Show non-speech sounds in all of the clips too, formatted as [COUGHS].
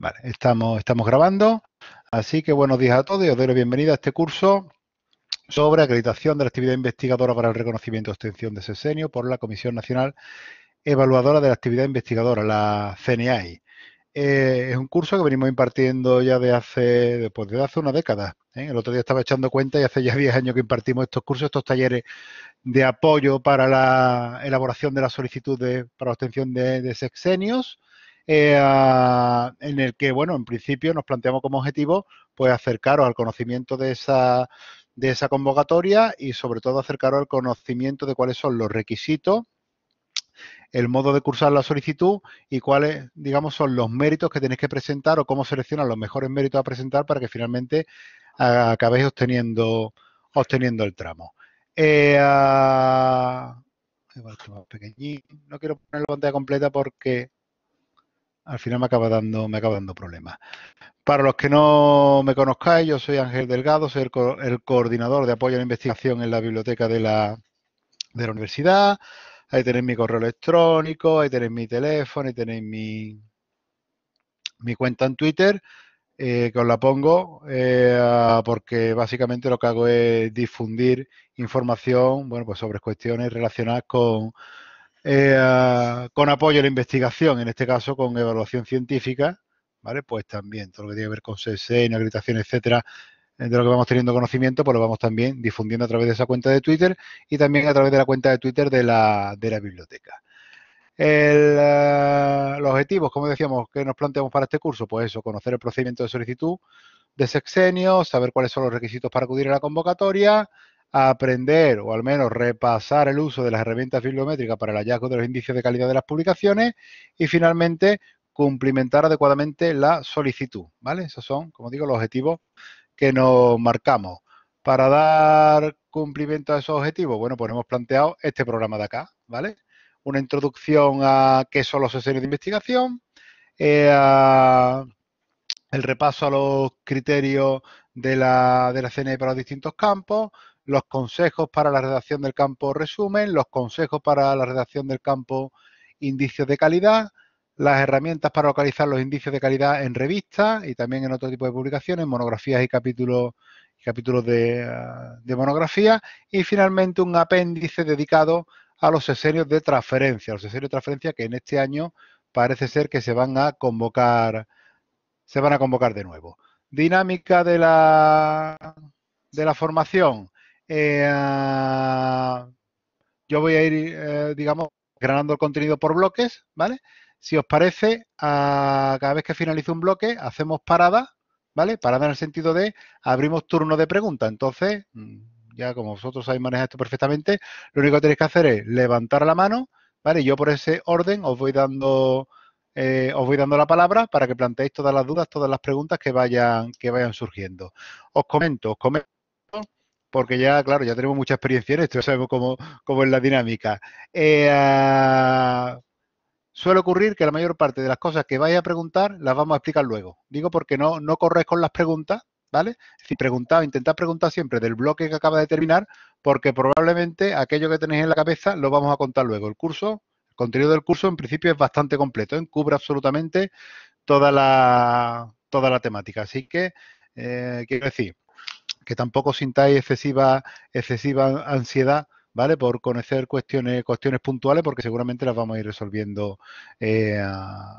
Vale, estamos, estamos grabando. Así que buenos días a todos y os doy la bienvenida a este curso sobre acreditación de la actividad investigadora para el reconocimiento de obtención de sexenio por la Comisión Nacional Evaluadora de la Actividad Investigadora, la CNI. Eh, es un curso que venimos impartiendo ya de hace, pues desde hace una década. ¿eh? El otro día estaba echando cuenta y hace ya 10 años que impartimos estos cursos, estos talleres de apoyo para la elaboración de las solicitudes para la obtención de sexenios eh, ah, en el que, bueno, en principio nos planteamos como objetivo pues acercaros al conocimiento de esa, de esa convocatoria y sobre todo acercaros al conocimiento de cuáles son los requisitos el modo de cursar la solicitud y cuáles, digamos, son los méritos que tenéis que presentar o cómo seleccionar los mejores méritos a presentar para que finalmente acabéis obteniendo, obteniendo el tramo. Eh, ah, no quiero poner la pantalla completa porque al final me acaba dando, me acaba dando problemas. Para los que no me conozcáis, yo soy Ángel Delgado, soy el, coordinador de apoyo a la investigación en la biblioteca de la, universidad. Ahí tenéis mi correo electrónico, ahí tenéis mi teléfono, ahí tenéis mi, mi cuenta en Twitter, eh, que os la pongo, eh, porque básicamente lo que hago es difundir información, bueno, pues sobre cuestiones relacionadas con, eh, ah, con apoyo a la investigación, en este caso con evaluación científica, ¿vale? Pues también todo lo que tiene que ver con sexenio, acreditación, etcétera, eh, de lo que vamos teniendo conocimiento, pues lo vamos también difundiendo a través de esa cuenta de Twitter y también a través de la cuenta de Twitter de la, de la biblioteca. Ah, los objetivos, como decíamos, que nos planteamos para este curso, pues eso, conocer el procedimiento de solicitud de sexenio, saber cuáles son los requisitos para acudir a la convocatoria, aprender o al menos repasar el uso de las herramientas bibliométricas para el hallazgo de los indicios de calidad de las publicaciones y finalmente cumplimentar adecuadamente la solicitud, ¿vale? Esos son, como digo, los objetivos que nos marcamos. Para dar cumplimiento a esos objetivos, bueno, pues hemos planteado este programa de acá, ¿vale? Una introducción a qué son los escenarios de investigación, eh, el repaso a los criterios de la, de la e para los distintos campos, los consejos para la redacción del campo resumen, los consejos para la redacción del campo indicios de calidad, las herramientas para localizar los indicios de calidad en revistas y también en otro tipo de publicaciones, monografías y capítulos, capítulos ah, de, monografía, y finalmente un apéndice dedicado a los sesenios de transferencia, los sesenios de transferencia que en este año parece ser que se van a convocar, se van a convocar de nuevo. Dinámica de la, de la formación. Eh, ah, yo voy a ir, eh, digamos, granando el contenido por bloques, ¿vale? Si os parece, a, ah, cada vez que finalice un bloque, hacemos parada, ¿vale? Parada en el sentido de abrimos turno de pregunta. Entonces, mm, ya como vosotros sabéis manejar esto perfectamente, lo único que tenéis que hacer es levantar la mano, ¿vale? Yo por ese orden os voy dando... Eh, os voy dando la palabra para que planteéis todas las dudas, todas las preguntas que vayan, que vayan surgiendo. Os comento, os comento porque ya, claro, ya tenemos mucha experiencia en esto, ya sabemos cómo, es la dinámica. Eh, ah, suele ocurrir que la mayor parte de las cosas que vais a preguntar las vamos a explicar luego. Digo porque no, no corres con las preguntas, ¿vale? Si decir, preguntad, intentad preguntar siempre del bloque que acaba de terminar, porque probablemente aquello que tenéis en la cabeza lo vamos a contar luego. El curso, el contenido del curso en principio es bastante completo, ¿eh? cubre absolutamente toda la, toda la temática. Así que, eh, quiero decir, que tampoco sintáis excesiva, excesiva ansiedad, ¿vale? Por conocer cuestiones, cuestiones puntuales, porque seguramente las vamos a ir resolviendo eh,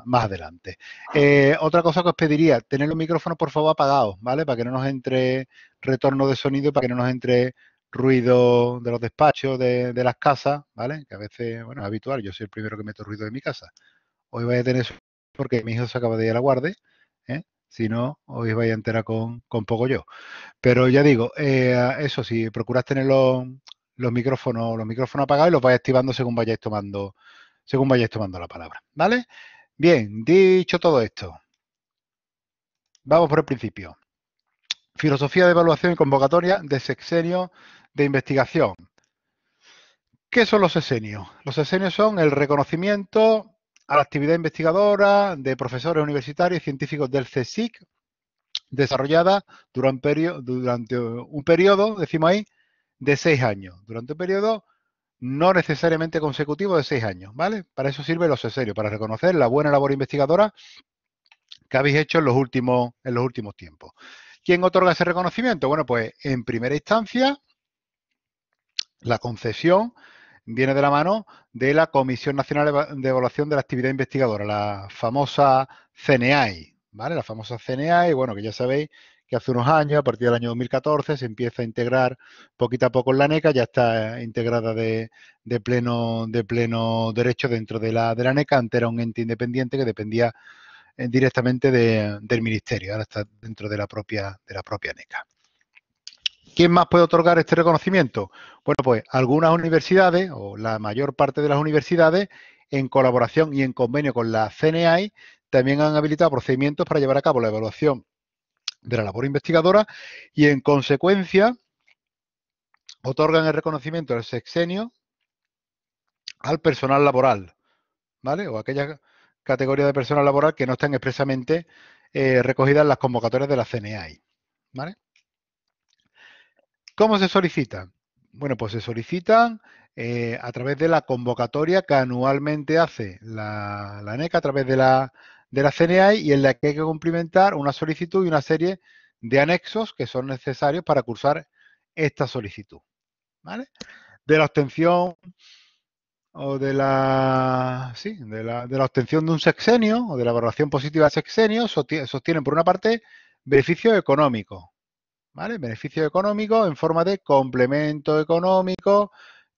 más adelante. Eh, otra cosa que os pediría, tener los micrófonos por favor apagados, ¿vale? Para que no nos entre retorno de sonido, para que no nos entre ruido de los despachos, de, las casas, ¿vale? Que a veces, bueno, es habitual, yo soy el primero que meto ruido de mi casa. Hoy voy a tener porque mi hijo se acaba de ir a la guardia, ¿eh? Si no, hoy vais a entera con, con poco yo. Pero ya digo, eh, eso sí, procuras tener los, micrófonos, los micrófonos apagados y los vais activando según vayáis tomando, según vayáis tomando la palabra. ¿Vale? Bien, dicho todo esto, vamos por el principio. Filosofía de evaluación y convocatoria de sexenio de investigación. ¿Qué son los sexenios? Los sexenios son el reconocimiento a la actividad investigadora de profesores universitarios y científicos del CSIC, desarrollada durante, un periodo, decimos ahí, de seis años. Durante un periodo no necesariamente consecutivo de seis años, ¿vale? Para eso sirve los serio, para reconocer la buena labor investigadora que habéis hecho en los últimos, en los últimos tiempos. ¿Quién otorga ese reconocimiento? Bueno, pues en primera instancia, la concesión viene de la mano de la Comisión Nacional de Evaluación de la Actividad Investigadora, la famosa CNEAI, ¿vale? La famosa CNEAI, bueno, que ya sabéis que hace unos años, a partir del año 2014, se empieza a integrar poquito a poco en la NECA, ya está integrada de, pleno, de pleno derecho dentro de la, de la NECA, antes era un ente independiente que dependía eh, directamente del ministerio, ahora está dentro de la propia, de la propia NECA. ¿Quién más puede otorgar este reconocimiento? Bueno, pues algunas universidades o la mayor parte de las universidades, en colaboración y en convenio con la CNI, también han habilitado procedimientos para llevar a cabo la evaluación de la labor investigadora y, en consecuencia, otorgan el reconocimiento del sexenio al personal laboral, ¿vale? O aquella categoría de personal laboral que no están expresamente eh, recogidas en las convocatorias de la CNI, ¿vale? ¿Cómo se solicitan? Bueno, pues se solicitan eh, a través de la convocatoria que anualmente hace la, la a través de la, de CNI y en la que hay que cumplimentar una solicitud y una serie de anexos que son necesarios para cursar esta solicitud. De la obtención o de la, de la, obtención de un sexenio o de la evaluación positiva de sexenio sostienen por una parte beneficio económico, ¿vale? Beneficio económico en forma de complemento económico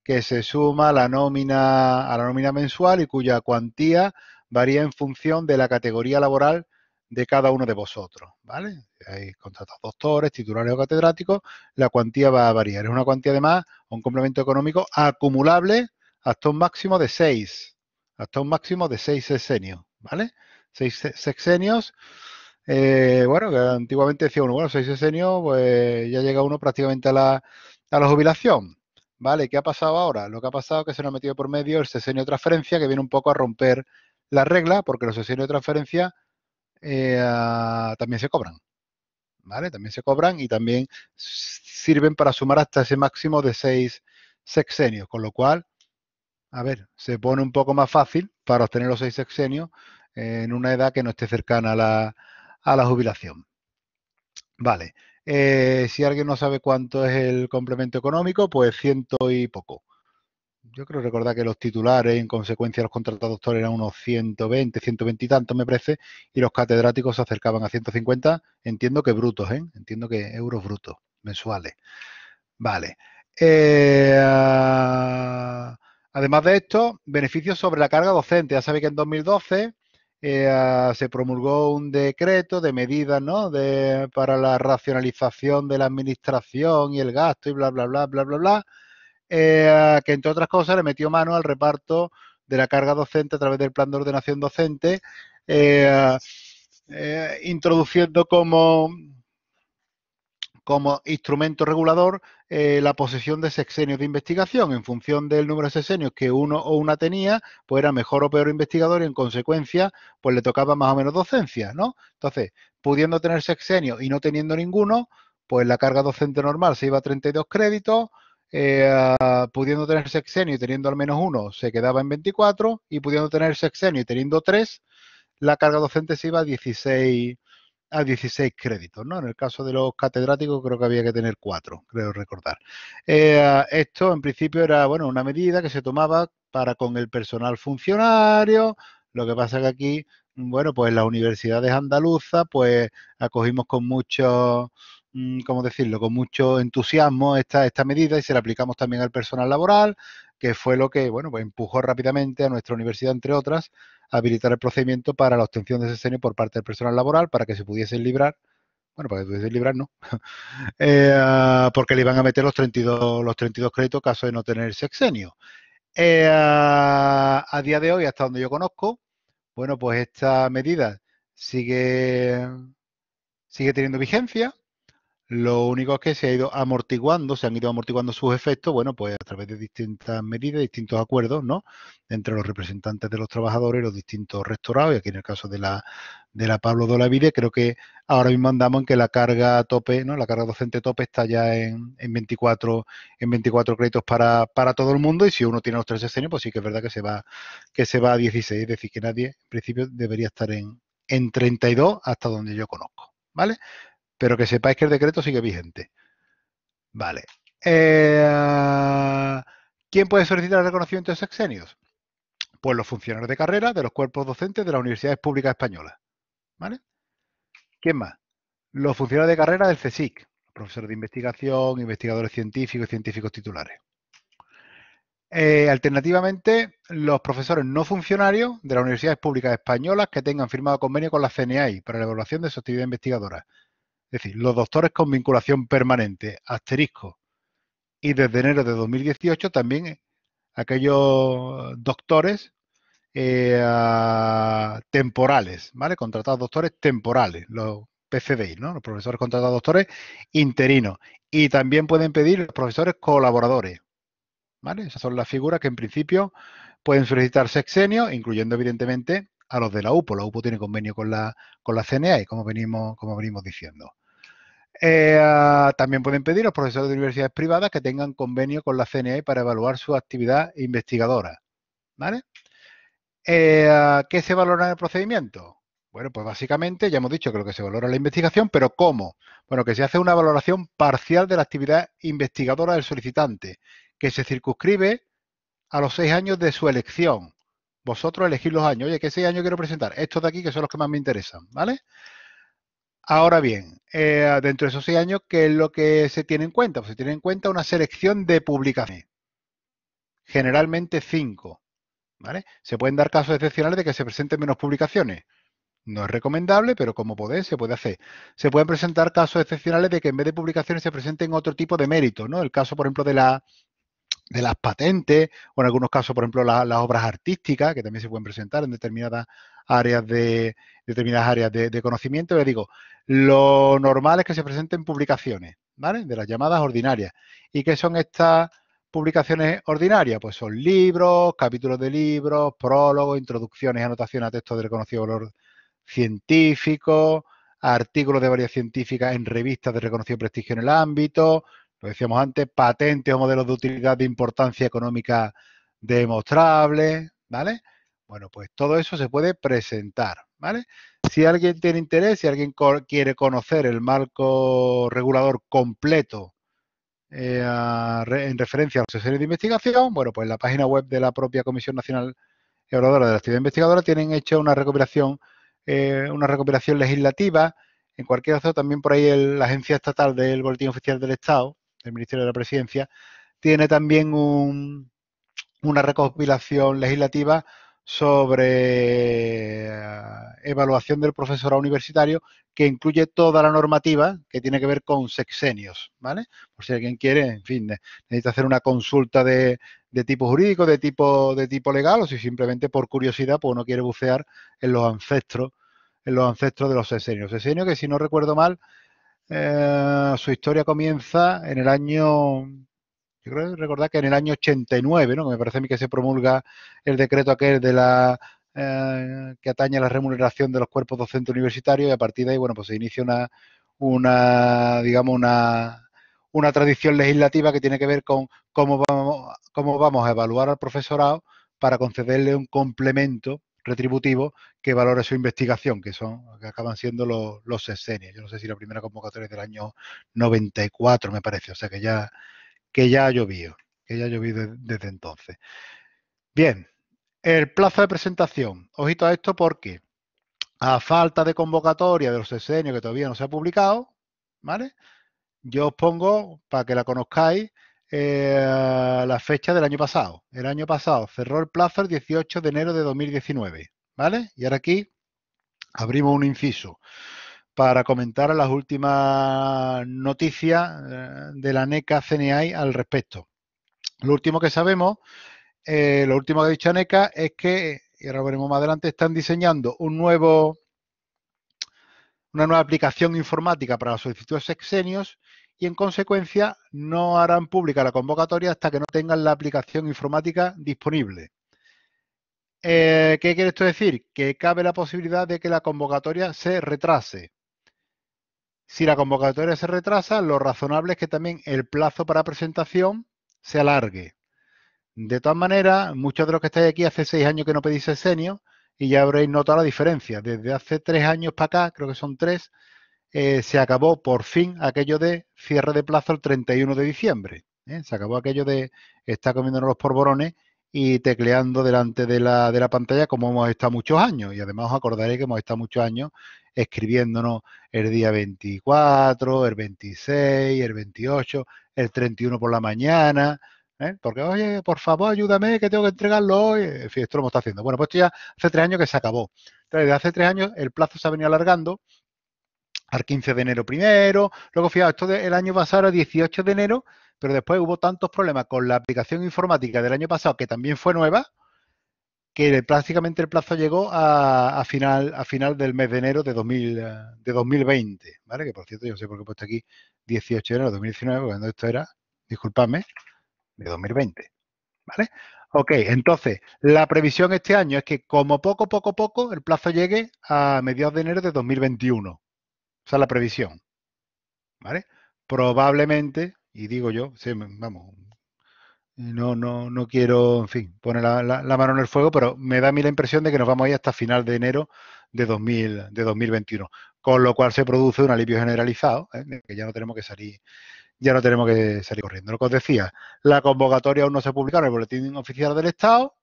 que se suma a la nómina, a la nómina mensual y cuya cuantía varía en función de la categoría laboral de cada uno de vosotros, ¿vale? hay contratos doctores, titulares o catedráticos, la cuantía va a variar. Es una cuantía de además, un complemento económico acumulable hasta un máximo de seis hasta un máximo de seis sexenios, ¿vale? Seis sexenios eh, bueno, que antiguamente decía uno, bueno, seis sexenios, pues ya llega uno prácticamente a la, jubilación. ¿Vale? ¿Qué ha pasado ahora? Lo que ha pasado es que se nos ha metido por medio el sexenio de transferencia, que viene un poco a romper la regla, porque los sexenios de transferencia eh, también se cobran. ¿Vale? También se cobran y también sirven para sumar hasta ese máximo de seis sexenios, con lo cual, a ver, se pone un poco más fácil para obtener los seis sexenios en una edad que no esté cercana a la, a la jubilación. Vale, eh, si alguien no sabe cuánto es el complemento económico, pues ciento y poco. Yo creo recordar que los titulares, en consecuencia, los contratados eran unos 120, 120 y tantos, me parece, y los catedráticos se acercaban a 150, entiendo que brutos, ¿eh? entiendo que euros brutos, mensuales. Vale. Eh, ah, además de esto, beneficios sobre la carga docente. Ya sabéis que en 2012 eh, ah, se promulgó un decreto de medidas para la racionalización de la administración y el gasto y bla, bla, bla, bla, bla, bla, eh, ah, que entre otras cosas le metió mano al reparto de la carga docente a través del plan de ordenación docente, eh, ah, introduciendo como como instrumento regulador eh, la posesión de sexenios de investigación. En función del número de sexenios que uno o una tenía, pues era mejor o peor investigador y en consecuencia, pues le tocaba más o menos docencia, ¿no? Entonces, pudiendo tener sexenios y no teniendo ninguno, pues la carga docente normal se iba a 32 créditos, eh, pudiendo tener sexenio y teniendo al menos uno, se quedaba en 24, y pudiendo tener sexenio y teniendo tres, la carga docente se iba a 16, a 16 créditos, ¿no? En el caso de los catedráticos creo que había que tener cuatro, creo recordar. Eh, ah, esto en principio era, bueno, una medida que se tomaba para con el personal funcionario, lo que pasa que aquí, mm, bueno, pues las universidades andaluzas, pues acogimos con mucho Mm, ¿cómo decirlo?, con mucho entusiasmo esta, esta medida y se la aplicamos también al personal laboral, que fue lo que, bueno, pues empujó rápidamente a nuestra universidad, entre otras, a habilitar el procedimiento para la obtención de ese por parte del personal laboral para que se pudiesen librar, bueno, para que pudiesen librar, no, [LAUGHS] eh, ah, porque le iban a meter los 32, los 32 créditos caso de no tener sexenio. Eh, ah, a día de hoy, hasta donde yo conozco, bueno, pues esta medida sigue, sigue teniendo vigencia, lo único es que se ha ido amortiguando, se han ido amortiguando sus efectos, bueno, pues a través de distintas medidas, distintos acuerdos, ¿no? Entre los representantes de los trabajadores los distintos restaurados, y aquí en el caso de la, de la Pablo Dolavide, creo que ahora mismo andamos en que la carga tope, ¿no? La carga docente tope está ya en, en 24, en 24 créditos para, todo el mundo, y si uno tiene los tres escenarios, pues sí que es verdad que se va, que se va a 16, es decir, que nadie, en principio, debería estar en, en 32 hasta donde yo conozco, ¿vale? pero que sepáis que el decreto sigue vigente. Vale. Eh, ¿Quién puede solicitar el reconocimiento de sexenios? Pues los funcionarios de carrera de los cuerpos docentes de las universidades públicas españolas. ¿Vale? ¿Quién más? Los funcionarios de carrera del CSIC, profesores de investigación, investigadores científicos y científicos titulares. Eh, alternativamente, los profesores no funcionarios de las universidades públicas españolas que tengan firmado convenio con la CNI para la evaluación de su actividad investigadora, es decir, los doctores con vinculación permanente, asterisco, y desde enero de 2018 también eh, aquellos doctores eh, temporales, ¿vale? Contratados doctores temporales, los PCDI, ¿no? Los profesores contratados doctores interinos. Y también pueden pedir los profesores colaboradores, ¿vale? Esas son las figuras que en principio pueden solicitar sexenio, incluyendo evidentemente a los de la UPO. La UPO tiene convenio con la, con la CNA como venimos, como venimos diciendo. Eh, ah, también pueden pedir a los profesores de universidades privadas que tengan convenio con la CNE para evaluar su actividad investigadora. ¿Vale? Eh, ah, ¿Qué se valora en el procedimiento? Bueno, pues básicamente ya hemos dicho que lo que se valora la investigación, pero ¿cómo? Bueno, que se hace una valoración parcial de la actividad investigadora del solicitante, que se circunscribe a los seis años de su elección. Vosotros elegís los años. Oye, ¿qué seis años quiero presentar? Estos de aquí que son los que más me interesan, ¿vale? Ahora bien, eh, dentro de esos seis años, ¿qué es lo que se tiene en cuenta? Pues se tiene en cuenta una selección de publicaciones, generalmente cinco. ¿vale? Se pueden dar casos excepcionales de que se presenten menos publicaciones. No es recomendable, pero como puede se puede hacer. Se pueden presentar casos excepcionales de que en vez de publicaciones se presenten otro tipo de mérito ¿no? El caso, por ejemplo, de, de las patentes, o en algunos casos, por ejemplo, las obras artísticas, que también se pueden presentar en determinadas áreas de, determinadas áreas de, conocimiento. Le digo, lo normal es que se presenten publicaciones, ¿vale? De las llamadas ordinarias. ¿Y qué son estas publicaciones ordinarias? Pues son libros, capítulos de libros, prólogos, introducciones, anotaciones a textos de reconocido valor científico, artículos de varias científica en revistas de reconocido prestigio en el ámbito, lo decíamos antes, patentes o modelos de utilidad de importancia económica demostrable, ¿vale? Bueno, pues todo eso se puede presentar, ¿vale? si alguien tiene interés, si alguien quiere conocer el marco regulador completo eh, en referencia a los sesiones de investigación, bueno, pues la página web de la propia Comisión Nacional Evaluadora de la Actividad Investigadora tienen hecho una recopilación, eh, una recopilación legislativa. En cualquier caso, también por ahí la Agencia Estatal del Boletín Oficial del Estado, del Ministerio de la Presidencia, tiene también una recopilación legislativa sobre eh, evaluación del profesorado universitario que incluye toda la normativa que tiene que ver con sexenios, ¿vale? Por si alguien quiere, en fin, necesita hacer una consulta de, tipo jurídico, de tipo, de tipo legal, o si simplemente por curiosidad, pues uno quiere bucear en los ancestros, en los ancestros de los sexenios. Sexenio que si no recuerdo mal, eh, su historia comienza en el año yo creo recordar que en el año 89, ¿no? Me parece a mí que se promulga el decreto aquel de la eh, que atañe a la remuneración de los cuerpos docentes universitarios y a partir de ahí, bueno, pues se inicia una, una digamos, una, una tradición legislativa que tiene que ver con cómo vamos, cómo vamos a evaluar al profesorado para concederle un complemento retributivo que valore su investigación, que son que acaban siendo los, los Yo no sé si la primera convocatoria es del año 94, me parece, o sea que ya que ya ha llovido, que ya ha llovido desde entonces. Bien, el plazo de presentación. Ojito a esto porque a falta de convocatoria de los sesenios que todavía no se ha publicado, ¿vale? Yo os pongo, para que la conozcáis, eh, la fecha del año pasado. El año pasado cerró el plazo el 18 de enero de 2019, ¿vale? Y ahora aquí abrimos un inciso para comentar las últimas noticias eh, de la NECA CNI al respecto. Lo último que sabemos, eh, lo último que ha dicho es que, y ahora lo veremos más adelante, están diseñando un nuevo, una nueva aplicación informática para los solicitudes sexenios y en consecuencia no harán pública la convocatoria hasta que no tengan la aplicación informática disponible. Eh, ¿Qué quiere esto decir? Que cabe la posibilidad de que la convocatoria se retrase. Si la convocatoria se retrasa, lo razonable es que también el plazo para presentación se alargue. De todas maneras, muchos de los que estáis aquí hace seis años que no pedís senio y ya habréis notado la diferencia. Desde hace tres años para acá, creo que son tres, eh, se acabó por fin aquello de cierre de plazo el 31 de diciembre. ¿eh? Se acabó aquello de estar comiéndonos los porborones y tecleando delante de la, de la pantalla como hemos estado muchos años. Y además os acordaré que hemos estado muchos años escribiéndonos el día 24, el 26, el 28, el 31 por la mañana, ¿eh? porque, oye, por favor, ayúdame, que tengo que entregarlo hoy. En esto lo está haciendo. Bueno, pues esto ya hace tres años que se acabó. Entonces, desde hace tres años el plazo se ha venido alargando al 15 de enero primero, luego fijaos, esto del año pasado era 18 de enero, pero después hubo tantos problemas con la aplicación informática del año pasado, que también fue nueva, que prácticamente el plazo llegó a, final, a final del mes de enero de, eh, de 2020, ¿vale? Que por cierto, yo sé por qué he puesto aquí 18 de enero de 2019, cuando esto era, disculpadme, de 2020, ¿vale? Ok, entonces, la previsión este año es que como poco, poco, poco, el plazo llegue a mediados de enero de 2021. O Esa la previsión, ¿vale? Probablemente, y digo yo, vamos, no, no, no quiero, en fin, poner la, mano en el fuego, pero me da a mí la impresión de que nos vamos a ir hasta final de enero de, 2000, de 2021, con lo cual se produce un alivio generalizado, ¿eh? que ya no tenemos que salir ya no tenemos que salir corriendo. Lo que os decía, la convocatoria aún no se ha publicado en el boletín oficial del Estado,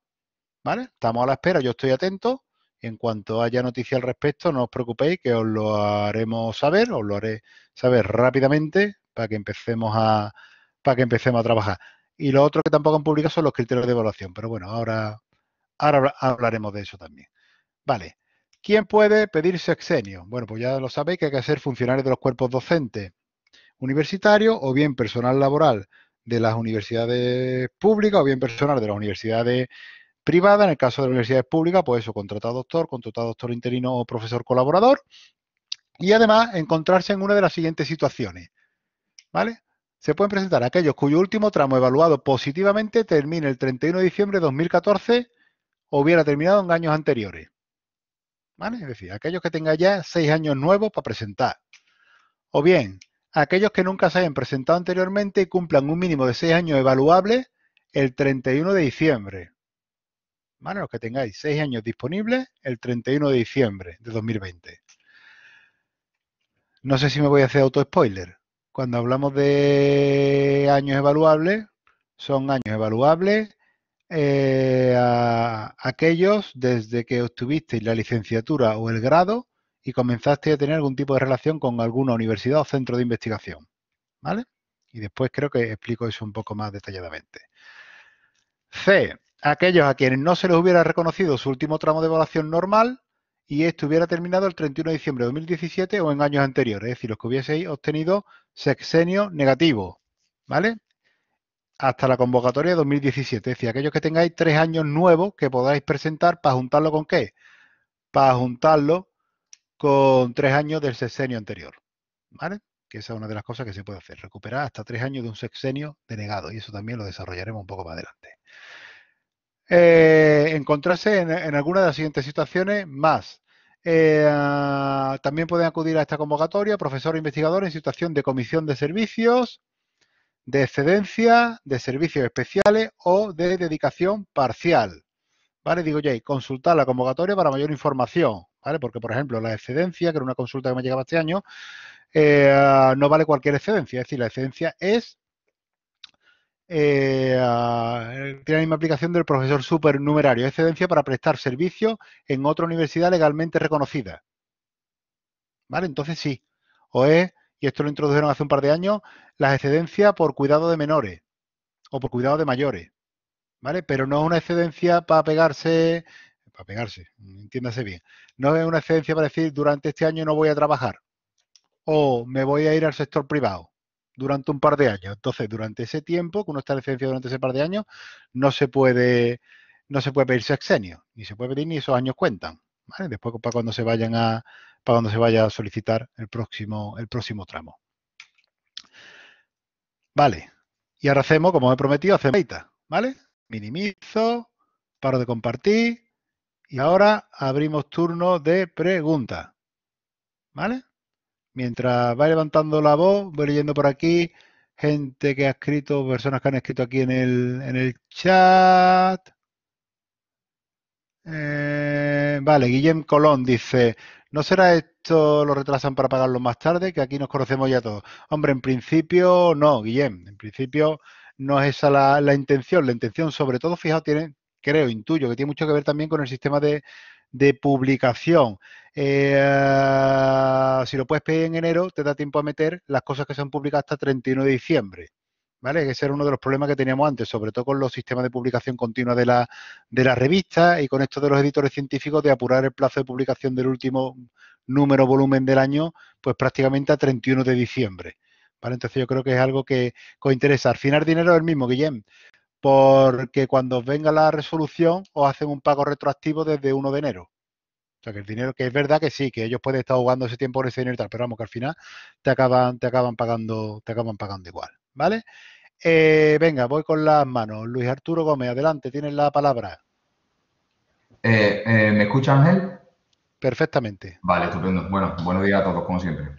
¿vale? Estamos a la espera, yo estoy atento. En cuanto haya noticia al respecto, no os preocupéis que os lo haremos saber, os lo haré saber rápidamente para que empecemos a para que empecemos a trabajar. Y lo otro que tampoco han publicado son los criterios de evaluación, pero bueno, ahora, ahora hablaremos de eso también. Vale. ¿Quién puede pedirse sexenio? Bueno, pues ya lo sabéis que hay que ser funcionarios de los cuerpos docentes universitarios o bien personal laboral de las universidades públicas o bien personal de las universidades privadas. En el caso de las universidades públicas, pues eso, contratado doctor, contratado doctor interino o profesor colaborador. Y además encontrarse en una de las siguientes situaciones. ¿Vale? se pueden presentar aquellos cuyo último tramo evaluado positivamente termine el 31 de diciembre de 2014 o hubiera terminado en años anteriores. Es decir, aquellos que tengan ya seis años nuevos para presentar. O bien, aquellos que nunca se hayan presentado anteriormente y cumplan un mínimo de seis años evaluables el 31 de diciembre. ¿Vale? Los que tengáis seis años disponibles el 31 de diciembre de 2020. No sé si me voy a hacer auto spoiler. Cuando hablamos de años evaluables, son años evaluables eh, a aquellos desde que obtuviste la licenciatura o el grado y comenzaste a tener algún tipo de relación con alguna universidad o centro de investigación. ¿Vale? Y después creo que explico eso un poco más detalladamente. C. Aquellos a quienes no se les hubiera reconocido su último tramo de evaluación normal y esto hubiera terminado el 31 de diciembre de 2017 o en años anteriores, es decir, los que hubieseis obtenido sexenio negativo, ¿vale? Hasta la convocatoria de 2017, es decir, aquellos que tengáis tres años nuevos que podáis presentar para juntarlo con qué? Para juntarlo con tres años del sexenio anterior, ¿vale? que esa es una de las cosas que se puede hacer, recuperar hasta tres años de un sexenio denegado, y eso también lo desarrollaremos un poco más adelante. Eh, encontrarse en, alguna de las siguientes situaciones más. Eh, ah, también pueden acudir a esta convocatoria profesor e investigador en situación de comisión de servicios, de excedencia, de servicios especiales o de dedicación parcial. ¿Vale? Digo, ya, consultar la convocatoria para mayor información. ¿Vale? Porque, por ejemplo, la excedencia, que era una consulta que me llegaba este año, eh, ah, no vale cualquier excedencia. Es decir, la excedencia es eh, tiene la misma aplicación del profesor supernumerario, excedencia para prestar servicio en otra universidad legalmente reconocida. ¿Vale? Entonces sí. O es, y esto lo introdujeron hace un par de años, las excedencias por cuidado de menores o por cuidado de mayores. ¿Vale? Pero no es una excedencia para pegarse, para pegarse, entiéndase bien. No es una excedencia para decir durante este año no voy a trabajar o me voy a ir al sector privado durante un par de años. Entonces, durante ese tiempo, que uno está licenciado durante ese par de años, no se puede, no se puede pedir sexenio, ni se puede pedir ni esos años cuentan. ¿vale? Después para cuando se vayan a, para cuando se vaya a solicitar el próximo, el próximo tramo. Vale. Y ahora hacemos, como he prometido, hacemos ¿vale? Minimizo, paro de compartir y ahora abrimos turno de preguntas. ¿Vale? Mientras va levantando la voz, voy leyendo por aquí gente que ha escrito, personas que han escrito aquí en el, en el chat. Eh, vale, Guillem Colón dice, ¿no será esto lo retrasan para pagarlo más tarde? Que aquí nos conocemos ya todos. Hombre, en principio no, Guillem, en principio no es esa la, la intención. La intención sobre todo, fijaos, tiene, creo, intuyo, que tiene mucho que ver también con el sistema de, de publicación. Eh, si lo puedes pedir en enero, te da tiempo a meter las cosas que se han publicado hasta 31 de diciembre. ¿Vale? Ese era uno de los problemas que teníamos antes, sobre todo con los sistemas de publicación continua de la, de la revista y con esto de los editores científicos de apurar el plazo de publicación del último número volumen del año, pues prácticamente a 31 de diciembre. ¿Vale? Entonces yo creo que es algo que interesa. Al final dinero es el mismo, Guillem porque cuando venga la resolución os hacen un pago retroactivo desde 1 de enero. O sea, que el dinero, que es verdad que sí, que ellos pueden estar jugando ese tiempo por ese dinero y tal, pero vamos, que al final te acaban, te acaban pagando, te acaban pagando igual, ¿vale? Eh, venga, voy con las manos. Luis Arturo Gómez, adelante, tienes la palabra. Eh, eh, ¿Me escucha Ángel? Perfectamente. Vale, estupendo. Bueno, buenos días a todos, como siempre.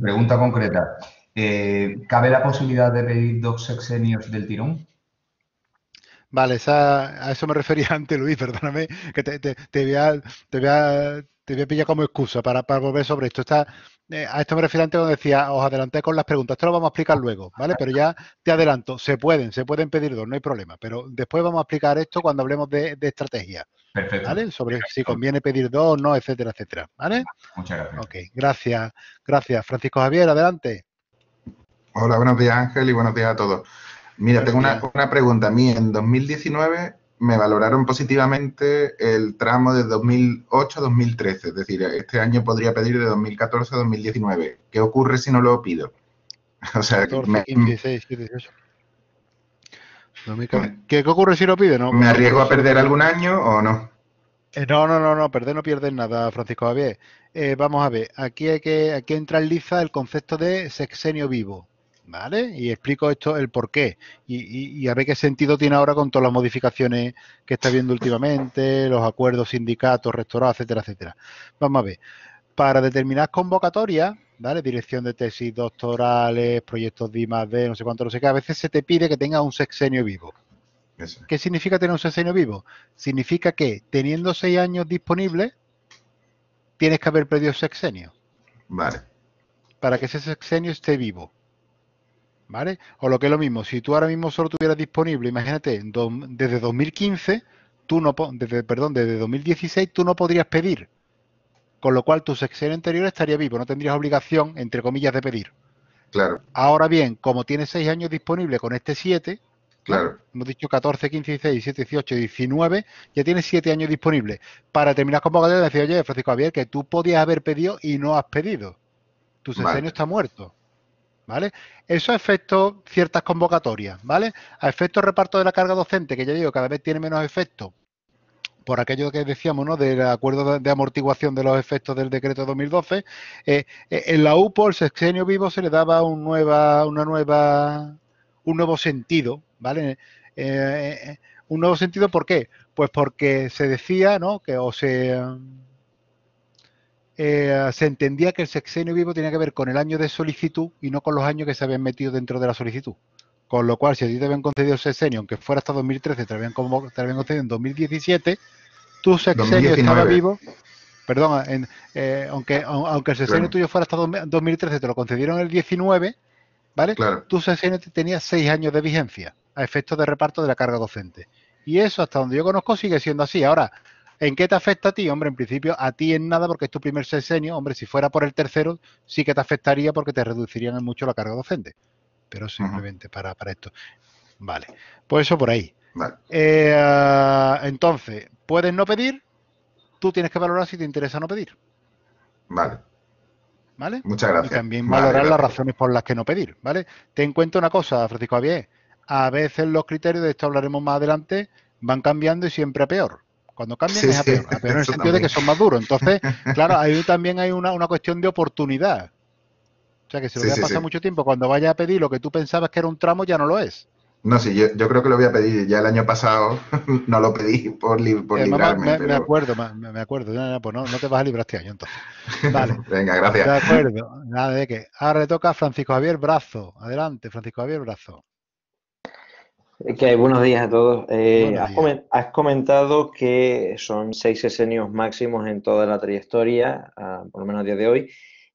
pregunta concreta. Eh, ¿cabe la posibilidad de pedir dos sexenios del tirón? Vale, a eso me refería [LAUGHS] antes, Luis, perdóname, que te, te, voy, a, pillar como excusa para, volver sobre esto. Está, eh, a esto me refería antes cuando decía, os adelanté con las preguntas, esto lo vamos a explicar luego, ¿vale? Pero ya te adelanto, se pueden, se pueden pedir dos, no hay problema, pero después vamos a explicar esto cuando hablemos de, estrategia. Perfecto. ¿Vale? Sobre si conviene pedir dos no, etcétera, etcétera. ¿Vale? Muchas gracias. Ok, gracias. Gracias. Francisco Javier, adelante. Hola, buenos días Ángel y buenos días a todos. Mira, tengo una, pregunta. A mí en 2019 me valoraron positivamente el tramo de 2008 a 2013, es decir, este año podría pedir de 2014 a 2019. ¿Qué ocurre si no lo pido? [LAUGHS] O sea, 14, pues ¿Qué, ocurre si lo pido? ¿Me arriesgo a perder algún año o no? Eh, no, no, no, no, perder no pierdes nada, Francisco Javier. Eh, vamos a ver, aquí hay que, aquí entra en liza el concepto de sexenio vivo. ¿vale? Y explico esto, el por qué. Y, a ver qué sentido tiene ahora con todas las modificaciones que está viendo últimamente, [LAUGHS] los acuerdos, sindicatos, rectorados, etcétera, etcétera. Vamos a ver. Para determinadas convocatorias, ¿vale? Dirección de tesis doctorales, proyectos de D, no sé cuánto, no sé qué, a veces se te pide que tengas un sexenio vivo. ¿Qué significa tener un sexenio vivo? Significa que teniendo seis años disponibles, tienes que haber perdido sexenio. Vale. Para que ese sexenio esté vivo. ¿vale? O lo que es lo mismo, si tú ahora mismo solo tuvieras disponible, imagínate, desde 2015, tú no, desde, perdón, desde 2016 tú no podrías pedir, con lo cual tu sexenio anterior estaría vivo, no tendrías obligación, entre comillas, de pedir. Claro. Ahora bien, como tienes seis años disponible con este 7, claro. hemos dicho 14, 15, 16, 17, 18, 19, ya tienes siete años disponibles. Para terminar convocatoria, decía, oye, Francisco Javier, que tú podías haber pedido y no has pedido. Tu sexenio está muerto. ¿vale? Eso a efectos ciertas convocatorias, ¿vale? A efectos reparto de la carga docente, que ya digo, cada vez tiene menos efecto por aquello que decíamos, ¿no? Del acuerdo de amortiguación de los efectos del decreto 2012, eh, eh, en la UPO, el sexenio vivo, se le daba un nueva, una nueva, un nuevo sentido, ¿vale? Eh, un nuevo sentido, ¿por qué? Pues porque se decía, ¿no? Que o se eh, se entendía que el sexenio vivo tenía que ver con el año de solicitud y no con los años que se habían metido dentro de la solicitud. Con lo cual, si a ti te habían concedido sexenio, aunque fuera hasta 2013, te habían, como, concedido en 2017, tu sexenio estaba vivo. Perdón, eh, aunque, el sexenio tuyo fuera hasta 2013, te lo concedieron el 19, ¿vale? Tu sexenio tenía seis años de vigencia a efectos de reparto de la carga docente. Y eso, hasta donde yo conozco, sigue siendo así. Ahora, ¿En qué te afecta a ti? Hombre, en principio a ti en nada porque es tu primer sexenio. Hombre, si fuera por el tercero, sí que te afectaría porque te reducirían mucho la carga docente. Pero simplemente para, para, esto. Vale, pues eso por ahí. Vale. Eh, entonces, puedes no pedir, tú tienes que valorar si te interesa no pedir. Vale. ¿Vale? Muchas gracias. Y también valorar las razones por las que no pedir, ¿vale? Te en cuenta una cosa, Francisco Javier. A veces los criterios, de esto hablaremos más adelante, van cambiando y siempre a peor. Cuando cambian es a peor, en el sentido de que son más duros. Entonces, [LAUGHS] claro, ahí también hay una, cuestión de oportunidad. O sea, que si lo sí, a pasar mucho tiempo, cuando vaya a pedir lo que tú pensabas que era un tramo, ya no lo es. No, sí, yo, creo que lo voy a pedir. Ya el año pasado [LAUGHS] no lo pedí por, Me, acuerdo, me, acuerdo. Pues no, pues te vas a librar este año entonces. [LAUGHS] Vale. Venga, gracias. De acuerdo. Nada de que. Ahora le toca a Francisco Javier Brazo. Adelante, Francisco Javier Brazo. Eh, buenos días a todos. Eh, has, comentado que son seis sesenios máximos en toda la trayectoria, ah, por lo menos a día de hoy.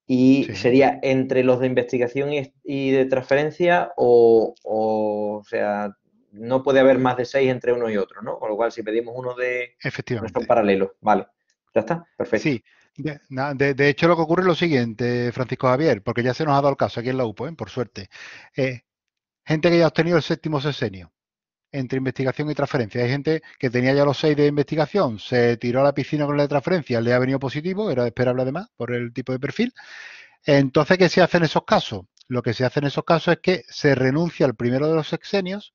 ¿Y sería entre los de investigación y, de transferencia o, sea, no puede haber más de seis entre uno y otro, ¿no? Con lo cual, si pedimos uno de... Efectivamente. paralelos, vale. ¿Ya está? Perfecto. Sí. De, hecho, lo que ocurre es lo siguiente, Francisco Javier, porque ya se nos ha dado el caso aquí en la UPO, ¿eh? por suerte. Eh, gente que ya ha obtenido el séptimo sexenio entre investigación y transferencia. Hay gente que tenía ya los seis de investigación, se tiró a la piscina con la de transferencia, le ha venido positivo, era esperable además por el tipo de perfil. Entonces, ¿qué se hace en esos casos? Lo que se hace en esos casos es que se renuncia al primero de los sexenios,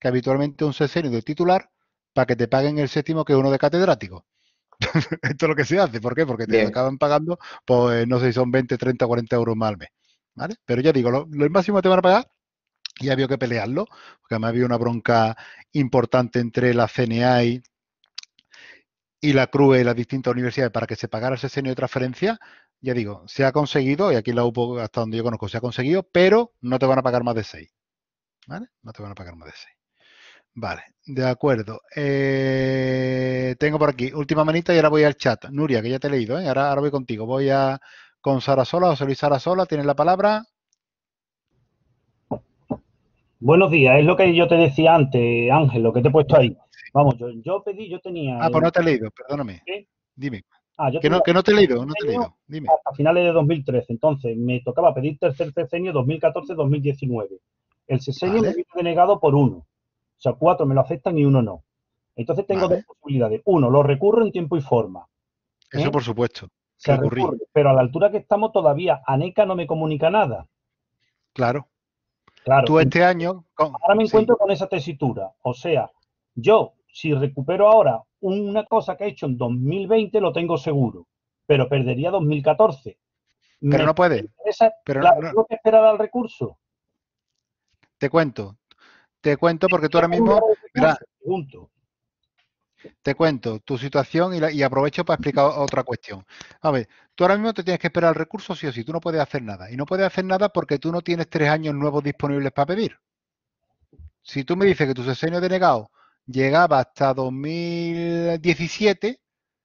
que habitualmente es un sexenio de titular, para que te paguen el séptimo que es uno de catedrático. [LAUGHS] Esto es lo que se hace. ¿Por qué? Porque te acaban pagando, pues no sé si son 20, 30, 40 euros más al mes. ¿vale? Pero ya digo, lo, máximo te van a pagar y había que pelearlo, porque además había una bronca importante entre la CNI y la CRUE y las distintas universidades para que se pagara ese seno de transferencia. Ya digo, se ha conseguido, y aquí la UPO, hasta donde yo conozco, se ha conseguido, pero no te van a pagar más de 6. ¿Vale? No te van a pagar más de 6. Vale, de acuerdo. Eh, tengo por aquí, última manita y ahora voy al chat. Nuria, que ya te he leído, ¿eh? ahora, ahora voy contigo. Voy a con o José Luis Sola, tienes la palabra. Buenos días, es lo que yo te decía antes, Ángel, lo que te he puesto ahí. Vamos, yo, pedí, yo tenía... Ah, pues no te he leído, perdóname. Dime. Ah, que, no, que no te he leído, no te he leído. Dime. finales de 2013, entonces me tocaba pedir tercer sesenio 2014-2019. El sesenio me viene denegado por uno. O sea, cuatro me lo aceptan y uno no. Entonces tengo dos posibilidades. Uno, lo recurro en tiempo y forma. ¿eh? Eso por supuesto. Se recurre, pero a la altura que estamos todavía ANECA no me comunica nada. Claro. Este ahora me encuentro con esa tesitura. O sea, yo, si recupero ahora una cosa que he hecho en 2020, lo tengo seguro, pero perdería 2014. Pero no puede. pero no, tengo que esperar al recurso. Te cuento. Te cuento porque tú ahora mismo. Te cuento tu situación y, aprovecho para explicar [LAUGHS] otra cuestión. A ver, tú ahora mismo te tienes que esperar el recurso sí o sí, tú no puedes hacer nada. Y no puedes hacer nada porque tú no tienes tres años nuevos disponibles para pedir. Si tú me dices que tu sesenio denegado llegaba hasta 2017,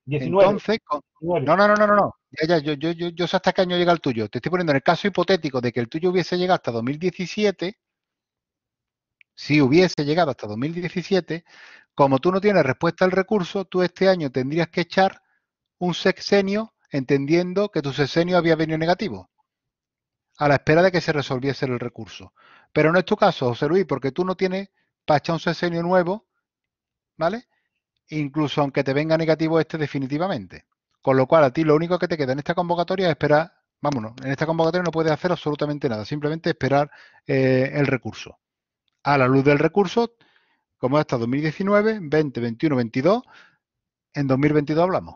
19. entonces... No, no, no, no, no, Ya, ya, yo, yo, yo, yo sé hasta qué año llega el tuyo. Te estoy poniendo en el caso hipotético de que el tuyo hubiese llegado hasta 2017 si hubiese llegado hasta 2017, como tú no tienes respuesta al recurso, tú este año tendrías que echar un sexenio entendiendo que tu sexenio había venido negativo, a la espera de que se resolviese el recurso. Pero no es tu caso, José Luis, porque tú no tienes para echar un sexenio nuevo, ¿vale? Incluso aunque te venga negativo este definitivamente. Con lo cual, a ti lo único que te queda en esta convocatoria es esperar, vámonos, en esta convocatoria no puedes hacer absolutamente nada, simplemente esperar eh, el recurso a la luz del recurso, como hasta 2019, 20, 21, 22, en 2022 hablamos.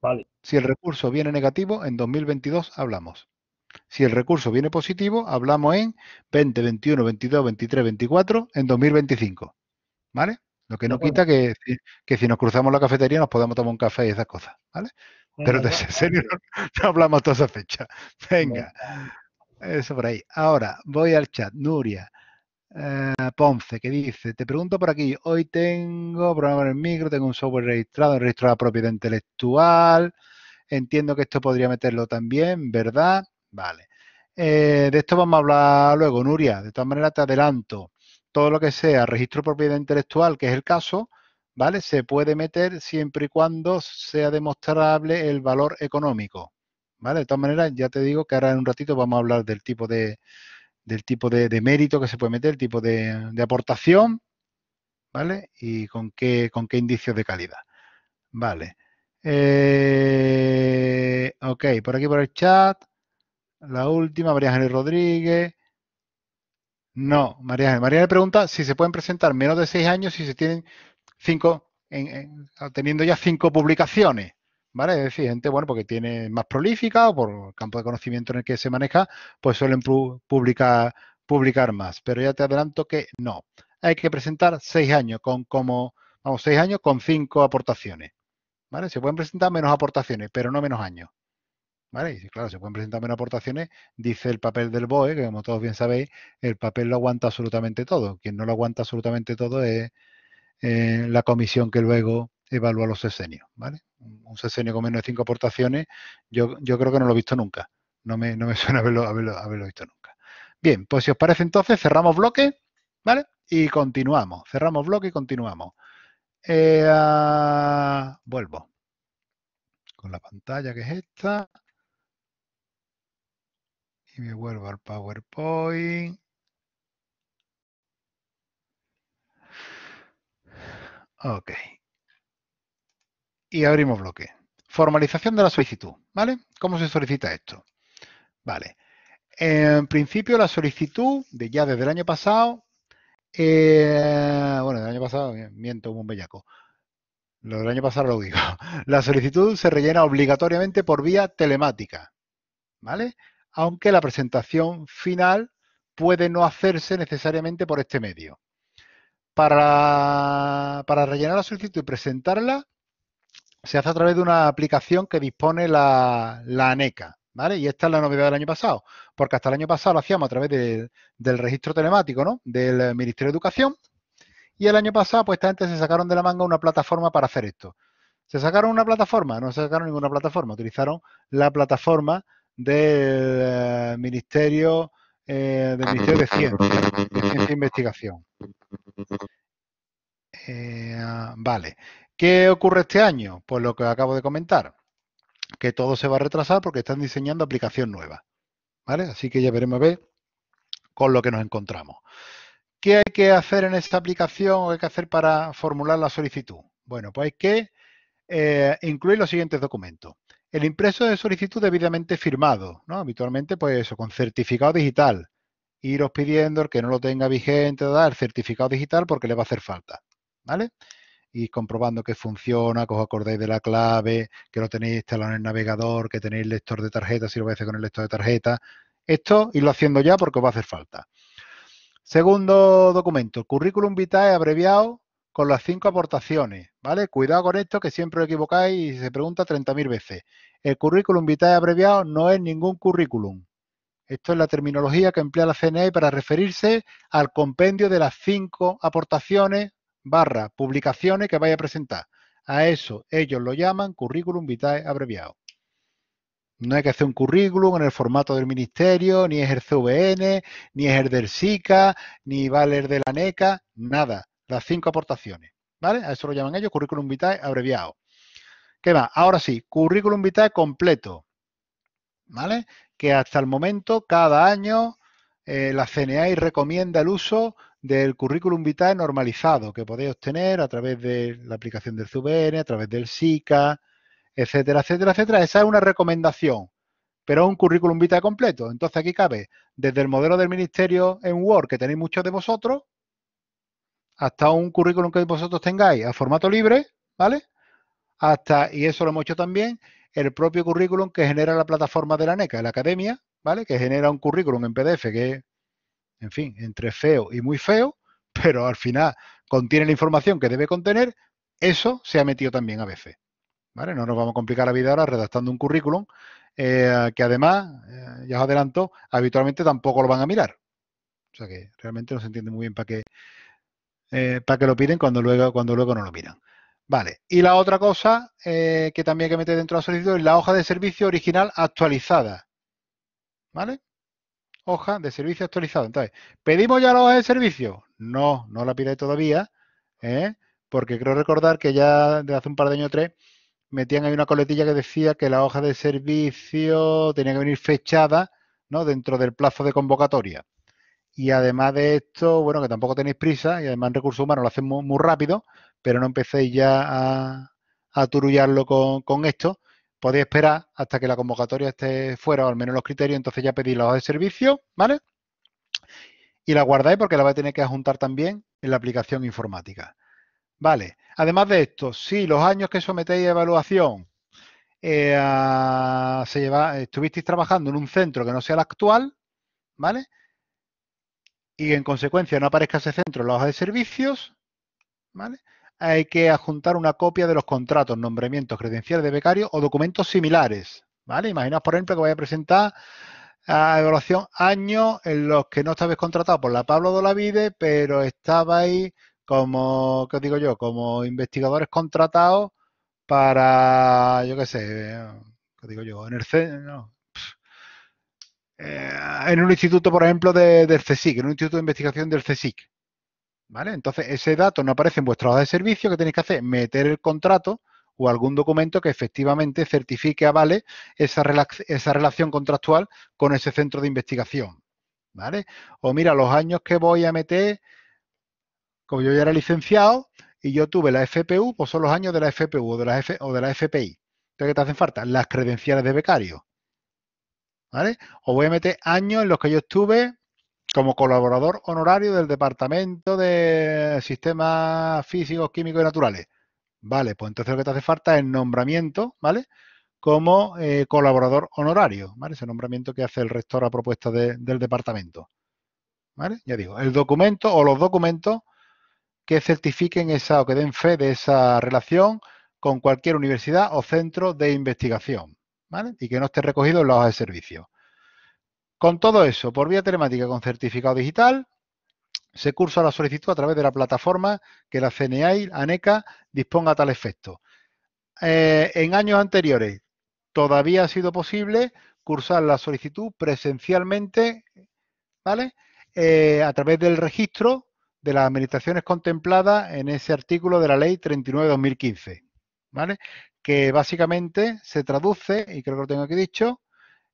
Vale. Si el recurso viene negativo, en 2022 hablamos. Si el recurso viene positivo, hablamos en 20, 21, 22, 23, 24, en 2025. ¿Vale? Lo que no quita que, que, si nos cruzamos la cafetería nos podamos tomar un café y esas cosas. ¿Vale? Pero de serio [LAUGHS] no, hablamos toda esa fecha. Venga. Eso por ahí. Ahora voy al chat. Nuria eh, Ponce, que dice, te pregunto por aquí, hoy tengo programa en el micro, tengo un software registrado, registro propiedad intelectual. Entiendo que esto podría meterlo también, ¿verdad? Vale. Eh, de esto vamos a hablar luego, Nuria. De todas maneras, te adelanto. Todo lo que sea registro de propiedad intelectual, que es el caso, ¿vale? Se puede meter siempre y cuando sea demostrable el valor económico. ¿vale? De todas maneras, ya te digo que ahora en un ratito vamos a hablar del tipo de, del tipo de, mérito que se puede meter, el tipo de, de, aportación, ¿vale? Y con qué, con qué indicios de calidad. Vale. Eh, ok, por aquí por el chat. La última, María Ángeles Rodríguez. No, María Ángeles. María le pregunta si se pueden presentar menos de seis años si se tienen cinco, teniendo ya cinco publicaciones. ¿vale? Es decir, gente, bueno, porque tiene más prolífica o por el campo de conocimiento en el que se maneja, pues suelen publicar, más. Pero ya te adelanto que no. Hay que presentar seis años con como, vamos, seis años con cinco aportaciones. ¿Vale? Se pueden presentar menos aportaciones, pero no menos años. ¿Vale? Y claro, se pueden presentar menos aportaciones, dice el papel del BOE, que como todos bien sabéis, el papel lo aguanta absolutamente todo. Quien no lo aguanta absolutamente todo es eh, la comisión que luego evalúa los sesenios. ¿vale? Un sesenio con menos de cinco aportaciones, yo, creo que no lo he visto nunca. No me, [LAUGHS] suena haberlo, haberlo, visto nunca. Bien, pues si os parece entonces, cerramos bloque, ¿vale? Y continuamos. Cerramos bloque y continuamos. Eh, vuelvo. Con la pantalla que es esta. Y me vuelvo al PowerPoint. Ok y abrimos bloque. Formalización de la solicitud, ¿vale? ¿Cómo se solicita esto? Vale. En principio, la solicitud de ya desde el año pasado, eh, bueno, el año pasado, miento un bellaco, lo del año pasado lo digo, [LAUGHS] la solicitud se rellena obligatoriamente por vía telemática, ¿vale? Aunque la presentación final puede no hacerse necesariamente por este medio. Para, para rellenar la solicitud y presentarla, se hace a través de una aplicación que dispone la, ANECA. ¿Vale? Y esta es la novedad del año pasado, porque hasta el año pasado lo hacíamos a través del registro telemático ¿no? del eh, Ministerio de Educación y el año pasado pues esta gente se sacaron de la manga una plataforma para hacer esto. ¿Se sacaron una plataforma? No se sacaron ninguna plataforma, utilizaron la plataforma del eh, eh, Ministerio, de Ciencia, e Investigación. Ah, vale. ¿Qué ocurre este año? Pues lo que acabo de comentar, que todo se va a retrasar porque están diseñando aplicación nueva. ¿Vale? Así que ya veremos ver con lo que nos encontramos. ¿Qué hay que hacer en esta aplicación o hay que hacer para formular la solicitud? Bueno, pues hay que eh, incluir los siguientes documentos. El impreso de solicitud debidamente firmado, Habitualmente, pues eso, con certificado digital. Iros pidiendo que no lo tenga vigente, dar el certificado digital porque le va a hacer falta, ¿vale? y comprobando que funciona, que os acordéis de la clave, que lo tenéis instalado en el navegador, que tenéis lector de tarjeta, si lo vais con el lector de tarjeta. Esto, irlo haciendo ya porque os va a hacer falta. Segundo documento, currículum vitae abreviado con las cinco aportaciones, ¿vale? Cuidado con esto que siempre lo equivocáis y se pregunta 30.000 veces. El currículum vitae abreviado no es ningún currículum. Esto es la terminología que emplea la CNI e para referirse al compendio de las cinco aportaciones barra publicaciones que vaya a presentar. A eso ellos lo llaman currículum vitae abreviado. No hay que hacer un currículum en el formato del ministerio, ni es el CVN, ni es el del SICA, ni el de la NECA, nada. Las cinco aportaciones. ¿Vale? A eso lo llaman ellos currículum vitae abreviado. ¿Qué va, Ahora sí, currículum vitae completo. ¿Vale? Que hasta el momento, cada año, eh, la CNAI recomienda el uso del currículum vitae normalizado que podéis obtener a través de la aplicación del CVN, a través del SICA, etcétera, etcétera, etcétera. Esa es una recomendación, pero es un currículum vitae completo. Entonces aquí cabe desde el modelo del ministerio en Word, que tenéis muchos de vosotros, hasta un currículum que vosotros tengáis a formato libre, ¿vale? Hasta, y eso lo hemos hecho también, el propio currículum que genera la plataforma de la NECA, la academia, ¿vale? Que genera un currículum en PDF que es en fin, entre feo y muy feo, [LAUGHS] pero al final contiene la información que debe contener, eso se ha metido también a veces. ¿vale? No nos vamos a complicar la vida ahora redactando un currículum eh, que además, eh, ya os adelanto, habitualmente tampoco lo van a mirar. O sea que realmente no se entiende muy bien para qué, eh, para que lo piden cuando luego, cuando luego no lo miran. Vale, y la otra cosa que también hay que meter dentro de la solicitud es la hoja de servicio original actualizada. ¿Vale? hoja de servicio actualizado. Entonces, ¿pedimos ya la hoja de servicio? No, no la pide todavía, ¿eh? porque creo recordar que ya de hace un par de años o tres metían ahí una coletilla que decía que la hoja de servicio tenía que venir fechada ¿no? dentro del plazo de convocatoria. Y además de esto, bueno, que tampoco tenéis prisa y además recursos humanos lo hacen muy, rápido, pero no empecéis ya a, a turullarlo con esto, podéis esperar hasta que la convocatoria esté fuera, o al menos los criterios, entonces ya pedís la hoja de servicio, ¿vale? Y la guardáis porque la vais a tener que adjuntar también en la aplicación informática. Vale, además de esto, si los años que sometéis a evaluación eh, se lleva, estuvisteis trabajando en un centro que no sea el actual, ¿vale? Y en consecuencia no aparezca ese centro en la hoja de servicios, ¿vale? hay que adjuntar una copia de los contratos, nombramientos, credenciales de becario o documentos similares. ¿Vale? Imaginaos, por ejemplo, que voy a presentar a evaluación años en los que no estabais contratados por la Pablo Dolavide, pero estabais como, ¿qué digo yo? Como investigadores contratados para, yo qué sé, ¿qué digo yo? En el C, eh, en un instituto, por ejemplo, del CSIC, en un instituto de investigación del CSIC. Entonces, ese dato no aparece en vuestra hoja de servicio. ¿Qué tenéis que hacer? Meter el contrato o algún documento que efectivamente certifique a Vale esa, relación contractual con ese centro de investigación. ¿Vale? O mira, los años que voy a meter, como yo ya era licenciado y yo tuve la FPU, pues son los años de la FPU o de la, o de la FPI. Entonces, ¿qué te hacen falta? Las credenciales de becario. ¿Vale? O voy a meter años en los que yo estuve como colaborador honorario del Departamento de Sistemas Físicos, Químicos y Naturales. Vale, pues entonces lo que te hace falta es nombramiento, ¿vale? Como eh, colaborador honorario, ¿vale? Ese nombramiento que hace el rector a propuesta del departamento. ¿Vale? Ya digo, el documento o los documentos que certifiquen esa o que den fe de esa relación con cualquier universidad o centro de investigación, ¿vale? Y que no esté recogido en la hoja de servicio. Con todo eso, por vía telemática con certificado digital, se cursa la solicitud a través de la plataforma que la CNI ANECA disponga a tal efecto. Eh, en años anteriores todavía ha sido posible cursar la solicitud presencialmente, ¿vale? Eh, a través del registro de las administraciones contempladas en ese artículo de la Ley 39-2015, ¿vale? Que básicamente se traduce, y creo que lo tengo aquí dicho,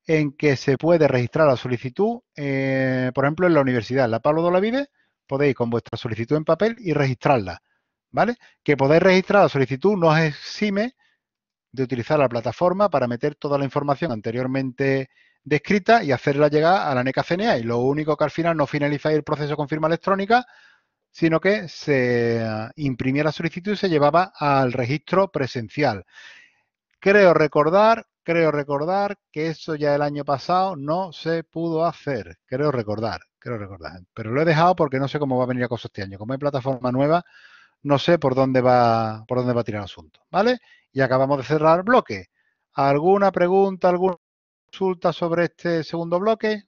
en que se puede registrar la solicitud, eh, por ejemplo, en la universidad, la Pablo Olavide podéis con vuestra solicitud en papel y registrarla, ¿vale? Que podéis registrar la solicitud no os exime de utilizar la plataforma para meter toda la información anteriormente descrita y hacerla llegar a la NECA CNA. Y lo único que al final no finalizáis el proceso con firma electrónica, sino que se eh, imprimía la solicitud y se llevaba al registro presencial. Creo recordar Creo recordar que eso ya el año pasado no se pudo hacer. Creo recordar, creo recordar. Pero lo he dejado porque no sé cómo va a venir a cosa este año. Como hay plataforma nueva, no sé por dónde va, por dónde va a tirar el asunto. ¿Vale? Y acabamos de cerrar el bloque. ¿Alguna pregunta, alguna consulta sobre este segundo bloque?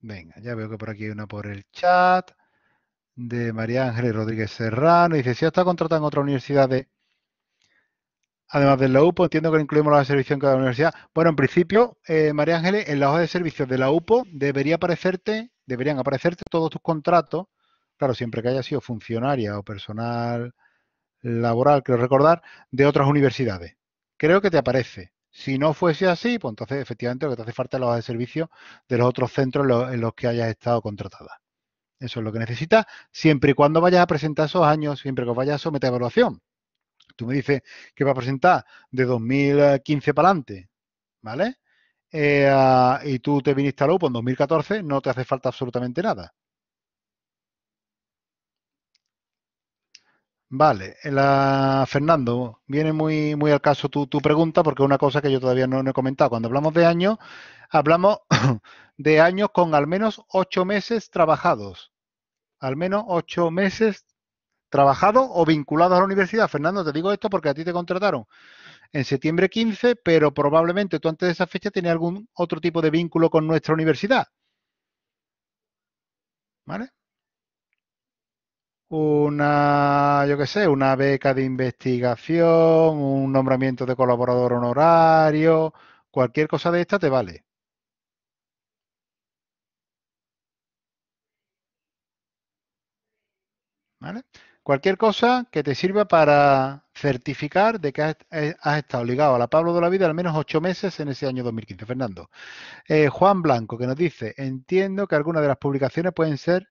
Venga, ya veo que por aquí hay una por el chat de María Ángeles Rodríguez Serrano. Dice, si está contratado en otra universidad de Además de la UPO, entiendo que incluimos la servicio en cada universidad. Bueno, en principio, eh, María Ángeles, en la hoja de servicios de la UPO debería aparecerte, deberían aparecerte todos tus contratos, claro, siempre que haya sido funcionaria o personal laboral, creo recordar, de otras universidades. Creo que te aparece. Si no fuese así, pues entonces efectivamente lo que te hace falta es la hoja de servicio de los otros centros en los, que hayas estado contratada. Eso es lo que necesitas, siempre y cuando vayas a presentar esos años, siempre que vayas a someter a evaluación tú me dices que va a presentar de 2015 eh, para adelante, ¿vale? Eh, ah, y tú te viniste a la en 2014, no te hace falta absolutamente nada. Vale, eh, Fernando, viene muy, muy al caso tu, pregunta porque es una cosa que yo todavía no, he comentado. Cuando hablamos de años, hablamos [COUGHS] de años con al menos ocho meses trabajados. Al menos ocho meses trabajado o vinculado a la universidad. Fernando, te digo esto porque a ti te contrataron en septiembre 15, pero probablemente tú antes de esa fecha tenías algún otro tipo de vínculo con nuestra universidad. ¿Vale? Una, yo qué sé, una beca de investigación, un nombramiento de colaborador honorario, cualquier cosa de esta te vale. ¿Vale? Cualquier cosa que te sirva para certificar de que eh, has, estado ligado a la Pablo de la Vida al menos ocho meses en ese año 2015, Fernando. Eh, Juan Blanco, que nos dice, entiendo que algunas de las publicaciones pueden ser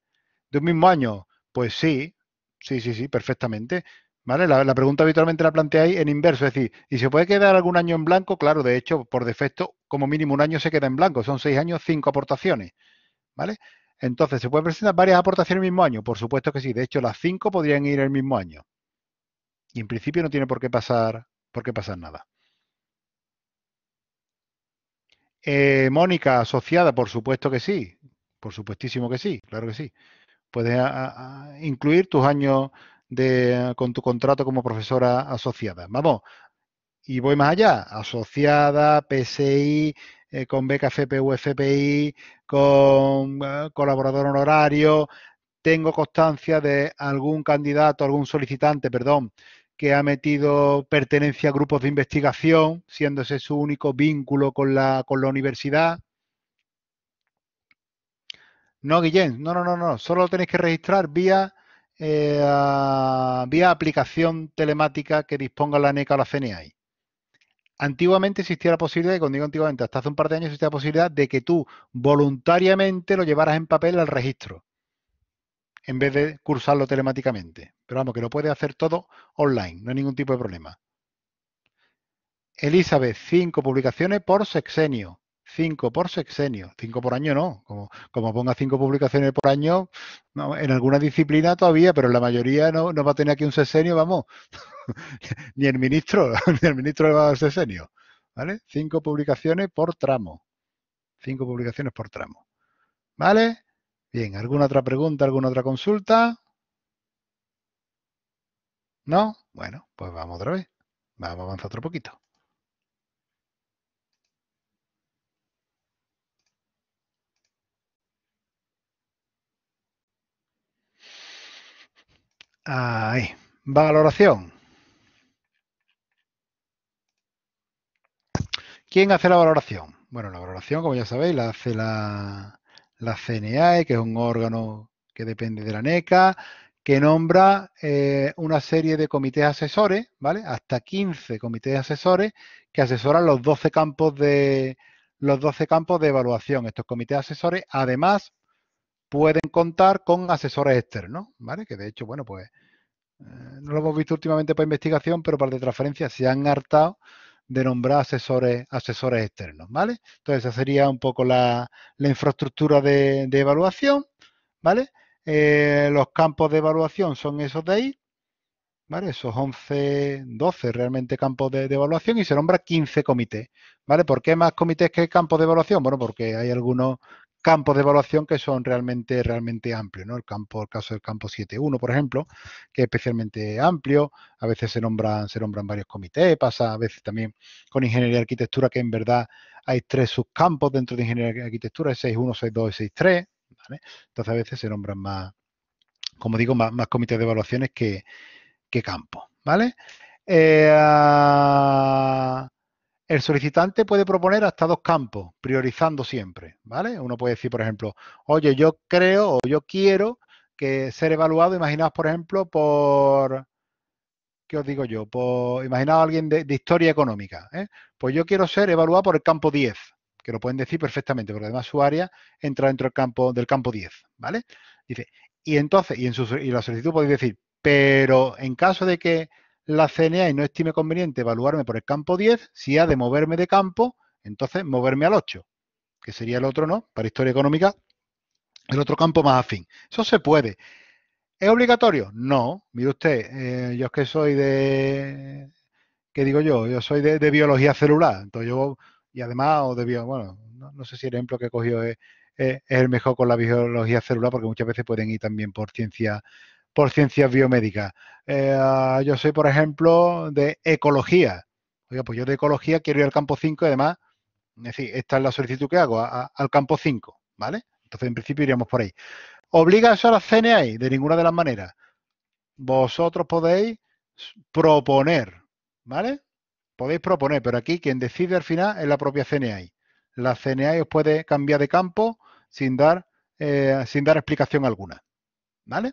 de un mismo año. Pues sí, sí, sí, sí, perfectamente. ¿Vale? La, la, pregunta habitualmente la planteáis en inverso, es decir, ¿y se puede quedar algún año en blanco? Claro, de hecho, por defecto, como mínimo un año se queda en blanco, son seis años, cinco aportaciones. ¿Vale? Entonces, ¿se pueden presentar varias aportaciones el mismo año? Por supuesto que sí. De hecho, las cinco podrían ir el mismo año. Y en principio no tiene por qué pasar, por qué pasar nada. Eh, Mónica, asociada, por supuesto que sí. Por supuestísimo que sí, claro que sí. Puedes ah, ah, ah, incluir tus años con tu contrato como profesora asociada. Vamos, y voy más allá. Asociada, PSI, eh, con beca FPU, FPI, con eh, colaborador honorario. Tengo constancia de algún candidato, algún solicitante, perdón, que ha metido pertenencia a grupos de investigación, siéndose su único vínculo con la, con la universidad. No, Guillén, no, no, no, no, solo lo tenéis que registrar vía, eh, vía aplicación telemática que disponga la NECA o la CNI. Antiguamente existía la posibilidad, y cuando digo antiguamente, hasta hace un par de años existía la posibilidad de que tú voluntariamente lo llevaras en papel al registro, en vez de cursarlo telemáticamente. Pero vamos, que lo puedes hacer todo online, no hay ningún tipo de problema. Elizabeth, cinco publicaciones por sexenio cinco por sexenio, cinco por año no, como, ponga cinco publicaciones por año, en alguna disciplina todavía, pero la mayoría no, no va a tener aquí un sexenio, vamos, [LAUGHS] ni el ministro, [LAUGHS] ni el ministro le va a dar sexenio, ¿vale? Cinco publicaciones por tramo, cinco publicaciones por tramo, ¿vale? Bien, ¿alguna otra pregunta, alguna otra consulta? ¿No? Bueno, pues vamos otra vez, vamos a avanzar otro poquito. Ahí. Valoración. ¿Quién hace la valoración? Bueno, la valoración, como ya sabéis, la hace la, CNAE, que es un órgano que depende de la NECA, que nombra eh, una serie de comités asesores, ¿vale? Hasta 15 comités asesores que asesoran los 12 campos de los 12 campos de evaluación. Estos comités asesores, además, pueden contar con asesores externos, ¿vale? Que de hecho, bueno, pues eh, no lo hemos visto últimamente para investigación, pero para de transferencia se han hartado de nombrar asesores, asesores externos, ¿vale? Entonces, esa sería un poco la, infraestructura de, evaluación, ¿vale? Eh, los campos de evaluación son esos de ahí, ¿vale? Esos 11, 12 realmente campos de, de, evaluación y se nombra 15 comités, ¿vale? ¿Por qué más comités que campos de evaluación? Bueno, porque hay algunos campos de evaluación que son realmente, realmente amplios. ¿no? El campo, caso del campo 7.1, por ejemplo, que es especialmente amplio. A veces se nombran, se nombran varios comités, pasa a veces también con ingeniería y arquitectura, que en verdad hay tres subcampos dentro de ingeniería y arquitectura, 6.1, 6.2 y 6.3. Entonces a veces se nombran más, como digo, más, comités de evaluaciones que, campos. ¿Vale? Eh, ah, el solicitante puede proponer hasta dos campos, priorizando siempre, ¿vale? Uno puede decir, por ejemplo, oye, yo creo o yo quiero que ser evaluado, imaginaos, por ejemplo, por, ¿qué os digo yo? Por, imaginaos a alguien de, historia económica, ¿eh? Pues yo quiero ser evaluado por el campo 10, que lo pueden decir perfectamente, porque además su área entra dentro del campo, del campo 10, ¿vale? Dice, y entonces, y en la solicitud podéis decir, pero en caso de que la CNA y no estime conveniente evaluarme por el campo 10, si ha de moverme de campo, entonces moverme al 8, que sería el otro, ¿no? Para historia económica, el otro campo más afín. Eso se puede. ¿Es obligatorio? No. Mire usted, eh, yo es que soy de... ¿Qué digo yo? Yo soy de, biología celular. Entonces yo, y además, o de bio, bueno, no, sé si el ejemplo que he cogido es, es, el mejor con la biología celular, porque muchas veces pueden ir también por ciencia por ciencias biomédicas. Eh, yo soy, por ejemplo, de ecología. Oiga, pues yo de ecología quiero ir al campo 5 y además, es decir, esta es la solicitud que hago, al campo 5, ¿vale? Entonces, en principio iríamos por ahí. ¿Obliga eso a la CNI? De ninguna de las maneras. Vosotros podéis proponer, ¿vale? Podéis proponer, pero aquí quien decide al final es la propia CNI. La CNI os puede cambiar de campo sin dar, eh, sin dar explicación alguna, ¿vale?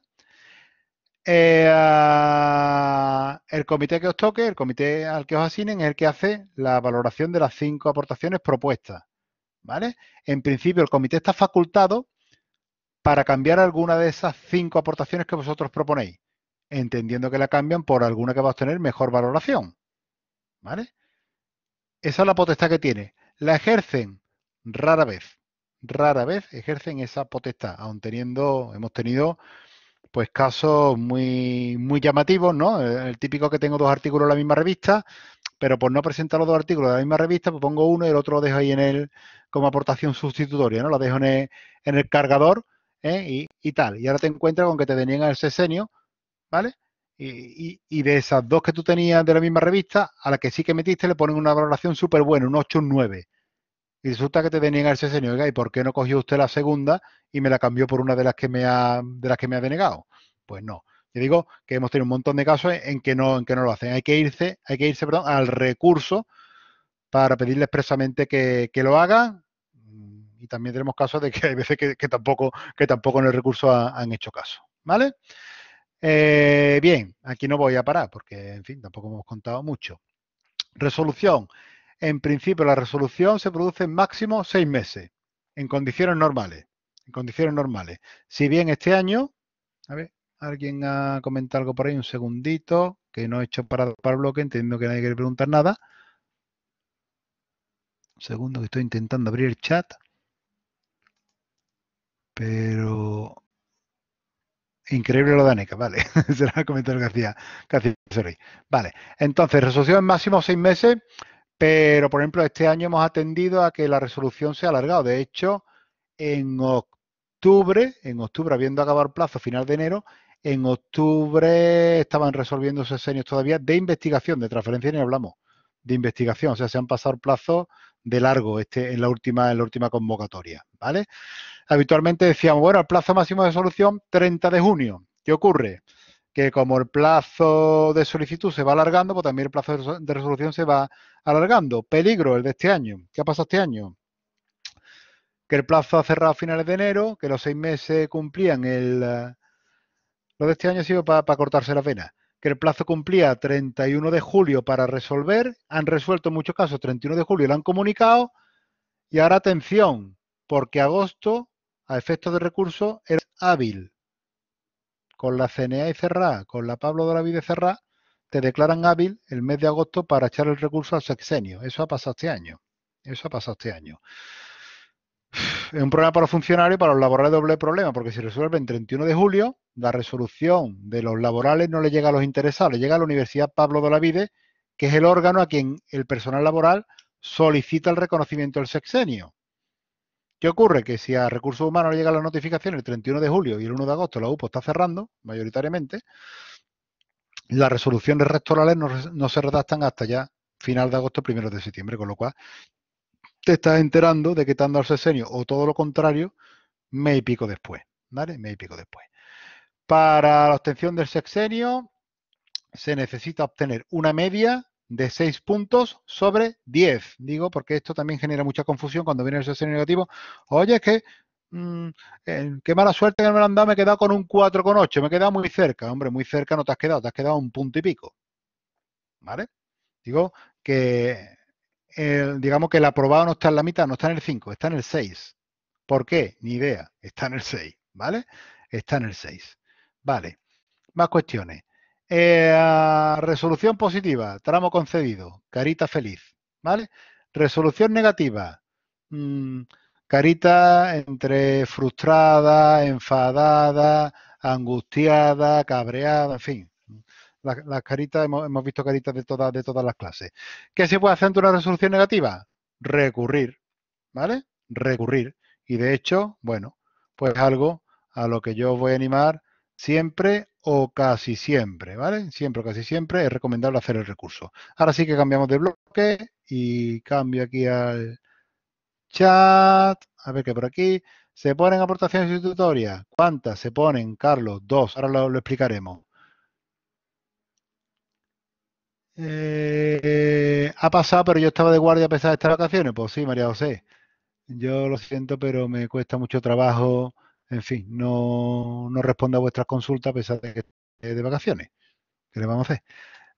Eh, ah, el comité que os toque, el comité al que os asignen, es el que hace la valoración de las cinco aportaciones propuestas. ¿Vale? En principio, el comité está facultado para cambiar alguna de esas cinco aportaciones que vosotros proponéis, entendiendo que la cambian por alguna que va a obtener mejor valoración. ¿Vale? Esa es la potestad que tiene. La ejercen rara vez. Rara vez ejercen esa potestad, aun teniendo, hemos tenido pues casos muy, muy llamativos, ¿no? Eh, el típico que tengo dos artículos en la misma revista, pero por no presentar los dos artículos de la misma revista, pues pongo uno y el otro lo dejo ahí en el, como aportación sustitutoria, ¿no? Lo dejo en el, en el cargador ¿eh? y, tal. Y ahora te encuentras con que te denían el sesenio, ¿vale? Y, y, y, de esas dos que tú tenías de la misma revista, a la que sí que metiste le ponen una valoración súper buena, un 8 un 9. Y resulta que te deniega ese señor. oiga, ¿y por qué no cogió usted la segunda y me la cambió por una de las que me ha, de las que me ha denegado? Pues no. Te digo que hemos tenido un montón de casos en que no, que no lo hacen. Hay que irse, hay que irse al recurso para pedirle expresamente que, lo haga. Y también tenemos casos de que hay veces que, tampoco, que tampoco en el recurso han hecho caso. ¿Vale? Eh, bien, aquí no voy a parar porque, en fin, tampoco hemos contado mucho. Resolución. En principio, la resolución se produce en máximo seis meses, en condiciones normales. En condiciones normales. Si bien este año, a ver, alguien ha comentado algo por ahí, un segundito, que no he hecho para, para bloque, entiendo que nadie quiere preguntar nada. Un segundo que estoy intentando abrir el chat. Pero Increíble lo de Aneca, vale. Será el comentario que hacía, Vale. Entonces, resolución en máximo seis meses. Pero, por ejemplo, este año hemos atendido a que la resolución se ha alargado. De hecho, en octubre, en octubre, habiendo acabado el plazo, final de enero, en octubre estaban resolviendo sexenios todavía de investigación, de transferencia ni hablamos, de investigación. O sea, se han pasado el plazo de largo este, en, la última, en la última convocatoria. ¿vale? Habitualmente decíamos, bueno, el plazo máximo de resolución 30 de junio. ¿Qué ocurre? que como el plazo de solicitud se va alargando, pues también el plazo de resolución se va alargando. Peligro, el de este año. ¿Qué ha pasado este año? Que el plazo ha cerrado a finales de enero, que los seis meses cumplían el... Lo de este año ha sido para cortarse la pena. Que el plazo cumplía 31 de julio para resolver. Han resuelto en muchos casos 31 de julio, lo han comunicado. Y ahora atención, porque agosto, a efectos de recursos, era hábil con la CNA y cerrar, con la Pablo de la Vida te declaran hábil el mes de agosto para echar el recurso al sexenio. Eso ha pasado este año. Eso ha pasado este año. Es un problema para los funcionarios y para los laborales doble problema, porque si resuelven 31 de julio, la resolución de los laborales no le llega a los interesados, le llega a la Universidad Pablo de que es el órgano a quien el personal laboral solicita el reconocimiento del sexenio. ¿Qué ocurre? Que si a recursos humanos le llega la notificación el 31 de julio y el 1 de agosto la UPO está cerrando, mayoritariamente, las resoluciones rectorales no, se redactan hasta ya final de agosto, primero de septiembre, con lo cual te estás enterando de que te al sexenio o todo lo contrario, me pico después, ¿vale? Me y pico después. Para la obtención del sexenio se necesita obtener una media de 6 puntos sobre 10. Digo, porque esto también genera mucha confusión cuando viene el sesión negativo. Oye, es que mm, qué mala suerte que me lo han dado, me he quedado con un 4,8, me he quedado muy cerca. Hombre, muy cerca no te has quedado, te has quedado un punto y pico. ¿Vale? Digo que, digamos que el aprobado no está en la mitad, no está en el 5, está en el 6. ¿Por qué? Ni idea, está en el 6, ¿vale? Está en el 6. Vale, más cuestiones. Eh, resolución positiva, tramo concedido, carita feliz, ¿vale? Resolución negativa, mm, carita entre frustrada, enfadada, angustiada, cabreada, en fin. Las, caritas, hemos, visto caritas de, todas de todas las clases. ¿Qué se puede hacer ante una resolución negativa? Recurrir, ¿vale? Recurrir. Y de hecho, bueno, pues algo a lo que yo voy a animar siempre o casi siempre, ¿vale? Siempre o casi siempre es recomendable hacer el recurso. Ahora sí que cambiamos de bloque y cambio aquí al chat. A ver que por aquí. ¿Se ponen aportaciones tutorias ¿Cuántas se ponen, Carlos? Dos. Ahora lo, explicaremos. Eh, ha pasado, pero yo estaba de guardia a pesar de estas vacaciones. Pues sí, María José. Yo lo siento, pero me cuesta mucho trabajo en fin, no, no respondo a vuestras consultas a pesar de que esté de vacaciones. ¿Qué le vamos a hacer?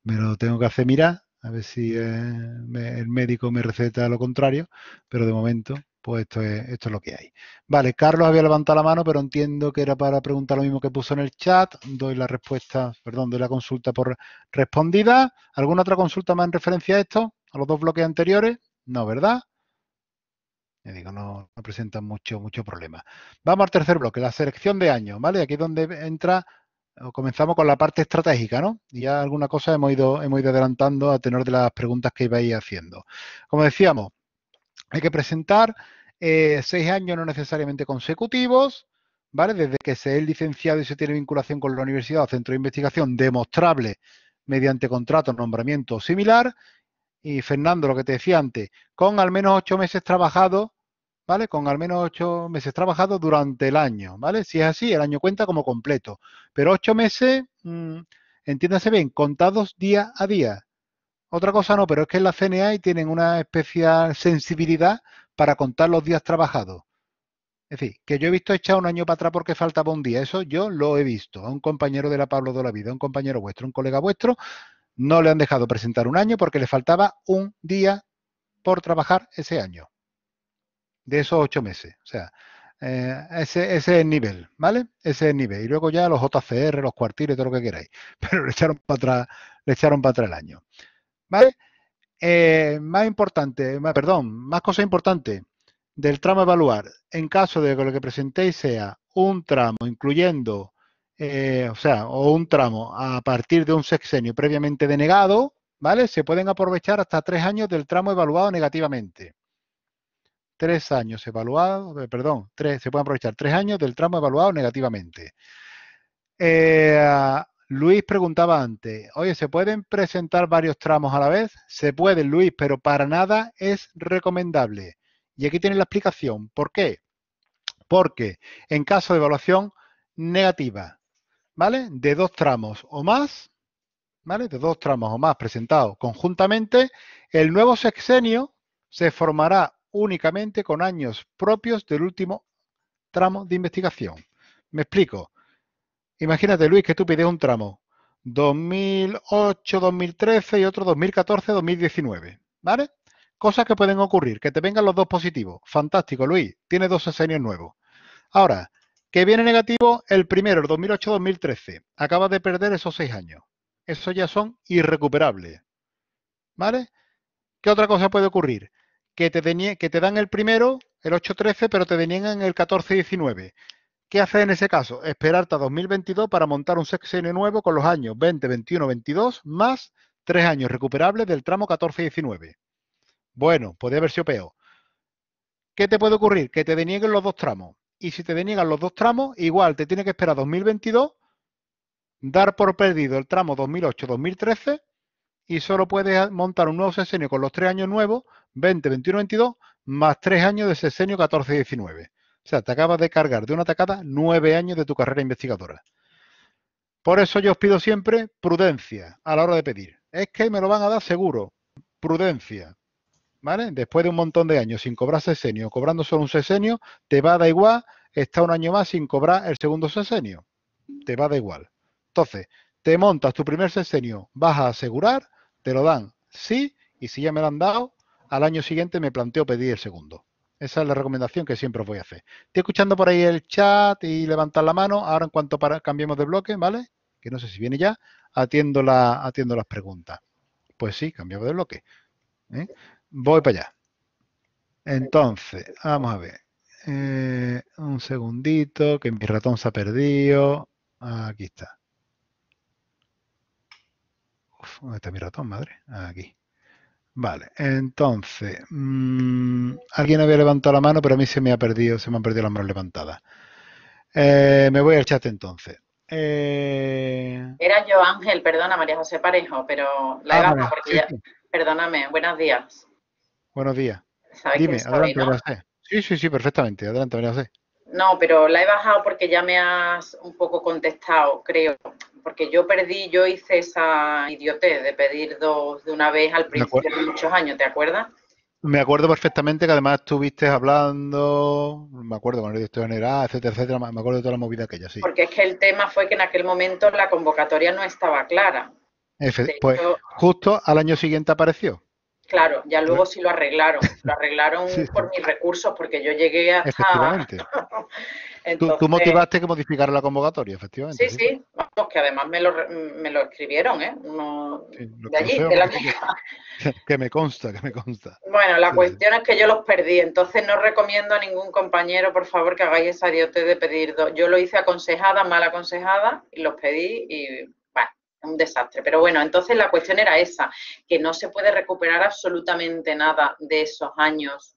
Me lo tengo que hacer mirar, a ver si eh, el médico me receta lo contrario, pero de momento, pues esto es, esto es lo que hay. Vale, Carlos había levantado la mano, pero entiendo que era para preguntar lo mismo que puso en el chat. Doy la respuesta, perdón, doy la consulta por respondida. ¿Alguna otra consulta más en referencia a esto? ¿A los dos bloques anteriores? No, ¿verdad? no, presentan mucho, mucho problema. Vamos al tercer bloque, la selección de años, ¿vale? Aquí es donde entra, comenzamos con la parte estratégica, ¿no? Y ya alguna cosa hemos ido, hemos ido adelantando a tenor de las preguntas que ibais haciendo. Como decíamos, hay que presentar eh, seis años no necesariamente consecutivos, ¿vale? Desde que se es licenciado y se tiene vinculación con la universidad o centro de investigación demostrable mediante contrato, nombramiento similar. Y Fernando, lo que te decía antes, con al menos ocho meses trabajado, ¿vale? Con al menos ocho meses trabajados durante el año, ¿vale? Si es así, el año cuenta como completo. Pero ocho meses, mm, entiéndase bien, contados día a día. Otra cosa no, pero es que en la CNA tienen una especial sensibilidad para contar los días trabajados. Es decir, que yo he visto echar un año para atrás porque faltaba un día. Eso yo lo he visto. A un compañero de la Pablo de la Vida, un compañero vuestro, un colega vuestro, no le han dejado presentar un año porque le faltaba un día por trabajar ese año de esos ocho meses. O sea, eh, ese, ese, es el nivel, ¿vale? Ese es el nivel. Y luego ya los JCR, los cuartiles, todo lo que queráis. [LAUGHS] Pero le echaron para atrás, le echaron para atrás el año. ¿Vale? Eh, más importante, perdón, más cosa importante del tramo evaluar. En caso de que lo que presentéis sea un tramo incluyendo, eh, o sea, o un tramo a partir de un sexenio previamente denegado, ¿vale? Se pueden aprovechar hasta tres años del tramo evaluado negativamente tres años evaluados, eh, perdón, tres, se pueden aprovechar tres años del tramo evaluado negativamente. Eh, Luis preguntaba antes, oye, ¿se pueden presentar varios tramos a la vez? Se pueden, Luis, pero para nada es recomendable. Y aquí tiene la explicación. ¿Por qué? Porque en caso de evaluación negativa, ¿vale? De dos tramos o más, ¿vale? De dos tramos o más presentados conjuntamente, el nuevo sexenio se formará únicamente con años propios del último tramo de investigación. Me explico. Imagínate, Luis, que tú pides un tramo 2008-2013 y otro 2014-2019, ¿vale? Cosas que pueden ocurrir, que te vengan los dos positivos. Fantástico, Luis, tienes dos escenarios nuevos. Ahora, que viene negativo el primero, el 2008-2013. Acabas de perder esos seis años. Esos ya son irrecuperables, ¿vale? ¿Qué otra cosa puede ocurrir? que te, dan el primero, el 8-13, pero te deniegan el 14-19. ¿Qué haces en ese caso? Esperarte a 2022 para montar un sexenio nuevo con los años 20, 21, 22, más tres años recuperables del tramo 14-19. Bueno, podría haber sido peor. ¿Qué te puede ocurrir? Que te denieguen los dos tramos. Y si te deniegan los dos tramos, igual te tiene que esperar 2022, dar por perdido el tramo 2008-2013 y solo puedes montar un nuevo sesenio con los tres años nuevos, 20, 21, 22, más tres años de sesenio 14, 19. O sea, te acabas de cargar de una tacada nueve años de tu carrera investigadora. Por eso yo os pido siempre prudencia a la hora de pedir. Es que me lo van a dar seguro. Prudencia. ¿Vale? Después de un montón de años sin cobrar sesenio, cobrando solo un sesenio, te va a dar igual estar un año más sin cobrar el segundo sesenio. Te va a dar igual. Entonces, te montas tu primer sesenio, vas a asegurar te lo dan, sí, y si ya me lo han dado, al año siguiente me planteo pedir el segundo. Esa es la recomendación que siempre os voy a hacer. Estoy escuchando por ahí el chat y levantar la mano. Ahora en cuanto para, cambiemos de bloque, ¿vale? Que no sé si viene ya, atiendo, atiendo las preguntas. Pues sí, cambiamos de bloque. ¿eh? Voy para allá. Entonces, vamos a ver. Eh, un segundito, que mi ratón se ha perdido. Aquí está. ¿Dónde está mi ratón, madre? Aquí. Vale, entonces, mm, alguien había levantado la mano, pero a mí se me ha perdido, se me han perdido las manos levantadas. Eh, me voy al chat entonces. Eh, Era yo, Ángel, perdona, María José Parejo, pero la he bajado ah, porque ya... Perdóname, buenos días. Buenos días. Dime, adelante, Sí, sí, sí, perfectamente, adelante, María José. No, pero la he bajado porque ya me has un poco contestado, creo porque yo perdí, yo hice esa idiotez de pedir dos de una vez al principio de muchos años, ¿te acuerdas? Me acuerdo perfectamente que además estuviste hablando, me acuerdo con el director general, etcétera, etcétera, me acuerdo de toda la movida aquella, sí. Porque es que el tema fue que en aquel momento la convocatoria no estaba clara. Pues, justo al año siguiente apareció. Claro, ya luego sí lo arreglaron, lo arreglaron [LAUGHS] por mis recursos porque yo llegué hasta... [LAUGHS] ¿Tú, motivaste que modificara la convocatoria, efectivamente. Sí, sí, Vamos, que además me lo, escribieron, ¿eh? de allí, de la [LAUGHS] que, me consta, que me consta. Bueno, la cuestión es que yo los perdí, entonces no recomiendo a ningún compañero, por favor, que hagáis esa diote de pedir dos. Yo lo hice aconsejada, mal aconsejada, y los pedí y bueno, un desastre. Pero bueno, entonces la cuestión era esa, que no se puede recuperar absolutamente nada de esos años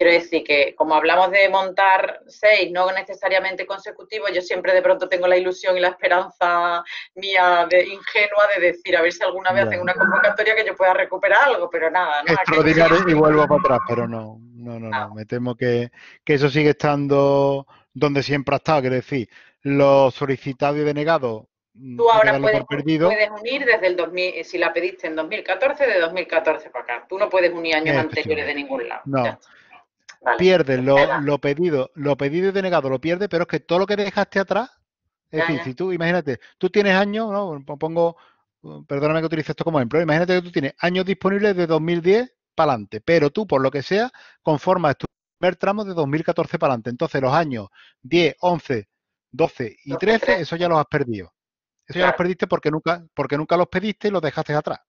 Quiero decir que como hablamos de montar seis, no necesariamente consecutivos, yo siempre de pronto tengo la ilusión y la esperanza mía de, ingenua de decir, a ver si alguna vez hacen una convocatoria que yo pueda recuperar algo, pero nada. ¿no? Extraordinario y vuelvo para atrás, pero no, no, no, ah. me temo que, eso sigue estando donde siempre ha estado, quiero decir, lo solicitado y denegado, mm, Tú ahora puedes, puedes, unir desde el 2000, eh, si la pediste en 2014, de 2014 para acá. Tú no puedes unir años anteriores de ningún lado. No pierde pues lo, pedido, lo pedido y denegado lo pierde pero es que todo lo que dejaste atrás, es decir, si tú, imagínate, tú tienes años, ¿no? Pongo, uh, perdóname que utilice esto como ejemplo, imagínate que tú tienes años disponibles de 2010 para adelante, pero tú, por lo que sea, conformas tu primer tramo de 2014 para adelante. Entonces, los años 10, 11, 12 y 13, eso ya los has perdido. Eso ya los perdiste porque nunca, porque nunca los pediste y los dejaste atrás.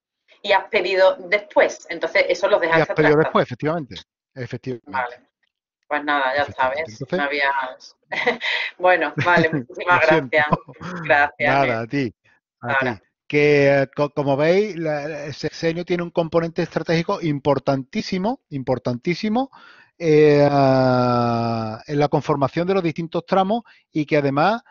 Y has pedido después, entonces eso los dejaste atrás. Y has pedido después, efectivamente. Efectivamente. Vale. Pues nada, ya sabes. [LAUGHS] bueno, vale, [LAUGHS] muchísimas gracias. Gracias. Nada, eh. a ti. A Que eh, como veis, el sexenio tiene un componente estratégico importantísimo, importantísimo eh, en la conformación de los distintos tramos y que además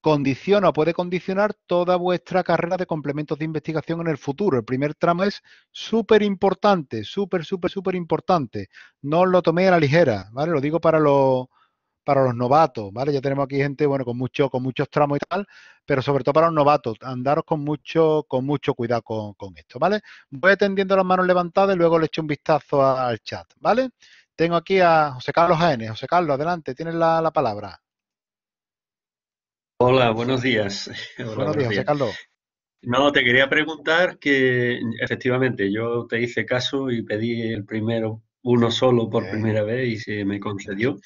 condiciona o puede condicionar toda vuestra carrera de complementos de investigación en el futuro. El primer tramo es súper importante, súper, súper, súper importante. No lo toméis a la ligera, ¿vale? Lo digo para los para los novatos, ¿vale? Ya tenemos aquí gente, bueno, con mucho, con muchos tramos y tal, pero sobre todo para los novatos, andaros con mucho, con mucho cuidado con, esto, ¿vale? Voy atendiendo las manos levantadas y luego le echo un vistazo al chat, ¿vale? Tengo aquí a José Carlos Jaénes. José Carlos, adelante, tienes la, la palabra. Hola, buenos días. [LAUGHS] Hola, buenos, días, José Carlos. No, te quería preguntar que efectivamente yo te hice caso y pedí el primero, uno solo por primera vez y se me concedió.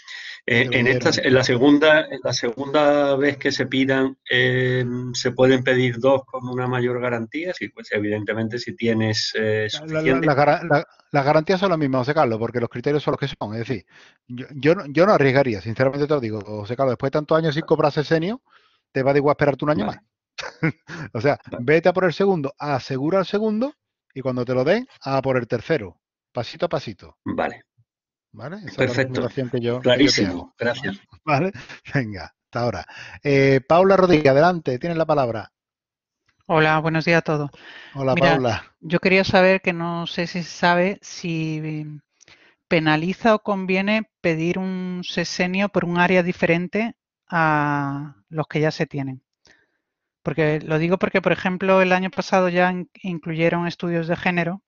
Eh, en, esta, en, la segunda, en la segunda vez que se pidan, em, ¿se pueden pedir dos con una mayor garantía? Sí, pues evidentemente si tienes eh, suficiente. las garantías son las mismas, José Carlos, porque los criterios son los que son. Es decir, yo, yo, no, arriesgaría, sinceramente te lo digo, José Carlos, después de tantos años sin cobrarse senio, te va de igual esperarte un año más. [LAUGHS] o sea, vete a por el segundo, asegura el segundo y cuando te lo den, a por el tercero, pasito a pasito. Vale. Perfecto. Es la que Clarísimo, gracias. [LAUGHS] Venga, hasta ahora. Eh, Paula Rodríguez, adelante, tienes la palabra. Hola, buenos días a todos. Hola, Paula. Yo quería saber, que no sé si se sabe, si mm, penaliza o conviene pedir un sesenio por un área diferente a, los que ya se tienen. Porque lo digo porque, por ejemplo, el año pasado ya incluyeron estudios de género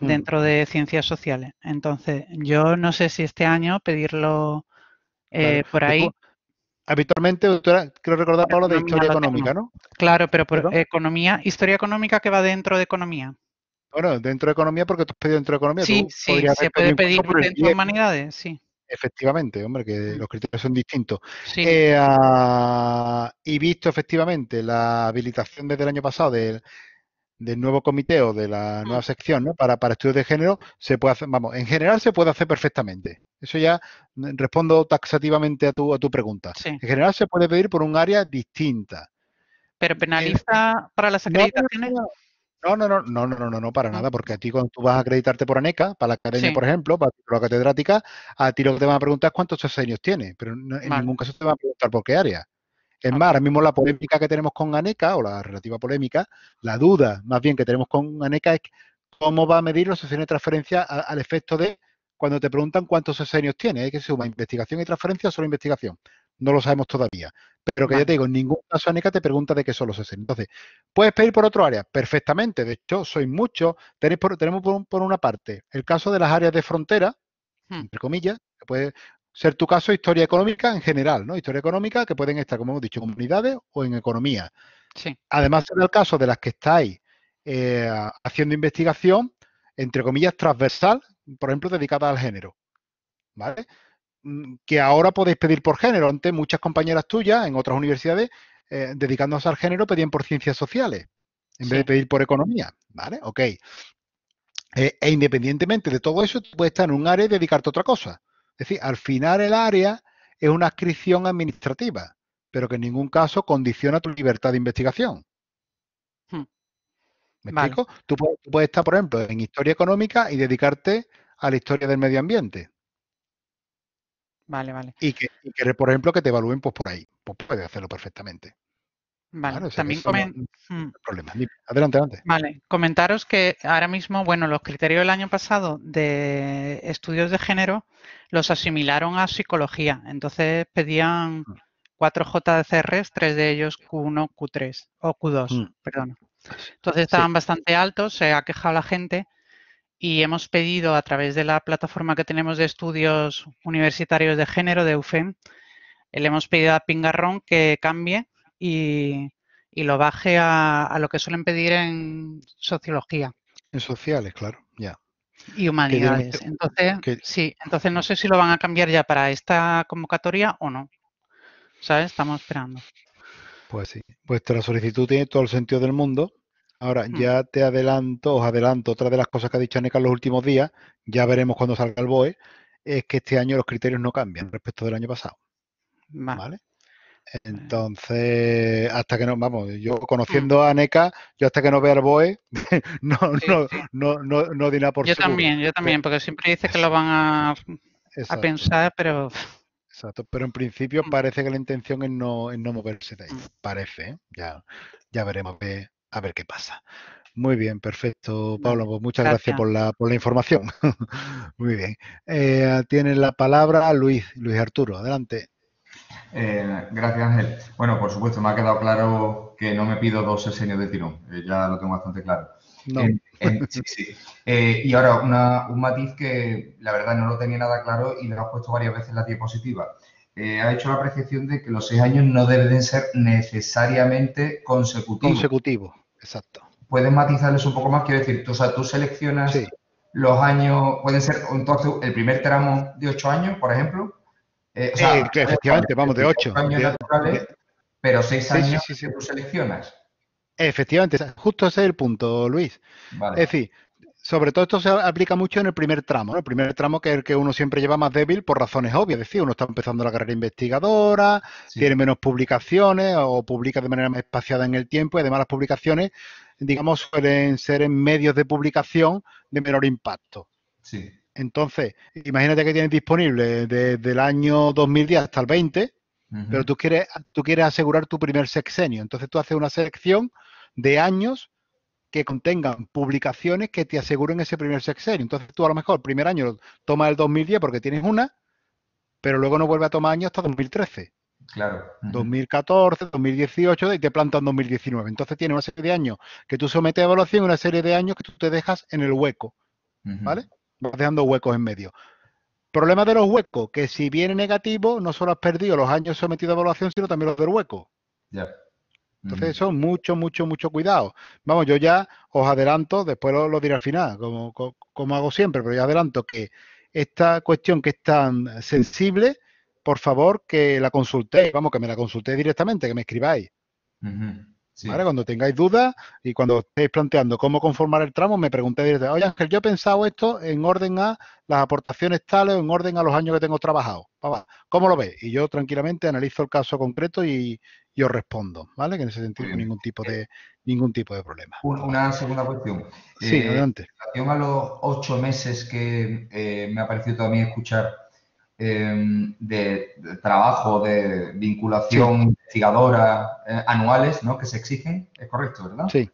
mm. dentro de ciencias sociales. Entonces, yo no sé si este año pedirlo eh, por ahí. Habitualmente, doctora, creo recordar, Pablo, de historia económica, ¿no? Claro, pero por economía, historia económica que va dentro de economía. Bueno, dentro de economía, porque tú has pedido dentro de economía. Sí, sí, se puede pedir dentro de humanidades, sí. Efectivamente, hombre, que mm. los criterios son distintos. Eh, ah, y visto efectivamente la habilitación desde el año pasado del, nuevo comité o de la mm. nueva sección para, para estudios de género, se puede hacer, vamos, en general se puede hacer perfectamente. Eso ya mm, respondo taxativamente a tu, a tu pregunta. En general se puede pedir por un área distinta. Pero penaliza para las acreditaciones. No, no, no, no, no, no, no, para mm. nada, porque a ti cuando tú vas a acreditarte por ANECA, para la academia, por ejemplo, para la catedrática, a ti lo que te van a preguntar es cuántos años tienes, pero en ningún caso te van a preguntar por qué área. Es más, ahora mismo la polémica que tenemos con ANECA, o la relativa polémica, la duda más bien que tenemos con ANECA es cómo va a medir los sesiones de transferencia al efecto de cuando te preguntan cuántos sesenios tienes, hay que una investigación y transferencia o solo investigación. No lo sabemos todavía. Pero que ya te digo, en ningún caso Aneca te pregunta de qué son los 60. Entonces, ¿puedes pedir por otro área? Perfectamente. De hecho, sois muchos. tenemos por, una parte el caso de las áreas de frontera, hmm. entre comillas, que puede ser tu caso historia económica en general, ¿no? Historia económica que pueden estar, como hemos dicho, en comunidades o en economía. Sí. Además, en el caso de las que estáis eh, haciendo investigación, entre comillas, transversal, por ejemplo, dedicada al género. ¿Vale? Mm, que ahora podéis pedir por género. Antes muchas compañeras tuyas en otras universidades, eh, dedicándose al género, pedían por ciencias sociales, en vez de pedir por economía. ¿Vale? Ok. Eh, e independientemente de todo eso, puedes estar en un área y dedicarte a otra cosa. Es decir, al final el área es una adscripción administrativa, pero que en ningún caso condiciona tu libertad de investigación. Hmm. ¿Me explico? tú puedes estar, por ejemplo, en historia económica y dedicarte a la historia del medio ambiente Vale, vale. Y que, por ejemplo, que te evalúen pues, por ahí. Pues puedes hacerlo perfectamente. Vale, también mm. Adelante, adelante. Vale, comentaros que ahora mismo, bueno, los criterios del año pasado de estudios de género los asimilaron a psicología. Entonces pedían mm. cuatro JDCRs, tres de ellos Q1, Q3 o Q2, mm. perdón. Pues, Entonces estaban bastante altos, se ha quejado la gente y hemos pedido a través de la plataforma que tenemos de estudios universitarios de género de UFEM, le hemos pedido a Pingarrón que cambie y, lo baje a, lo que suelen pedir en sociología. En sociales, claro, ya. Y humanidades. entonces, sí, entonces no sé si lo van a cambiar ya para esta convocatoria o no. ¿Sabes? Estamos esperando. Pues sí. Vuestra solicitud tiene todo el sentido del mundo Ahora, mm. ya te adelanto, os adelanto otra de las cosas que ha dicho Aneca en los últimos días, ya veremos cuando salga el BOE, es que este año los criterios no cambian respecto del año pasado. Vale. Eh. Entonces, hasta que no, vamos, yo mm. conociendo a Aneca, yo hasta que no vea el BOE, [LAUGHS] no, no, no, no, dirá por Yo también, yo ¿eh? también, porque siempre dice que lo van a, pensar, pero... Exacto, pero en principio mm. parece que la intención es no, es no moverse de ahí, parece, ¿eh? ya, ya veremos a ver qué pasa. Muy bien, perfecto, Pablo. Pues muchas gracias, por, la, por, la, información. [LAUGHS] Muy bien. Eh, tiene la palabra Luis, Luis Arturo. Adelante. Eh, gracias, Ángel. Bueno, por supuesto, me ha quedado claro que no me pido dos enseños de tirón. Eh, ya lo tengo bastante claro. Eh, y ahora, un matiz que la verdad no lo tenía nada claro y lo has puesto varias veces en la diapositiva. ha hecho la apreciación de que los seis años no deben ser necesariamente consecutivos. Consecutivos. Exacto. Puedes matizarles un poco más, quiero decir, tú, o tú seleccionas los años, pueden ser entonces el primer tramo de 8 años, por ejemplo. Eh, que efectivamente, vamos, de 8. años pero 6 años sí, que tú seleccionas. Efectivamente, justo ese es el punto, Luis. Vale. Es sobre todo esto se aplica mucho en el primer tramo, El primer tramo que es el que uno siempre lleva más débil por razones obvias, es decir, uno está empezando la carrera investigadora, tiene menos publicaciones o publica de manera más espaciada en el tiempo y además las publicaciones, digamos, suelen ser en medios de publicación de menor impacto. Sí. Entonces, imagínate que tienes disponible desde el año 2010 hasta el 20, pero tú quieres, tú quieres asegurar tu primer sexenio, entonces tú haces una selección de años que contengan publicaciones que te aseguren ese primer sexenio. Entonces tú a lo mejor el primer año toma el 2010 porque tienes una, pero luego no vuelve a tomar año hasta 2013. Claro. 2014, 2018 y te en 2019. Entonces tienes una serie de años que tú sometes a evaluación y una serie de años que tú te dejas en el hueco. ¿Vale? Vas dejando huecos en medio. Problema de los huecos, que si viene negativo, no solo has perdido los años sometidos a evaluación, sino también los del hueco. Ya. Entonces, eso, mucho, mucho, mucho cuidado. Vamos, yo ya os adelanto, después lo, diré al final, como, hago siempre, pero ya adelanto que esta cuestión que es tan sensible, por favor, que la consultéis, vamos, que me la consultéis directamente, que me escribáis. Cuando tengáis dudas y cuando estéis planteando cómo conformar el tramo, me preguntéis directamente, oye Ángel, yo he pensado esto en orden a las aportaciones tales o en orden a los años que tengo trabajado. ¿Cómo lo ves? Y yo tranquilamente analizo el caso concreto y, os respondo, ¿vale? Que en ese sentido no hay ningún tipo de, ningún tipo de problema. Una, segunda cuestión. Sí, eh, adelante. En relación a los ocho meses que eh, me ha parecido a mí escuchar Em, de, trabajo, de vinculación investigadora eh, anuales ¿no? que se exigen, es correcto, ¿verdad? Sí.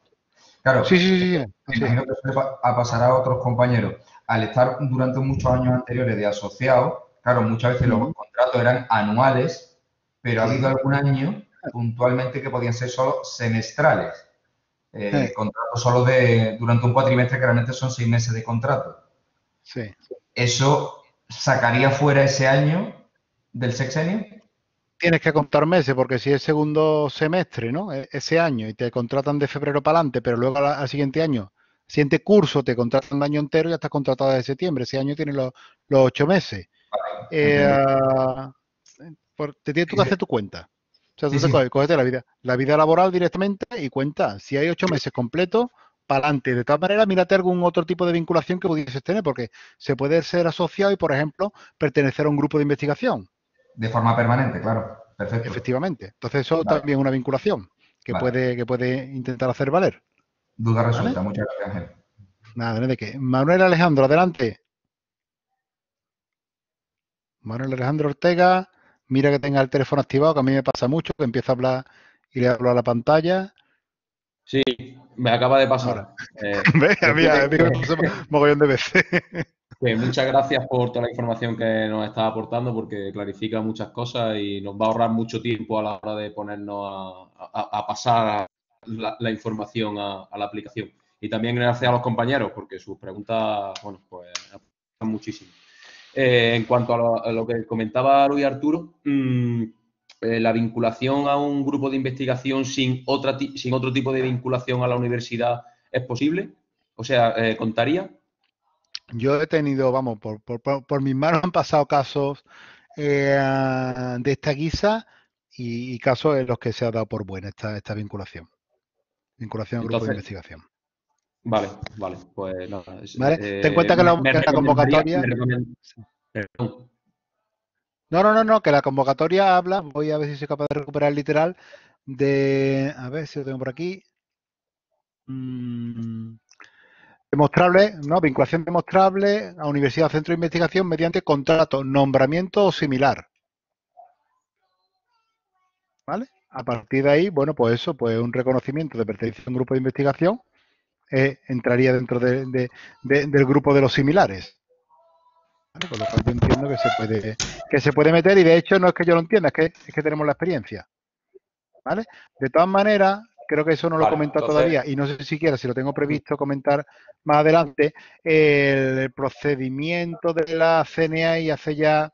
Claro, sí, sí, sí, imagino que eso a pasar a otros compañeros. Al estar durante muchos años anteriores de asociado, claro, muchas veces los contratos eran anuales, pero ha habido algún año puntualmente que podían ser solo semestrales. Eh, contratos solo de durante un cuatrimestre que son seis meses de contrato. Sí. Eso sacaría fuera ese año del sexenio? Tienes que contar meses, porque si es segundo semestre, ¿no? E-, ese año, y te contratan de febrero para adelante, pero luego al, siguiente año, siguiente curso, te contratan el año entero y ya estás contratada de septiembre. Ese año tienes los, ocho meses. Eh, ah, te tienes que hacer tu cuenta. O sea, te coges, la vida, la vida laboral directamente y cuenta. Si hay ocho meses completos, para adelante. De todas maneras, mírate algún otro tipo de vinculación que pudieses tener, porque se puede ser asociado y, por ejemplo, pertenecer a un grupo de investigación. De forma permanente, claro. Perfecto. Efectivamente. Entonces, eso también es una vinculación que, puede, que puede intentar hacer valer. Duda resulta. Muchas gracias, Ángel. Nada, de qué. Manuel Alejandro, adelante. Manuel Alejandro Ortega, mira que tenga el teléfono activado, que a mí me pasa mucho, que empieza a hablar y le hablo a la pantalla. Sí, me acaba de pasar. [LAUGHS] Eh, Venga, mira, un mogollón de veces. [LAUGHS] muchas gracias por toda la información que nos está aportando porque clarifica muchas cosas y nos va a ahorrar mucho tiempo a la hora de ponernos a, pasar la, información a, la aplicación. Y también gracias a los compañeros porque sus preguntas, bueno, pues aportan muchísimo. Eh, en cuanto a lo, que comentaba Luis Arturo, mm, eh, la vinculación a un grupo de investigación sin, otro tipo de vinculación a la universidad es posible? O sea, eh, ¿contaría? Yo he tenido, vamos, por, mis manos han pasado casos eh, de esta guisa y, casos en los que se ha dado por buena esta, esta vinculación. Vinculación un grupo de investigación. Vale, vale, pues nada. ¿Vale? Ten cuenta que la, convocatoria... No, no, no, no, que la convocatoria habla, voy a ver si soy capaz de recuperar el literal, de, a ver si lo tengo por aquí, mm, demostrable, ¿no? Vinculación demostrable a universidad, centro de investigación mediante contrato, nombramiento o similar. ¿Vale? A partir de ahí, bueno, pues eso, pues un reconocimiento de pertenencia a un grupo de investigación eh, entraría dentro del grupo de los similares lo cual yo entiendo que se puede, que se puede meter y de hecho no es que yo lo entienda, es que, tenemos la experiencia. ¿Vale? De todas maneras, creo que eso no lo he comentado todavía y no sé siquiera si lo tengo previsto comentar más adelante. El procedimiento de la CNA y hace ya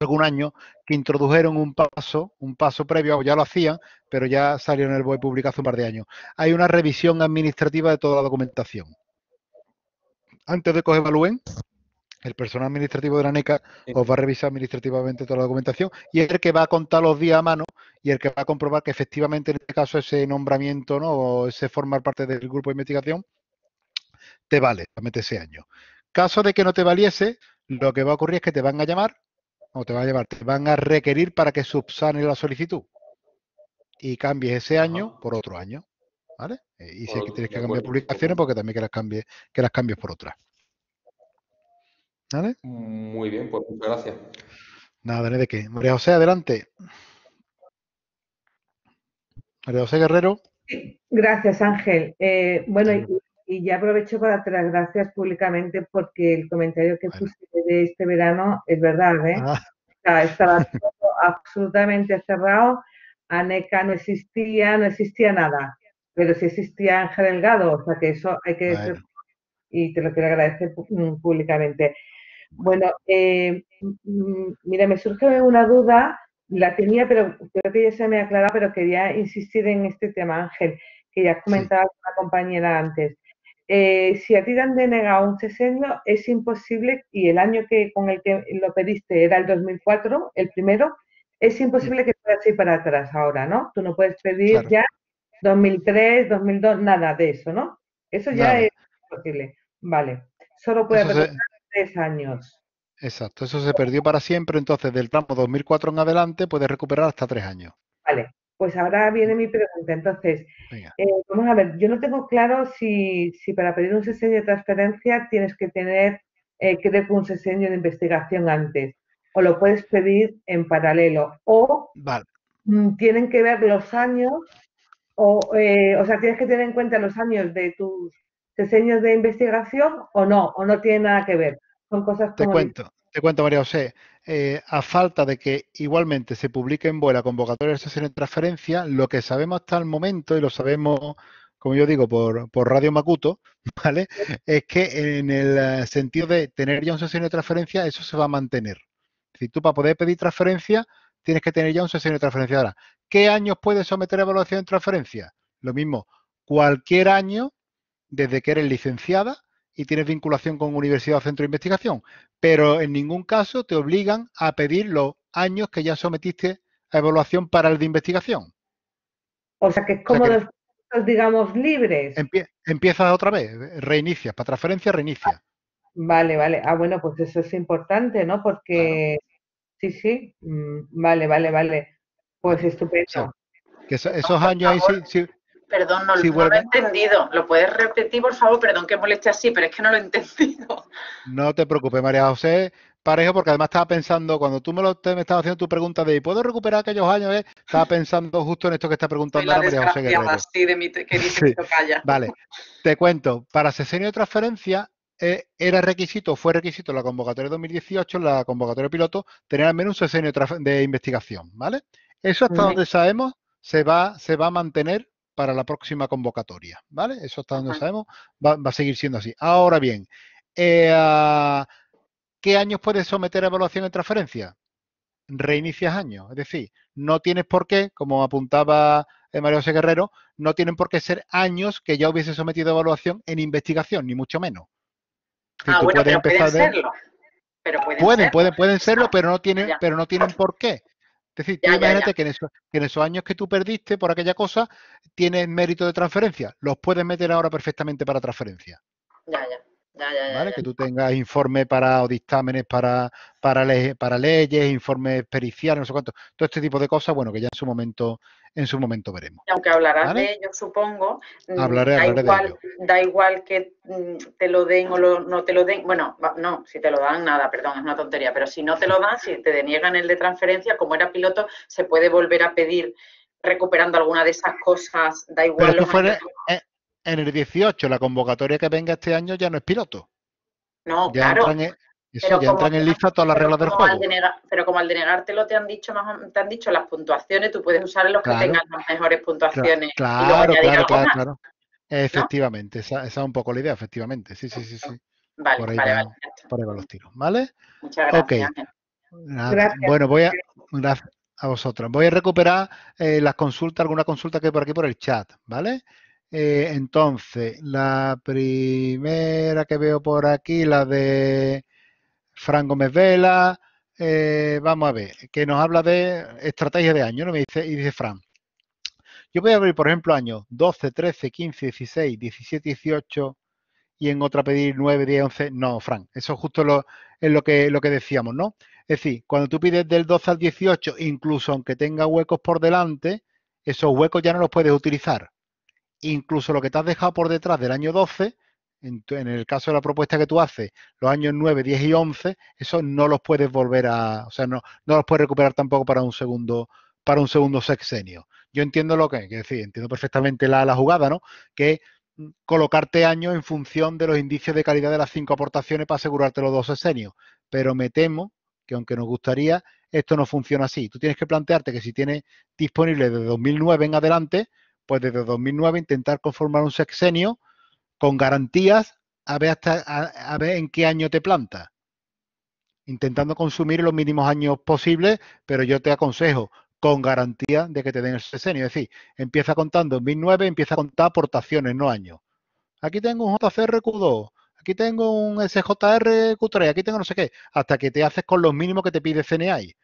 algún año que introdujeron un paso, un paso previo, ya lo hacían, pero ya salió en el BOE publicado hace un par de años. Hay una revisión administrativa de toda la documentación. Antes de que os evalúen, el personal administrativo de la NECA os va a revisar administrativamente toda la documentación y es el que va a contar los días a mano y el que va a comprobar que efectivamente en este caso ese nombramiento ¿no? o ese formar parte del grupo de investigación te vale también ese año. Caso de que no te valiese, lo que va a ocurrir es que te van a llamar o te van a llamar, te van a requerir para que subsane la solicitud y cambies ese año por otro año. ¿Vale? Y si tienes que cambiar publicaciones, porque también que las cambies, que las cambies por otras. Muy bien, pues muchas gracias. Nada, de qué. María José, adelante. María José Guerrero. Gracias, Ángel. Eh, bueno, y, ya aprovecho para darte las gracias públicamente porque el comentario que puse de este verano es verdad, ¿eh? Ah. estaba todo [LAUGHS] absolutamente cerrado. ANECA no existía, no existía nada. Pero sí existía Ángel Delgado, o sea que eso hay que... Y te lo quiero agradecer mm, públicamente. Bueno, eh, mm, mira, me surge una duda, la tenía, pero creo que ya se me ha aclarado, pero quería insistir en este tema, Ángel, que ya comentaba con la compañera antes. Eh, si a ti te han denegado un sesenio, es imposible, y el año que con el que lo pediste era el 2004, el primero, es imposible que puedas ir para atrás ahora, ¿no? Tú no puedes pedir ya 2003, 2002, nada de eso, ¿no? Eso ya es imposible. Vale. Solo puedes años. Exacto, eso se perdió para siempre, entonces del tramo 2004 en adelante puedes recuperar hasta tres años. Vale, pues ahora viene mi pregunta. Entonces, eh, vamos a ver, yo no tengo claro si, si para pedir un sesenio de transferencia tienes que tener, eh, que creo un sesenio de investigación antes, o lo puedes pedir en paralelo, o vale. Mm, tienen que ver los años, o, eh, o sea, tienes que tener en cuenta los años de tus sesenios de investigación, o no, o no tiene nada que ver te cuento, te cuento, María José. Eh, a falta de que igualmente se publique en vuela convocatoria de sesión de transferencia, lo que sabemos hasta el momento, y lo sabemos, como yo digo, por, Radio Macuto, [LAUGHS] ¿vale? Es que en el sentido de tener ya un sesión de transferencia, eso se va a mantener. Si tú para poder pedir transferencia, tienes que tener ya un sesión de transferencia. Ahora, ¿qué años puedes someter a evaluación de transferencia? Lo mismo, cualquier año desde que eres licenciada y tienes vinculación con universidad o centro de investigación, pero en ningún caso te obligan a pedir los años que ya sometiste a evaluación para el de investigación. O sea que es como digamos, libres. Empieza empiezas otra vez, reinicias, para transferencia reinicia. Vale, vale. Ah, bueno, pues eso es importante, ¿no? Porque... Sí, sí. Mm, vale, vale, vale. Pues estupendo. que esos años ahí sí Perdón, no, lo he entendido. ¿Lo puedes repetir, por favor? Perdón que moleste así, pero es que no lo he [LAUGHS] entendido. No te preocupes, María José Parejo, porque además estaba pensando, cuando tú me, lo, estabas haciendo tu pregunta de ¿puedo recuperar aquellos años? Eh? Estaba [LAUGHS] pensando justo en esto que está preguntando la María José Guerrero. [LAUGHS] Vale, te cuento. Para sesenio de transferencia eh, era requisito, fue requisito en la convocatoria 2018, en la convocatoria piloto, tener al menos un sesenio de investigación, ¿vale? Eso hasta donde sabemos se va, se va a mantener para la próxima convocatoria, ¿vale? Eso está donde sabemos va, a seguir siendo así. Ahora bien, eh, ah, ¿qué años puedes someter a evaluación en transferencia? Reinicias años, es decir, no tienes por qué, como apuntaba eh, Mario José Guerrero, no tienen por qué ser años que ya hubiese sometido a evaluación en investigación, ni mucho menos. pueden serlo. pueden, pueden, serlo. pero no tienen, pero no tienen por qué. Es decir, imagínate Que, en esos, que en esos años que tú perdiste por aquella cosa, tienes mérito de transferencia. Los puedes meter ahora perfectamente para transferencia. Ya, ya. Que tú tengas informe para o dictámenes para, para, para leyes, informes periciales, no sé cuánto, todo este tipo de cosas, bueno, que ya en su momento, en su momento veremos. aunque hablarás de ello, supongo, mm, hablaré, da, igual, que mm, te lo den o no te lo den, bueno, no, si te lo dan, nada, perdón, es una tontería, pero si no te lo dan, si te deniegan el de transferencia, como era piloto, se puede volver a pedir recuperando alguna de esas cosas, da igual en el 18 la convocatoria que venga este año ya no es piloto. No, ya Entran en, ya entran en lista todas las reglas del juego. pero como al denegártelo te han dicho te han dicho las puntuaciones, tú puedes usar los que tengan las mejores puntuaciones. Claro, claro, claro, claro, Efectivamente, esa, es un poco la idea, efectivamente. Sí, sí, sí, sí. Vale, por ahí va, los tiros, ¿vale? Muchas gracias. Bueno, voy a. Gracias a vosotros. Voy a recuperar eh, las consultas, alguna consulta que hay por aquí por el chat, ¿vale? Eh, entonces, la primera que veo por aquí, la de Fran Gómez Vela, eh, vamos a ver, que nos habla de estrategia de año, ¿no? Me dice, y dice Fran. Yo voy a abrir, por ejemplo, años 12, 13, 15, 16, 17, 18 y en otra pedir 9, 10, 11. No, Fran, eso justo es lo lo que decíamos, ¿no? Es decir, cuando tú pides del 12 al 18, incluso aunque tenga huecos por delante, esos huecos ya no los puedes utilizar incluso lo que te has dejado por detrás del año 12, en, el caso de la propuesta que tú haces, los años 9, 10 y 11, eso no los puedes volver a, o sea, no, no los puedes recuperar tampoco para un segundo para un segundo sexenio. Yo entiendo lo que, que decir, entiendo perfectamente la, jugada, ¿no? Que mm, colocarte años en función de los indicios de calidad de las cinco aportaciones para asegurarte los dos sexenios. Pero me temo que aunque nos gustaría, esto no funciona así. Tú tienes que plantearte que si tienes disponible de 2009 en adelante, pues desde 2009 intentar conformar un sexenio con garantías a ver, hasta, a, ver en qué año te plantas. Intentando consumir los mínimos años posibles, pero yo te aconsejo, con garantía de que te den el sexenio. Es decir, empieza contando 2009, empieza a contar aportaciones, no años. Aquí tengo un JCRQ2, aquí tengo un SJRQ3, aquí tengo no sé qué, hasta que te haces con los mínimos que te pide CNI.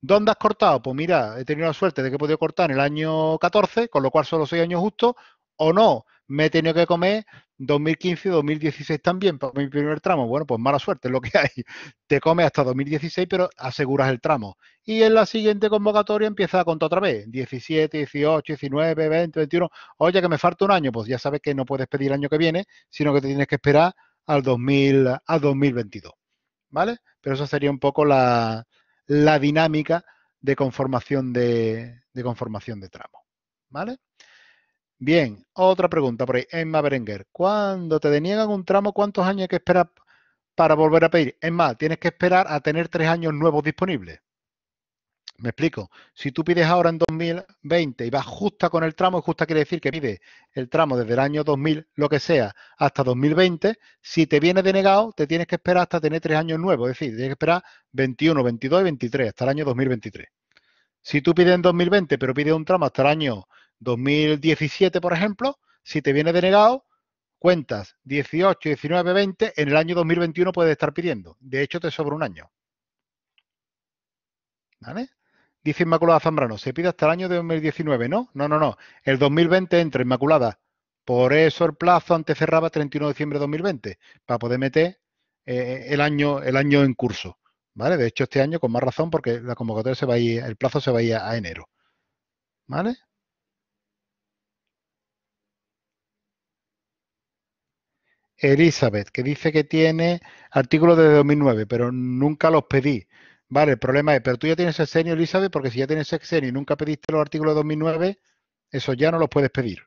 ¿Dónde has cortado? Pues mira, he tenido la suerte de que he podido cortar en el año 14, con lo cual solo soy año justo. o no, me he tenido que comer 2015 2016 también, para mi primer tramo. Bueno, pues mala suerte, es lo que hay. Te comes hasta 2016, pero aseguras el tramo. Y en la siguiente convocatoria empieza a contar otra vez, 17, 18, 19, 20, 21. Oye, que me falta un año, pues ya sabes que no puedes pedir el año que viene, sino que te tienes que esperar al, 2000, al 2022. ¿Vale? Pero eso sería un poco la, la dinámica de conformación de, conformación de tramo. ¿Vale? Bien, otra pregunta por ahí. Emma Berenguer, cuando te deniegan un tramo, ¿cuántos años hay que esperar para volver a pedir? Es más, tienes que esperar a tener tres años nuevos disponibles. Me explico. Si tú pides ahora en 2020 y vas justa con el tramo, justa quiere decir que pide el tramo desde el año 2000, lo que sea, hasta 2020. Si te viene denegado, te tienes que esperar hasta tener tres años nuevos. Es decir, tienes que esperar 21, 22 y 23, hasta el año 2023. Si tú pides en 2020, pero pides un tramo hasta el año 2017, por ejemplo, si te viene denegado, cuentas 18, 19, 20, en el año 2021 puedes estar pidiendo. De hecho, te sobra un año. ¿Vale? Dice Inmaculada Zambrano, se pide hasta el año de 2019, ¿no? No, no, no. El 2020 entra Inmaculada. Por eso el plazo antes cerraba 31 de diciembre de 2020, para poder meter eh, eh, el, año, el año en curso. ¿Vale? De hecho, este año con más razón, porque la convocatoria se va a ir, el plazo se va a ir a, enero. ¿Vale? Elizabeth, que dice que tiene artículos desde 2009, pero nunca los pedí. Vale, el problema es, pero tú ya tienes sexenio, Elizabeth, porque si ya tienes sexenio y nunca pediste los artículos de 2009, eso ya no los puedes pedir.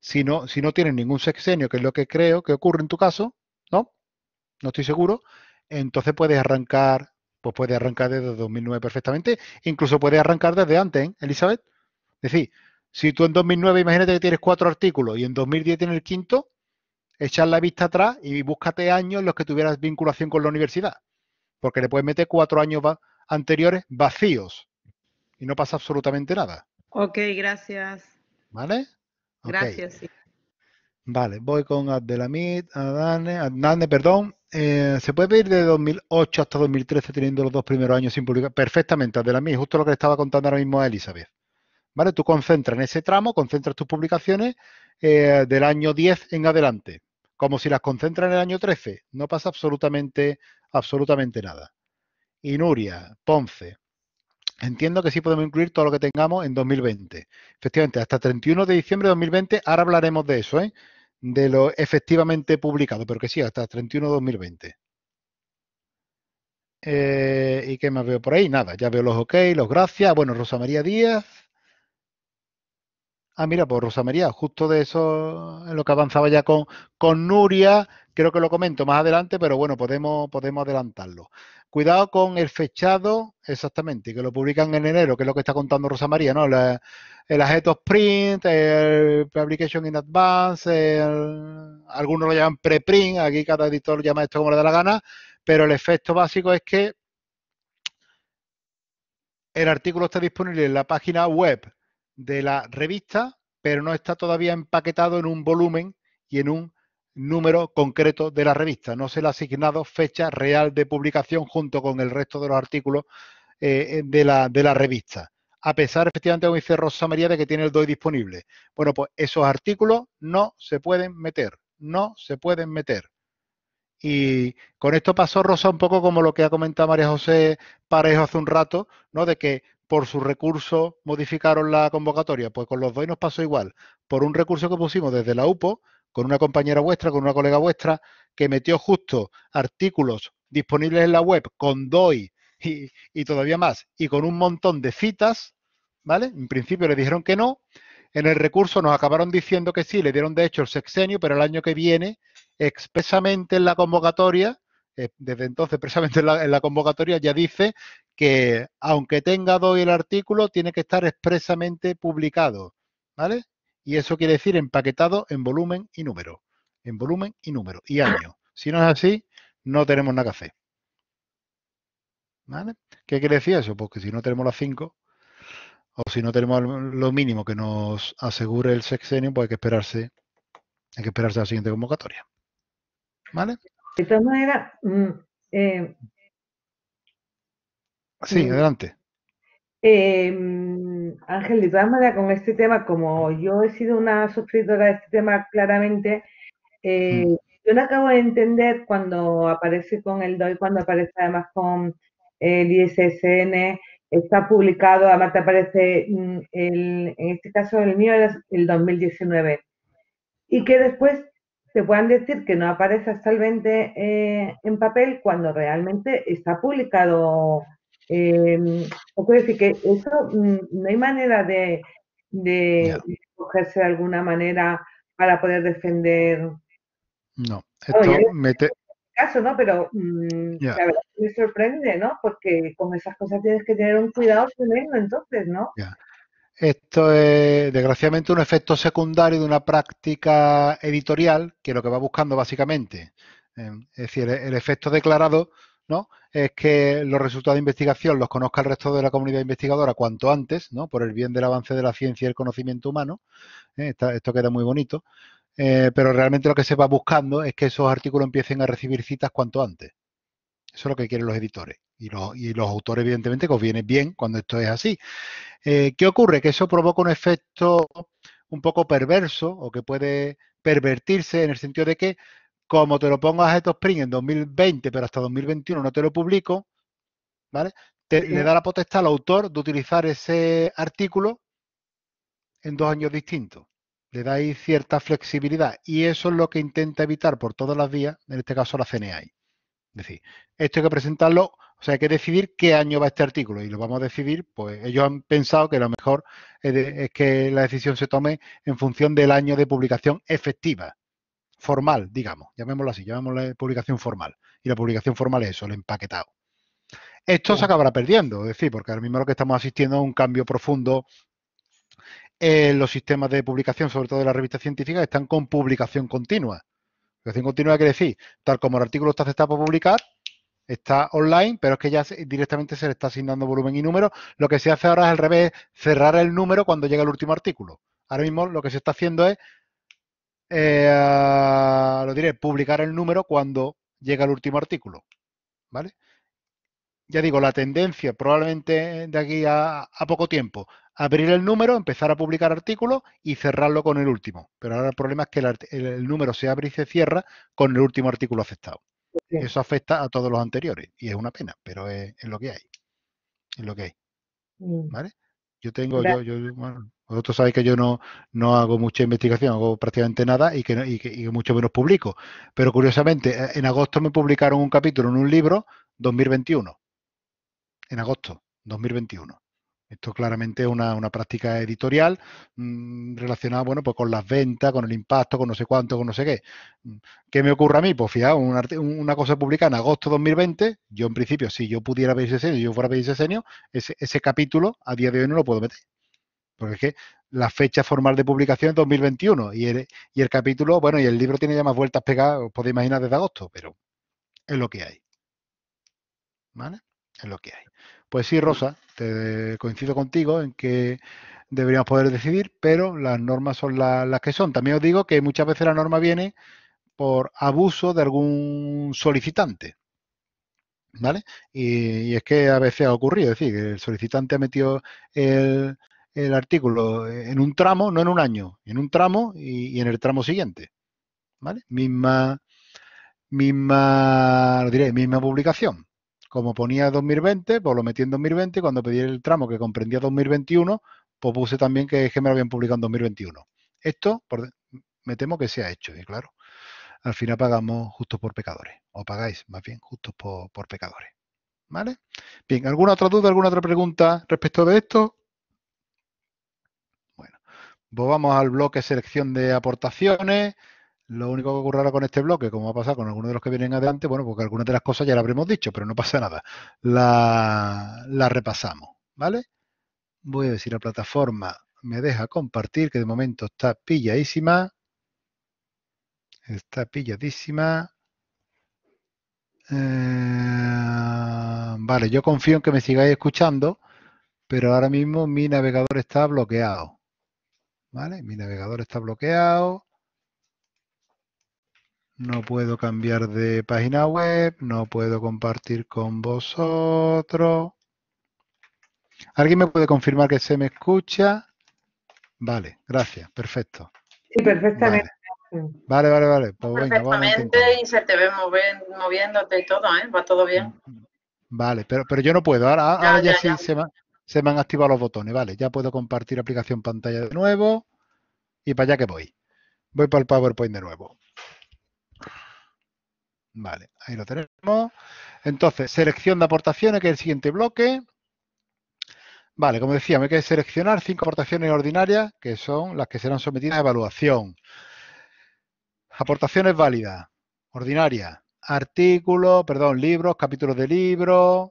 Si no, si no tienes ningún sexenio, que es lo que creo que ocurre en tu caso, ¿no? No estoy seguro. Entonces puedes arrancar, pues puedes arrancar desde 2009 perfectamente. Incluso puedes arrancar desde antes, ¿eh, Elizabeth. Es decir, si tú en 2009, imagínate que tienes cuatro artículos y en 2010 tienes el quinto, echar la vista atrás y búscate años en los que tuvieras vinculación con la universidad porque le puedes meter cuatro años anteriores vacíos y no pasa absolutamente nada. Ok, gracias. ¿Vale? Gracias, sí. Vale, voy con Adelamid, Adane, Adnane, perdón. Eh, ¿Se puede ir de 2008 hasta 2013 teniendo los dos primeros años sin publicar? Perfectamente, Adelamid. justo lo que le estaba contando ahora mismo a Elizabeth. ¿Vale? Tú concentras en ese tramo, concentras tus publicaciones eh, del año 10 en adelante. Como si las concentra en el año 13, no pasa absolutamente, absolutamente nada. Y Nuria, Ponce. Entiendo que sí podemos incluir todo lo que tengamos en 2020. Efectivamente, hasta 31 de diciembre de 2020, ahora hablaremos de eso, ¿eh? de lo efectivamente publicado, pero que sí, hasta 31 de 2020. Eh, ¿Y qué más veo por ahí? Nada, ya veo los ok, los gracias. Bueno, Rosa María Díaz. Ah, mira, pues Rosa María, justo de eso, en lo que avanzaba ya con, con Nuria, creo que lo comento más adelante, pero bueno, podemos, podemos adelantarlo. Cuidado con el fechado, exactamente, que lo publican en enero, que es lo que está contando Rosa María, ¿no? el Ajeto print, el publication in advance, algunos lo llaman preprint, aquí cada editor llama esto como le da la gana, pero el efecto básico es que el artículo está disponible en la página web de la revista, pero no está todavía empaquetado en un volumen y en un número concreto de la revista. No se le ha asignado fecha real de publicación junto con el resto de los artículos eh, eh, de, la, de, la, revista. A pesar, efectivamente, como dice Rosa María, de que tiene el DOI disponible. Bueno, pues esos artículos no se pueden meter, no se pueden meter. Y con esto pasó Rosa un poco como lo que ha comentado María José Parejo hace un rato, ¿no? De que por su recurso modificaron la convocatoria. Pues con los DOI nos pasó igual. Por un recurso que pusimos desde la UPO, con una compañera vuestra, con una colega vuestra, que metió justo artículos disponibles en la web con DOI y, y todavía más, y con un montón de citas, ¿vale? En principio le dijeron que no, en el recurso nos acabaron diciendo que sí, le dieron de hecho el sexenio, pero el año que viene, expresamente en la convocatoria, eh, desde entonces [LAUGHS] expresamente en la, convocatoria ya dice que aunque tenga doy el artículo, tiene que estar expresamente publicado, ¿vale? Y eso quiere decir empaquetado en volumen y número, en volumen y número y año. Si no es así, no tenemos nada que hacer. ¿Vale? ¿Qué quiere decir eso? Pues si no tenemos las cinco o si no tenemos lo mínimo que nos asegure el sexenio, pues hay que esperarse, hay que esperarse a la siguiente convocatoria. ¿Vale? De todas maneras, mm, eh, sí, mm, adelante. Em, Ángel, de todas maneras, con este tema, como yo he sido una suscriptora de este tema claramente, eh, mm. yo no acabo de entender cuando aparece con el DOI, cuando aparece además con el ISSN, Está publicado, además te aparece, mm, en este caso el mío el 2019. Y que después te puedan decir que no aparece hasta el 20 en papel cuando realmente está publicado. Em, o decir que eso mm, no hay manera de, de cogerse de alguna manera para poder defender. No, esto ¿no? Pero mm, me sorprende, ¿no? Porque con esas cosas tienes que tener un cuidado tremendo entonces, ¿no? Esto es desgraciadamente un efecto secundario de una práctica editorial que lo que va buscando básicamente, em, es decir, e, el, efecto declarado, ¿no? Es que los resultados de investigación los conozca el resto de la comunidad investigadora cuanto antes, ¿no? Por el bien del avance de la ciencia y el conocimiento humano. ¿eh? esto queda muy bonito. Eh, pero realmente lo que se va buscando es que esos artículos empiecen a recibir citas cuanto antes. Eso es lo que quieren los editores y los, autores, evidentemente, que os bien cuando esto es así. Eh, ¿Qué ocurre? Que eso provoca un efecto un poco perverso o que puede pervertirse en el sentido de que como te lo pongo a Spring en 2020, pero hasta 2021 no te lo publico, ¿vale? le da la potestad al autor de utilizar ese artículo en dos años distintos le dais cierta flexibilidad y eso es lo que intenta evitar por todas las vías, en este caso la CNAI. Es decir, esto hay que presentarlo, o sea, hay que decidir qué año va este artículo y lo vamos a decidir, pues ellos han pensado que lo mejor es, que la decisión se tome en función del año de publicación efectiva, formal, digamos, llamémoslo así, llamémosle publicación formal. Y la publicación formal es eso, el empaquetado. Esto se acabará perdiendo, es decir, porque ahora mismo lo que estamos asistiendo es un cambio profundo eh, los sistemas de publicación, sobre todo de las revistas científicas, están con publicación continua. Publicación continua quiere decir, tal como el artículo está aceptado para publicar, está online, pero es que ya directamente se le está asignando volumen y número. Lo que se hace ahora es al revés, cerrar el número cuando llega el último artículo. Ahora mismo lo que se está haciendo es, eh, lo diré, publicar el número cuando llega el último artículo. ¿Vale? ya digo, la tendencia probablemente de aquí a, poco tiempo, abrir el número, empezar a publicar artículos y cerrarlo con el último. Pero ahora el problema es que el, número se abre y se cierra con el último artículo aceptado. Eso afecta a todos los anteriores y es una pena, pero es, lo que hay. Es lo que hay. Mm. ¿Vale? Yo tengo, bueno, vosotros sabéis que yo no, no hago mucha investigación, hago prácticamente nada y que, y mucho menos publico. Pero curiosamente, eh, en agosto me publicaron un capítulo en un libro 2021 en agosto 2021. Esto claramente es una, una práctica editorial mm, relacionada bueno, pues con las ventas, con el impacto, con no sé cuánto, con no sé qué. Mm, ¿Qué me ocurre a mí? Pues fijaos, una, cosa publicada en agosto 2020, yo en principio, si yo pudiera ver ese yo fuera a pedir ese ese, ese capítulo a día de hoy no lo puedo meter. Porque es que la fecha formal de publicación es 2021 y el, y el capítulo, bueno, y el libro tiene ya más vueltas pegadas, os podéis imaginar desde agosto, pero es lo que hay. ¿Vale? Es lo que hay. Pues sí, Rosa, te coincido contigo en que deberíamos poder decidir, pero las normas son las que son. También os digo que muchas veces la norma viene por abuso de algún solicitante. ¿Vale? Y, es que a veces ha ocurrido, es decir, que el solicitante ha metido el, artículo en un tramo, no en un año, en un tramo y, y en el tramo siguiente. ¿Vale? Misma, misma, diré, misma publicación. Como ponía 2020, pues lo metí en 2020 cuando pedí el tramo que comprendía 2021, pues puse también que, es que me lo habían publicado en 2021. Esto me temo que se ha hecho, y ¿eh? claro, al final pagamos justo por pecadores, o pagáis más bien justos por, por pecadores. ¿Vale? Bien, ¿alguna otra duda, alguna otra pregunta respecto de esto? Bueno, pues vamos al bloque selección de aportaciones. Lo único que ocurrirá con este bloque, como va a pasar con algunos de los que vienen adelante, bueno, porque algunas de las cosas ya las habremos dicho, pero no pasa nada. La, repasamos, ¿vale? Voy a decir la plataforma me deja compartir, que de momento está pilladísima. Está pilladísima. Eh, vale, yo confío en que me sigáis escuchando, pero ahora mismo mi navegador está bloqueado. ¿Vale? Mi navegador está bloqueado no puedo cambiar de página web, no puedo compartir con vosotros. ¿Alguien me puede confirmar que se me escucha? Vale, gracias, perfecto. Sí, perfectamente. Vale, vale, vale. Pues perfectamente y se te ve moviéndote y todo, ¿eh? Va todo bien. Vale, pero, pero yo no puedo. Ahora, ya, sí Se, se me han activado los botones. Vale, ya puedo compartir aplicación pantalla de nuevo y para allá que voy. Voy para el PowerPoint de nuevo. Vale, ahí lo tenemos. Entonces, selección de aportaciones, que es el siguiente bloque. Vale, como decía, me hay que seleccionar cinco aportaciones ordinarias, que son las que serán sometidas a evaluación. Aportaciones válidas, ordinarias, artículos, perdón, libros, capítulos de libros,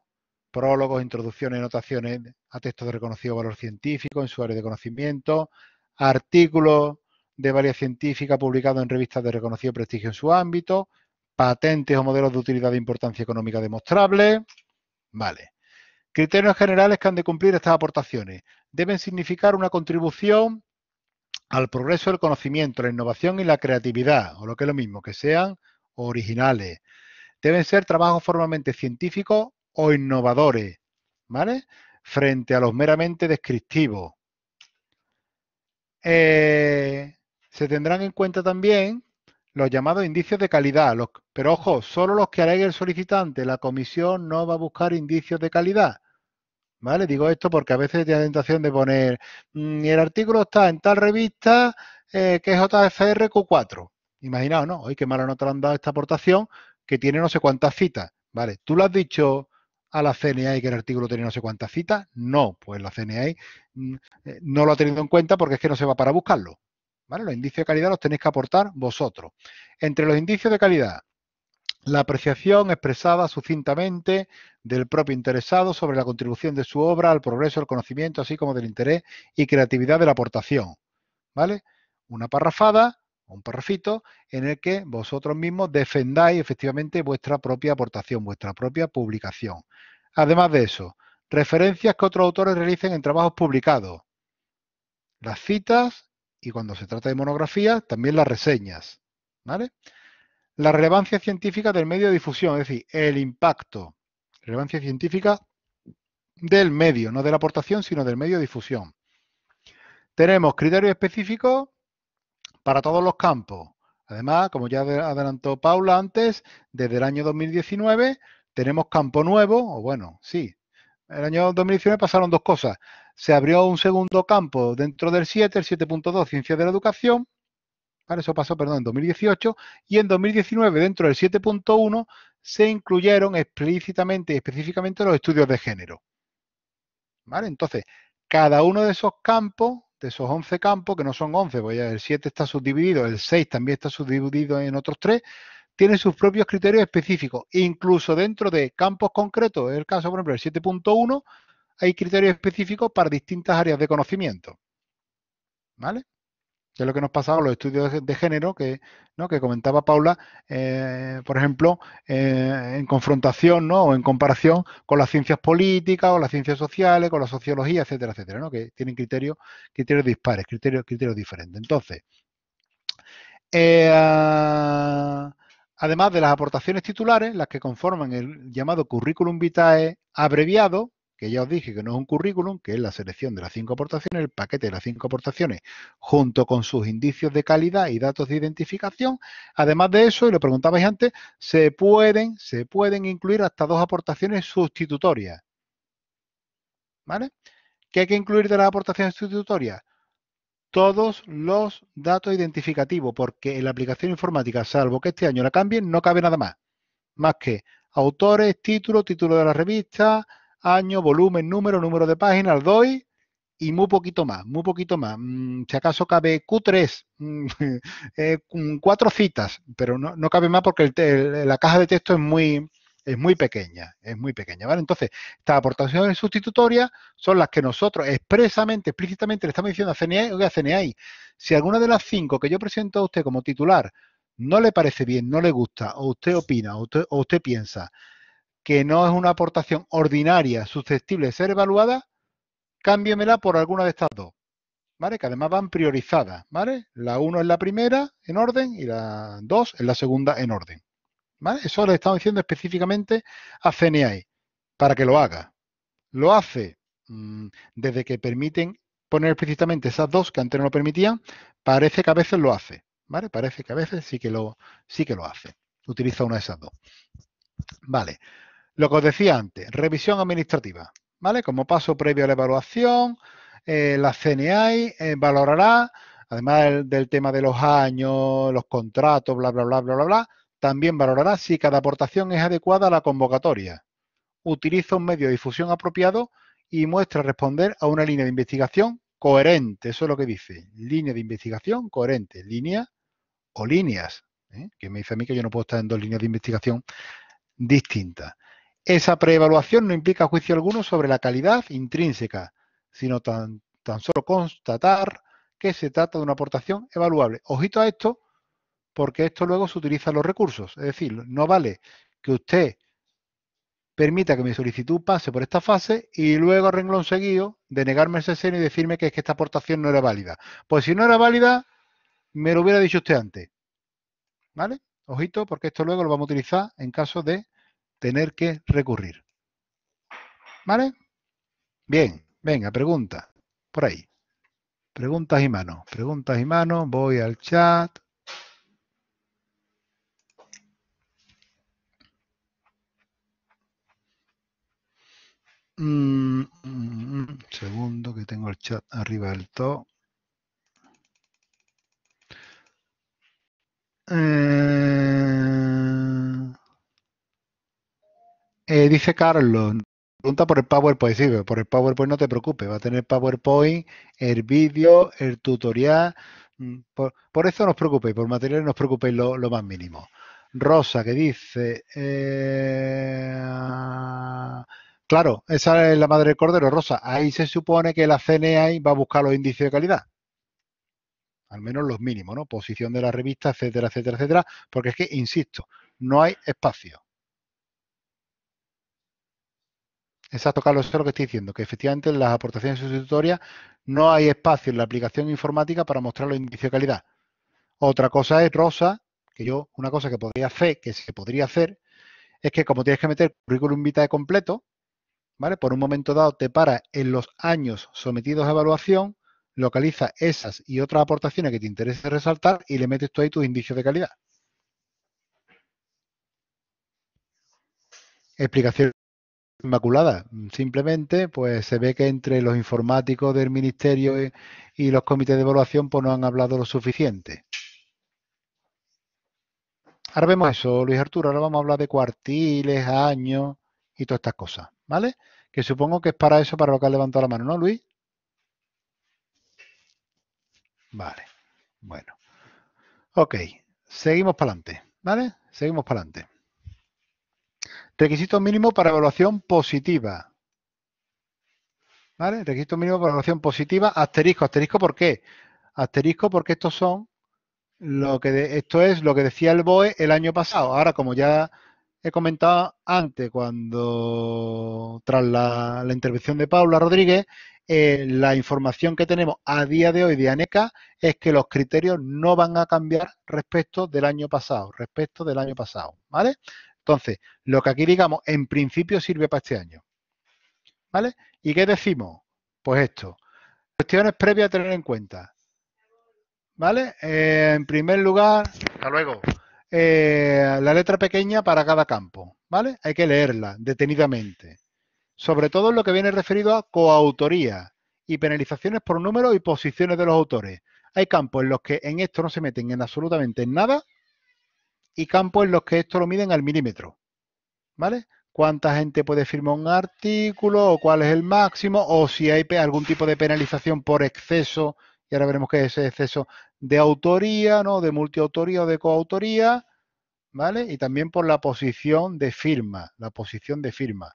prólogos, introducciones, anotaciones a textos de reconocido valor científico en su área de conocimiento, artículos de valía científica publicados en revistas de reconocido prestigio en su ámbito, patentes o modelos de utilidad de importancia económica demostrable. Vale. Criterios generales que han de cumplir estas aportaciones. Deben significar una contribución al progreso del conocimiento, la innovación y la creatividad, o lo que es lo mismo, que sean originales. Deben ser trabajos formalmente científicos o innovadores, ¿vale? Frente a los meramente descriptivos. Eh, se tendrán en cuenta también los llamados indicios de calidad. pero ojo, solo los que alegue el solicitante. La comisión no va a buscar indicios de calidad. ¿Vale? Digo esto porque a veces tiene la tentación de poner, mm, el artículo está en tal revista eh, que es q 4 Imaginaos, ¿no? Hoy qué mala nota le han dado esta aportación que tiene no sé cuántas citas. ¿Vale? ¿Tú lo has dicho a la CNI que el artículo tiene no sé cuántas citas? No, pues la CNI mm, eh, no lo ha tenido en cuenta porque es que no se va para buscarlo. Los indicios de calidad los tenéis que aportar vosotros. Entre los indicios de calidad, la apreciación expresada sucintamente del propio interesado sobre la contribución de su obra al progreso del conocimiento, así como del interés y creatividad de la aportación. ¿Vale? Una parrafada, un parrafito, en el que vosotros mismos defendáis efectivamente vuestra propia aportación, vuestra propia publicación. Además de eso, referencias que otros autores realicen en trabajos publicados. Las citas y cuando se trata de monografía, también las reseñas. ¿vale? La relevancia científica del medio de difusión, es decir, el impacto. Relevancia científica del medio, no de la aportación, sino del medio de difusión. Tenemos criterios específicos para todos los campos. Además, como ya adelantó Paula antes, desde el año 2019 tenemos campo nuevo, o bueno, sí, el año 2019 pasaron dos cosas. Se abrió un segundo campo dentro del 7, el 7.2, Ciencias de la Educación. eso pasó, perdón, en 2018. Y en 2019, dentro del 7.1, se incluyeron explícitamente y específicamente los estudios de género. Entonces, cada uno de esos campos, de esos 11 campos, que no son 11, pues el 7 está subdividido, el 6 también está subdividido en otros tres tiene sus propios criterios específicos, incluso dentro de campos concretos, en el caso, por ejemplo, del 7.1, hay criterios específicos para distintas áreas de conocimiento. ¿Vale? Que es lo que nos pasaba los estudios de, género que, que comentaba Paula, eh, por ejemplo, eh, en confrontación o en comparación con las ciencias políticas o las ciencias sociales, con la sociología, etcétera, etcétera, ¿no? que tienen criterios, dispares, criterios, diferentes. Entonces, eh, además de las aportaciones titulares, las que conforman el llamado currículum vitae abreviado, que ya os dije que no es un currículum, que es la selección de las cinco aportaciones, el paquete de las cinco aportaciones, junto con sus indicios de calidad y datos de identificación. Además de eso, y lo preguntabais antes, se pueden, incluir hasta dos aportaciones sustitutorias. ¿Vale? ¿Qué hay que incluir de las aportaciones sustitutorias? todos los datos identificativos, porque en la aplicación informática, salvo que este año la cambien, no cabe nada más. Más que autores, título, título de la revista, año, volumen, número, número de páginas, doy y muy poquito más, muy poquito más. Mm, si acaso cabe Q3, mm, [LAUGHS] eh, mm, cuatro citas, pero no, cabe más porque la caja de texto es muy, es muy pequeña, es muy pequeña, ¿vale? Entonces, estas aportaciones sustitutorias son las que nosotros expresamente, explícitamente le estamos diciendo a CNI, a CNI, si alguna de las cinco que yo presento a usted como titular no le parece bien, no le gusta, o usted opina, o usted, piensa que no es una aportación ordinaria susceptible de ser evaluada, cámbiemela por alguna de estas dos. ¿Vale? Que además van priorizadas, ¿vale? La uno es la primera en orden y la dos es la segunda en orden. ¿vale? Eso le estamos diciendo específicamente a CNI para que lo haga. Lo hace mm, desde que permiten poner explícitamente esas dos que antes no lo permitían, parece que a veces lo hace, ¿vale? Parece que a veces sí que lo, sí que lo hace. Utiliza una de esas dos. Vale. Lo que os decía antes, revisión administrativa, ¿vale? Como paso previo a la evaluación, eh, la CNI eh, valorará, además del, del, tema de los años, los contratos, bla, bla, bla, bla, bla, bla, también valorará si cada aportación es adecuada a la convocatoria, utiliza un medio de difusión apropiado y muestra responder a una línea de investigación coherente. Eso es lo que dice, línea de investigación coherente, línea o líneas, ¿eh? que me dice a mí que yo no puedo estar en dos líneas de investigación distintas. Esa preevaluación no implica juicio alguno sobre la calidad intrínseca, sino tan, tan solo constatar que se trata de una aportación evaluable. Ojito a esto, porque esto luego se en los recursos. Es decir, no vale que usted permita que mi solicitud pase por esta fase y luego renglón seguido denegarme ese seno y decirme que es que esta aportación no era válida. Pues si no era válida, me lo hubiera dicho usted antes. ¿Vale? Ojito, porque esto luego lo vamos a utilizar en caso de tener que recurrir. ¿Vale? Bien, venga, pregunta. Por ahí. Preguntas y manos. Preguntas y manos. Voy al chat. Mm, mm, mm. segundo que tengo el chat arriba del todo. Eh, eh, dice Carlos, pregunta por el PowerPoint. Sí, por el PowerPoint no te preocupes, va a tener PowerPoint, el vídeo, el tutorial. Por, eso no os preocupéis, por material no os preocupéis lo, más mínimo. Rosa que dice... Eh, Claro, esa es la madre del cordero rosa. Ahí se supone que la CNI va a buscar los índices de calidad. Al menos los mínimos, ¿no? Posición de la revista, etcétera, etcétera, etcétera. Porque es que, insisto, no hay espacio. Exacto, Carlos, eso es lo que estoy diciendo, que efectivamente en las aportaciones sustitutorias no hay espacio en la aplicación informática para mostrar los indicios de calidad. Otra cosa es, Rosa, que yo, una cosa que podría hacer, que se podría hacer, es que como tienes que meter currículum vitae completo, ¿vale? Por un momento dado te para en los años sometidos a evaluación, localiza esas y otras aportaciones que te interese resaltar y le metes tú ahí tus indicios de calidad. Explicación inmaculada. Simplemente, pues se ve que entre los informáticos del ministerio y los comités de evaluación, pues no han hablado lo suficiente. Ahora vemos eso, Luis Arturo. Ahora vamos a hablar de cuartiles, años y todas estas cosas, ¿vale? Que supongo que es para eso, para lo que has levantado la mano, ¿no, Luis? Vale, bueno. Ok, seguimos para adelante, ¿vale? Seguimos para adelante. Requisito mínimo para evaluación positiva. ¿Vale? Requisito mínimo para evaluación positiva, asterisco. ¿Asterisco por qué? Asterisco porque estos son lo que esto es lo que decía el BOE el año pasado. Ahora, como ya he comentado antes, cuando tras la, intervención de Paula Rodríguez, eh, la información que tenemos a día de hoy de ANECA es que los criterios no van a cambiar respecto del año pasado, respecto del año pasado, ¿vale? Entonces, lo que aquí digamos, en principio sirve para este año, ¿vale? ¿Y qué decimos? Pues esto, cuestiones previas a tener en cuenta, ¿vale? Eh, en primer lugar, hasta luego. Eh, la letra pequeña para cada campo, ¿vale? Hay que leerla detenidamente. Sobre todo en lo que viene referido a coautoría y penalizaciones por número y posiciones de los autores. Hay campos en los que en esto no se meten en absolutamente nada y campos en los que esto lo miden al milímetro, ¿vale? Cuánta gente puede firmar un artículo o cuál es el máximo o si hay algún tipo de penalización por exceso y ahora veremos qué es ese exceso de autoría, ¿no? de multiautoría o de coautoría, ¿vale? Y también por la posición de firma, la posición de firma,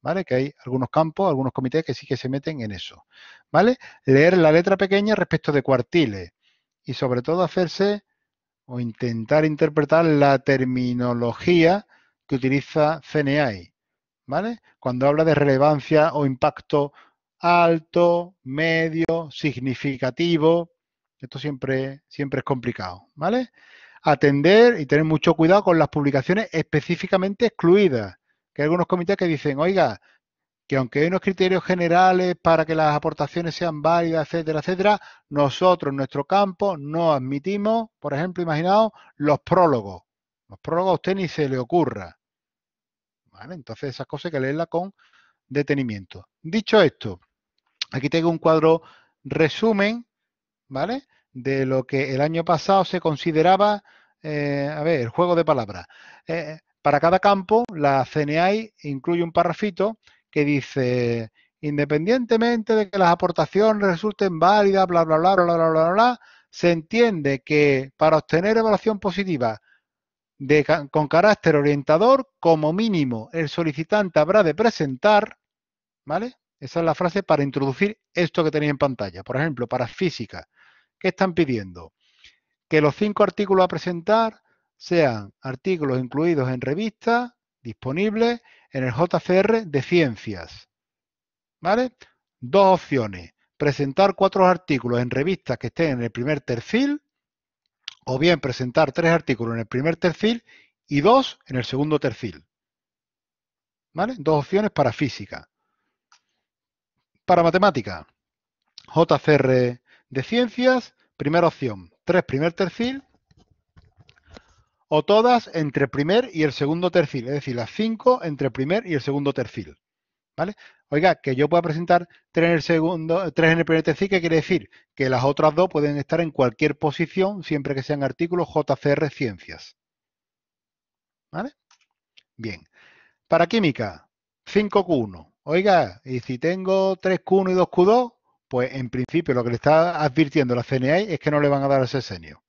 ¿vale? Que hay algunos campos, algunos comités que sí que se meten en eso, ¿vale? Leer la letra pequeña respecto de cuartiles y sobre todo hacerse o intentar interpretar la terminología que utiliza CNI, ¿vale? Cuando habla de relevancia o impacto alto, medio, significativo. Esto siempre, siempre es complicado, ¿vale? Atender y tener mucho cuidado con las publicaciones específicamente excluidas. Que hay algunos comités que dicen, oiga, que aunque hay unos criterios generales para que las aportaciones sean válidas, etcétera, etcétera, nosotros en nuestro campo no admitimos, por ejemplo, imaginaos, los prólogos. Los prólogos a usted ni se le ocurra. ¿Vale? Entonces esas cosas hay que leerlas con detenimiento. Dicho esto, Aquí tengo un cuadro resumen, ¿vale? De lo que el año pasado se consideraba, eh, a ver, el juego de palabras. Eh, para cada campo, la CNI incluye un parrafito que dice, independientemente de que las aportaciones resulten válidas, bla, bla, bla, bla, bla, bla, bla, bla se entiende que para obtener evaluación positiva con carácter orientador, como mínimo, el solicitante habrá de presentar, ¿vale? Esa es la frase para introducir esto que tenéis en pantalla. Por ejemplo, para física, ¿qué están pidiendo? Que los cinco artículos a presentar sean artículos incluidos en revistas disponibles en el JCR de ciencias. ¿Vale? Dos opciones. Presentar cuatro artículos en revistas que estén en el primer tercil o bien presentar tres artículos en el primer tercil y dos en el segundo tercil. ¿Vale? Dos opciones para física. Para matemática, JCR de ciencias, primera opción, 3 primer tercil, o todas entre primer y el segundo tercil, es decir, las 5 entre primer y el segundo tercil. ¿Vale? Oiga, que yo pueda presentar 3 en el segundo, tres en el primer tercil, ¿qué quiere decir? Que las otras dos pueden estar en cualquier posición siempre que sean artículos JCR ciencias. ¿Vale? Bien. Para química, 5Q1. Oiga, y si tengo 3 Q1 y 2 Q2, pues en principio lo que le está advirtiendo la CNI es que no le van a dar ese senio.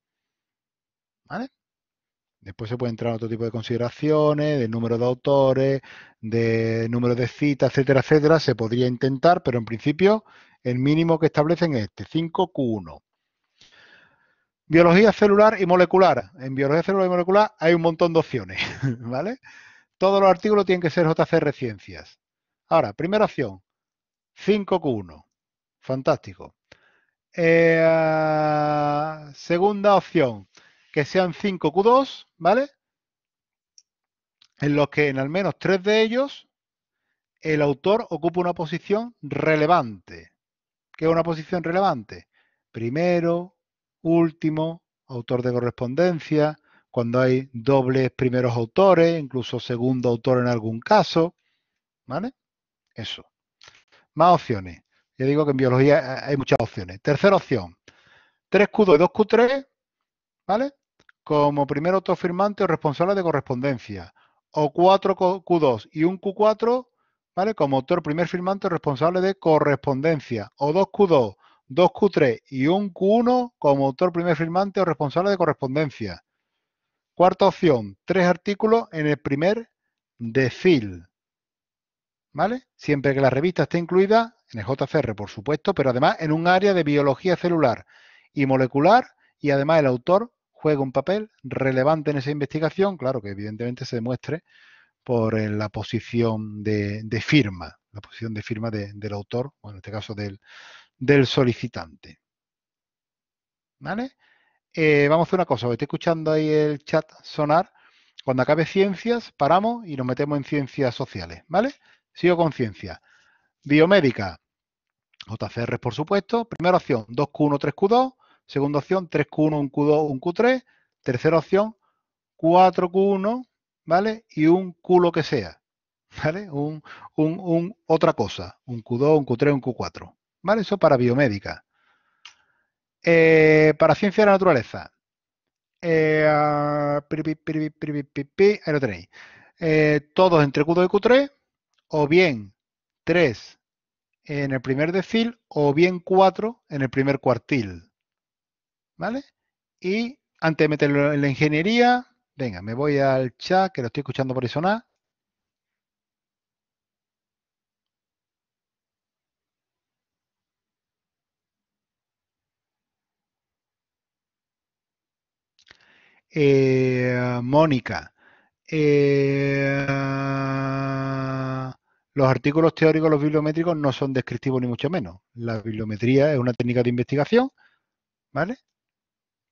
¿Vale? Después se puede entrar en otro tipo de consideraciones, de número de autores, de número de citas, etcétera, etcétera. Se podría intentar, pero en principio el mínimo que establecen es este, 5Q1. Biología celular y molecular. En biología celular y molecular hay un montón de opciones, [LAUGHS] ¿vale? Todos los artículos tienen que ser JCR Ciencias. Ahora, primera opción, 5Q1. Fantástico. Eh, segunda opción, que sean 5Q2, ¿vale? En los que en al menos tres de ellos el autor ocupa una posición relevante. ¿Qué es una posición relevante? Primero, último, autor de correspondencia, cuando hay dobles primeros autores, incluso segundo autor en algún caso, ¿vale? Eso. Más opciones. Ya digo que en biología eh, hay muchas opciones. Tercera opción. 3Q2 y 2Q3, ¿vale? Como primer firmante o responsable de correspondencia. O 4Q2 y un Q4, ¿vale? Como autor primer firmante o responsable de correspondencia. O 2Q2 2 Q3 y un Q1 como autor primer firmante o responsable de correspondencia. Cuarta opción, tres artículos en el primer decil. ¿vale? Siempre que la revista esté incluida en el JCR, por supuesto, pero además en un área de biología celular y molecular y además el autor juega un papel relevante en esa investigación, claro que evidentemente se demuestre por eh, la posición de, firma, la posición de firma del autor, o en este caso del, solicitante. ¿Vale? Eh, vamos a hacer una cosa, estoy escuchando ahí el chat sonar. Cuando acabe ciencias, paramos y nos metemos en ciencias sociales, ¿vale? Sigo con ciencia Biomédica, JCR por supuesto. Primera opción, 2Q1, 3Q2. Segunda opción, 3Q1, 1 Q2, 1 Q3. Tercera opción, 4Q1, ¿vale? Y un Q lo que sea, ¿vale? Un, un, un otra cosa, un Q2, un Q3, un Q4, ¿vale? Eso para biomédica. Eh, para ciencia de la naturaleza. Eh, ah, ahí lo tenéis. Eh, todos entre Q2 y Q3, o bien 3 en el primer decil o bien 4 en el primer cuartil. ¿Vale? Y antes de meterlo en la ingeniería, venga, me voy al chat que lo estoy escuchando por ahí sonar. Eh, Mónica. Eh, los artículos teóricos, los bibliométricos, no son descriptivos ni mucho menos. La bibliometría es una técnica de investigación, ¿vale?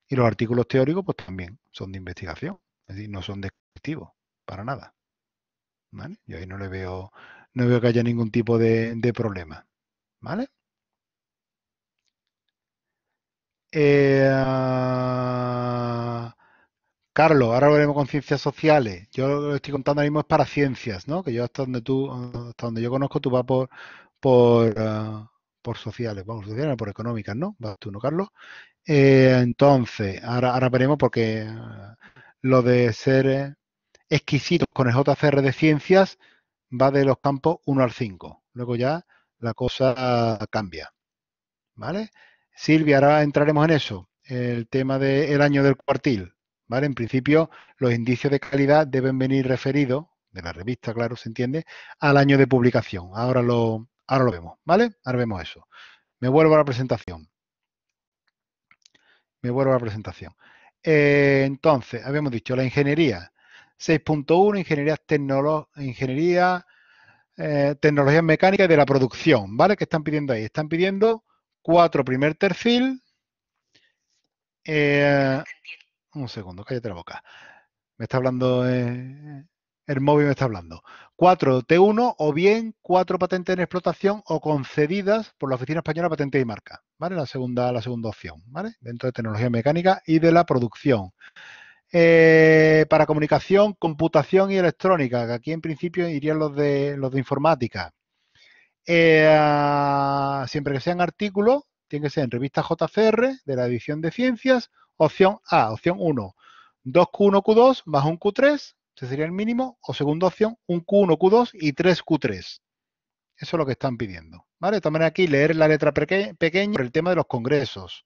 Y los artículos teóricos, pues también son de investigación. Es decir, no son descriptivos, para nada. ¿Vale? Yo ahí no le veo, no veo que haya ningún tipo de, de problema. ¿Vale? Eh, Carlos, ahora veremos con ciencias sociales. Yo lo estoy contando ahora mismo es para ciencias, ¿no? Que yo hasta donde tú, hasta donde yo conozco, tú vas por por, eh, por sociales, vamos, por económicas, ¿no? Vas tú, ¿no, Carlos? Eh, entonces, ahora, veremos porque eh, lo de ser exquisito exquisitos con el JCR de ciencias va de los campos 1 al 5. Luego ya la cosa cambia. ¿Vale? Silvia, ahora entraremos en eso. El tema del año del cuartil. En principio, los indicios de calidad deben venir referidos, de la revista, claro, se entiende, al año de publicación. Ahora lo, vemos, ¿vale? Ahora vemos eso. Me vuelvo a la presentación. Me vuelvo a la presentación. Eh, entonces, habíamos dicho la ingeniería. 6.1, ingeniería, ingeniería eh, tecnologías mecánicas de la producción, ¿vale? ¿Qué están pidiendo ahí? Están pidiendo cuatro primer tercil. Eh, un segundo, cállate la boca. Me está hablando. Eh, eh, el móvil me está hablando. 4 T1 o bien cuatro patentes en explotación o concedidas por la Oficina Española de Patentes y marca, ¿Vale? La segunda, la segunda opción, ¿vale? Dentro de tecnología mecánica y de la producción. Eh, para comunicación, computación y electrónica, que aquí en principio irían los de los de informática. Ah, siempre que sean artículos, tiene que ser en revista JCR de la edición de ciencias Opción A, opción 1, 2Q1, Q2 más un Q3, ese sería el mínimo, o segunda opción, un Q1, Q2 y 3 Q3. Eso es lo que están pidiendo. ¿Vale? De aquí leer la letra pequeña por el tema de los congresos.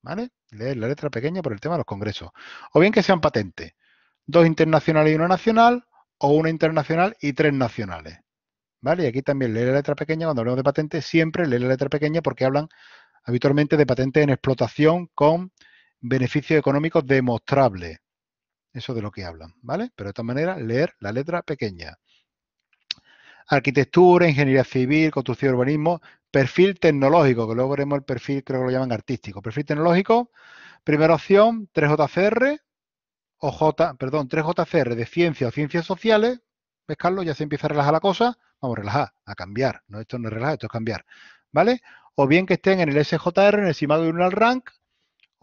¿Vale? Leer la letra pequeña por el tema de los congresos. O bien que sean patentes. Dos internacionales y una nacional, o una internacional y tres nacionales. ¿Vale? Y aquí también leer la letra pequeña, cuando hablamos de patentes, siempre leer la letra pequeña porque hablan habitualmente de patentes en explotación con ...beneficio económico demostrable. Eso de lo que hablan, ¿vale? Pero de esta manera, leer la letra pequeña. Arquitectura, ingeniería civil, construcción y urbanismo, perfil tecnológico, que luego veremos el perfil, creo que lo llaman artístico. Perfil tecnológico, primera opción, 3JCR, o J, perdón, 3JCR de ciencia o ciencias sociales. ¿Ves, Carlos? Ya se empieza a relajar la cosa. Vamos, a relajar, a cambiar. No, esto no es relajar, esto es cambiar. ¿Vale? O bien que estén en el SJR, en el de al rank,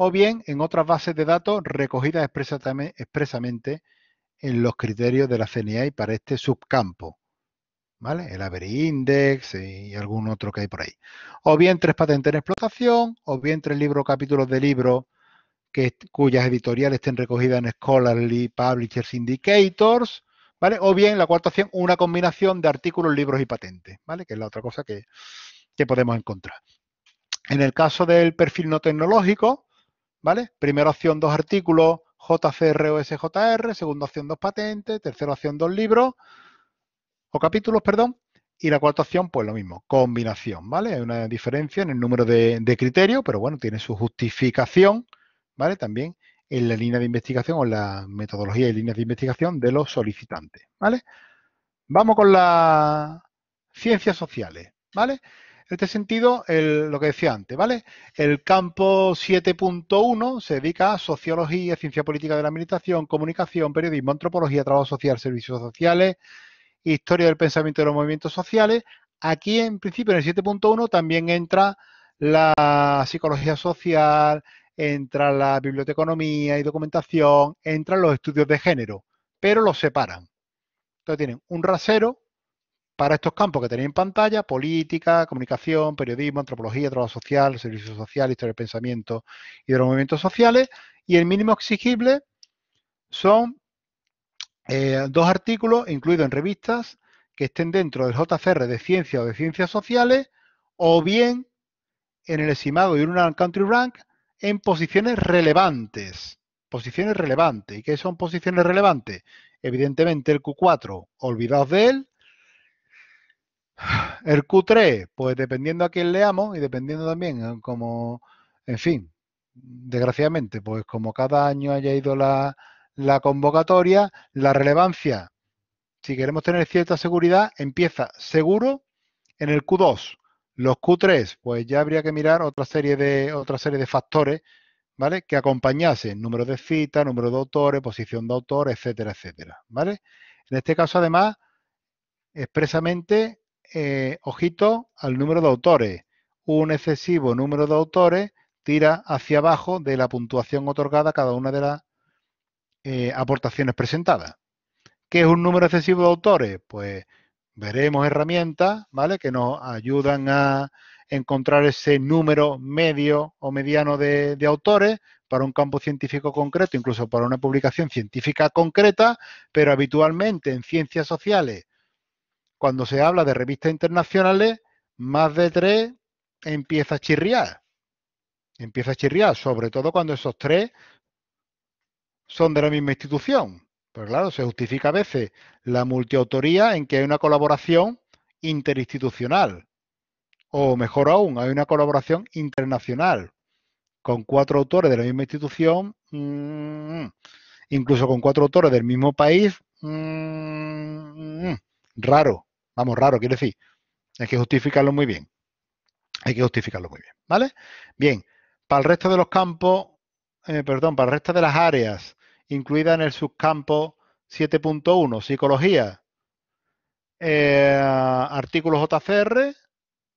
o bien en otras bases de datos recogidas expresamente en los criterios de la CNI para este subcampo. ¿Vale? El Avery Index y algún otro que hay por ahí. O bien tres patentes en explotación, o bien tres libros capítulos de libros que, cuyas editoriales estén recogidas en Scholarly Publishers Indicators, ¿vale? O bien, la cuarta opción, una combinación de artículos, libros y patentes, ¿vale? Que es la otra cosa que, que podemos encontrar. En el caso del perfil no tecnológico, ¿vale? Primera opción, dos artículos, JCR o SJR, segunda opción, dos patentes, tercera opción, dos libros o capítulos, perdón, y la cuarta opción, pues lo mismo, combinación, ¿vale? Hay una diferencia en el número de, criterios, pero bueno, tiene su justificación, ¿vale? También en la línea de investigación o en la metodología y líneas de investigación de los solicitantes, ¿vale? Vamos con las ciencias sociales, ¿vale? En este sentido, lo que decía antes, ¿vale? El campo 7.1 se dedica a sociología, ciencia política de la administración, comunicación, periodismo, antropología, trabajo social, servicios sociales, historia del pensamiento de los movimientos sociales. Aquí, en principio, en el 7.1 también entra la psicología social, entra la biblioteconomía y documentación, entran los estudios de género, pero los separan. Entonces tienen un rasero para estos campos que tenéis en pantalla, política, comunicación, periodismo, antropología, trabajo social, servicios sociales, historia del pensamiento y de los movimientos sociales. Y el mínimo exigible son eh, dos artículos incluidos en revistas que estén dentro del JCR de ciencia o de ciencias sociales o bien en el estimado Journal Country Rank en posiciones relevantes. Posiciones relevantes. ¿Y qué son posiciones relevantes? Evidentemente el Q4, olvidaos de él, el Q3, pues dependiendo a quién leamos y dependiendo también eh, como, en fin, desgraciadamente, pues como cada año haya ido la, convocatoria, la relevancia, si queremos tener cierta seguridad, empieza seguro en el Q2. Los Q3, pues ya habría que mirar otra serie de, otra serie de factores, ¿vale? Que acompañase número de cita número de autores, posición de autor, etcétera, etcétera, ¿vale? En este caso, además, expresamente eh, ojito al número de autores. Un excesivo número de autores tira hacia abajo de la puntuación otorgada a cada una de las eh, aportaciones presentadas. ¿Qué es un número excesivo de autores? Pues veremos herramientas ¿vale? que nos ayudan a encontrar ese número medio o mediano de, autores para un campo científico concreto, incluso para una publicación científica concreta, pero habitualmente en ciencias sociales cuando se habla de revistas internacionales, más de tres empieza a chirriar. Empieza a chirriar, sobre todo cuando esos tres son de la misma institución. Pues claro, se justifica a veces la multiautoría en que hay una colaboración interinstitucional. O mejor aún, hay una colaboración internacional con cuatro autores de la misma institución, mm, incluso con cuatro autores del mismo país, mm, mm, raro. Vamos, raro, quiero decir. Hay que justificarlo muy bien. Hay que justificarlo muy bien. ¿Vale? Bien, para el resto de los campos, eh, perdón, para el resto de las áreas incluidas en el subcampo 7.1, psicología, eh, artículos JCR,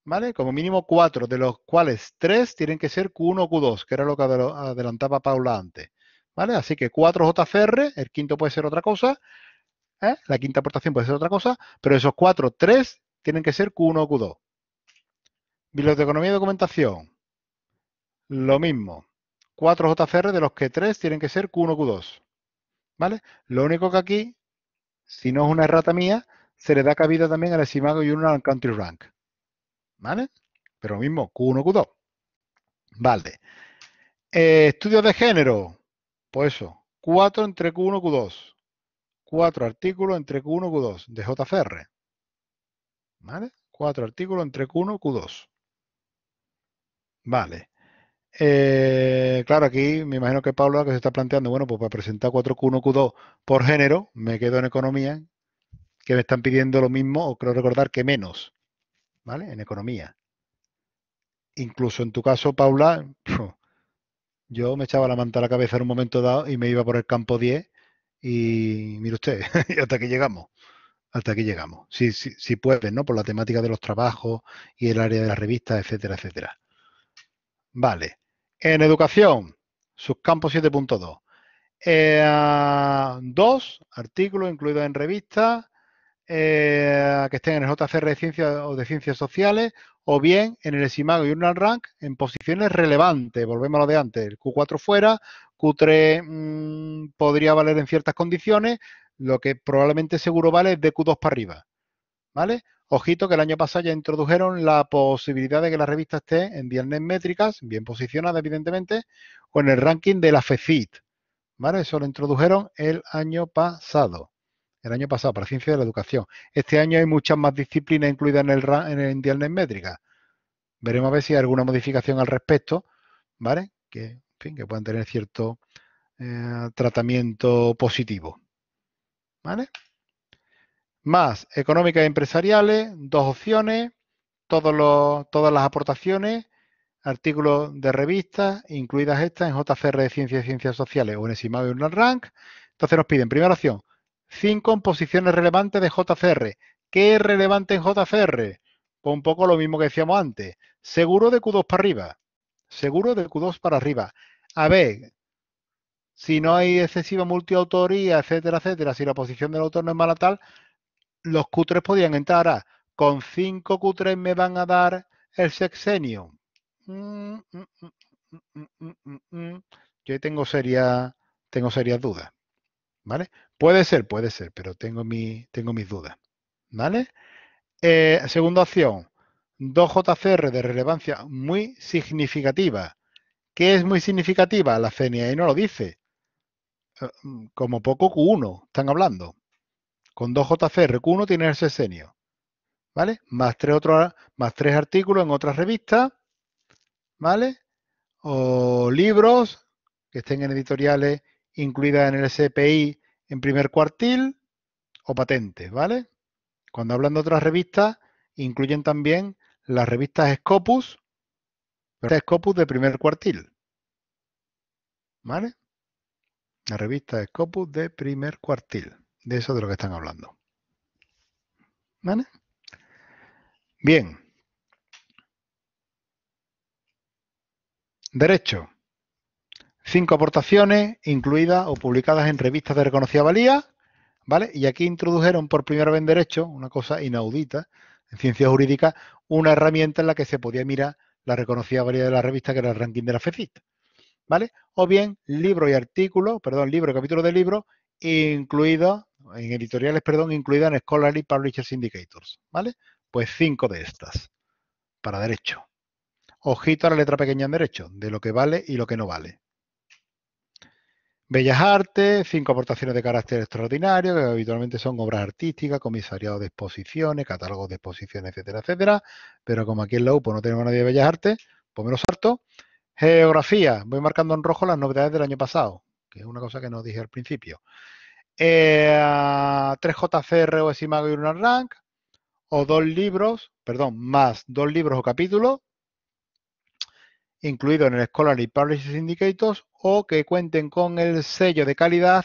¿vale? Como mínimo cuatro, de los cuales tres tienen que ser Q1 o Q2, que era lo que adelantaba Paula antes. ¿Vale? Así que cuatro JCR, el quinto puede ser otra cosa, ¿eh? la quinta aportación puede ser otra cosa, pero esos cuatro, tres, tienen que ser Q1 o Q2. de economía y documentación, lo mismo. Cuatro JCR de los que tres tienen que ser Q1 o Q2. ¿Vale? Lo único que aquí, si no es una errata mía, se le da cabida también al estimado y una country rank. ¿Vale? Pero lo mismo, Q1, Q2. Vale. Eh, estudios de género. Pues eso, 4 entre Q1, Q2 cuatro artículos entre Q1 y Q2 de JFR. ¿Vale? Cuatro artículos entre Q1 y Q2. Vale. Eh, claro, aquí me imagino que Paula que se está planteando, bueno, pues para presentar 4Q1, Q2 por género, me quedo en economía, que me están pidiendo lo mismo, o creo recordar que menos, ¿vale? En economía. Incluso en tu caso, Paula, [LAUGHS] yo me echaba la manta a la cabeza en un momento dado y me iba por el campo 10 y mire usted, [LAUGHS] hasta que llegamos, hasta aquí llegamos, si, si, si ¿no? Por la temática de los trabajos y el área de las revistas, etcétera, etcétera. Vale. En educación, subcampo 7.2. Eh, dos artículos incluidos en revistas eh, que estén en el JCR de Ciencias o de Ciencias Sociales o bien en el Esimago Journal Rank en posiciones relevantes. Volvemos a lo de antes, el Q4 fuera, Q3 mm, podría valer en ciertas condiciones, lo que probablemente seguro vale es de Q2 para arriba. ¿Vale? Ojito que el año pasado ya introdujeron la posibilidad de que la revista esté en Dialnet métricas, bien posicionada evidentemente, o en el ranking de la FECIT. ¿Vale? Eso lo introdujeron el año pasado. El año pasado, para ciencia de la educación. Este año hay muchas más disciplinas incluidas en el, en el métricas. Veremos a ver si hay alguna modificación al respecto, ¿vale? Que que puedan tener cierto eh, tratamiento positivo. ¿Vale? Más económicas y empresariales, dos opciones, todas las aportaciones, artículos de revistas, incluidas estas en JCR de Ciencias y Ciencias Sociales o en SIMAB y Rank. Entonces nos piden, primera opción, cinco posiciones relevantes de JCR. ¿Qué es relevante en JCR? Pues un poco lo mismo que decíamos antes. Seguro de Q2 para arriba. Seguro de Q2 para arriba a ver, si no hay excesiva multiautoría, etcétera, etcétera, si la posición del autor no es mala tal, los Q3 podían entrar a, ah, con 5 Q3 me van a dar el sexenio. Yo tengo tengo serias dudas. ¿Vale? Puede ser, puede ser, pero tengo, tengo mis dudas. ¿Vale? Eh, segunda opción, 2 JCR de relevancia muy significativa. ¿Qué es muy significativa la CNIA? y no lo dice. Eh, mm, como poco Q1 están hablando. Con 2 JCR, Q1 tiene el sesenio. ¿Vale? Más tres, más tres artículos en otras revistas. ¿Vale? O libros que estén en editoriales incluidas en el SPI en primer cuartil. O patentes, ¿vale? Cuando hablan de otras revistas, incluyen también las revistas Scopus, la Scopus de primer cuartil. ¿Vale? La revista Scopus de primer cuartil. De eso de lo que están hablando. ¿Vale? Bien. Derecho. Cinco aportaciones incluidas o publicadas en revistas de reconocida valía. ¿Vale? Y aquí introdujeron por primera vez en derecho, una cosa inaudita, en ciencias jurídicas, una herramienta en la que se podía mirar la reconocida variedad de la revista que era el ranking de la FECIT. ¿Vale? O bien libro y artículo, perdón, libro y capítulo de libro, incluido en editoriales, perdón, incluida en Scholarly Publishers Indicators. ¿Vale? Pues cinco de estas para derecho. Ojito a la letra pequeña en derecho, de lo que vale y lo que no vale. Bellas Artes, cinco aportaciones de carácter extraordinario, que habitualmente son obras artísticas, comisariado de exposiciones, catálogos de exposiciones, etcétera, etcétera. Pero como aquí en la UPO no tenemos nadie de Bellas Artes, pues me lo Geografía, voy marcando en rojo las novedades del año pasado, que es una cosa que no dije al principio. 3JCR eh, o MAGO y Lunar Rank, o dos libros, perdón, más dos libros o capítulos, incluidos en el Scholarly Publishing Indicators, o que cuenten con el sello de calidad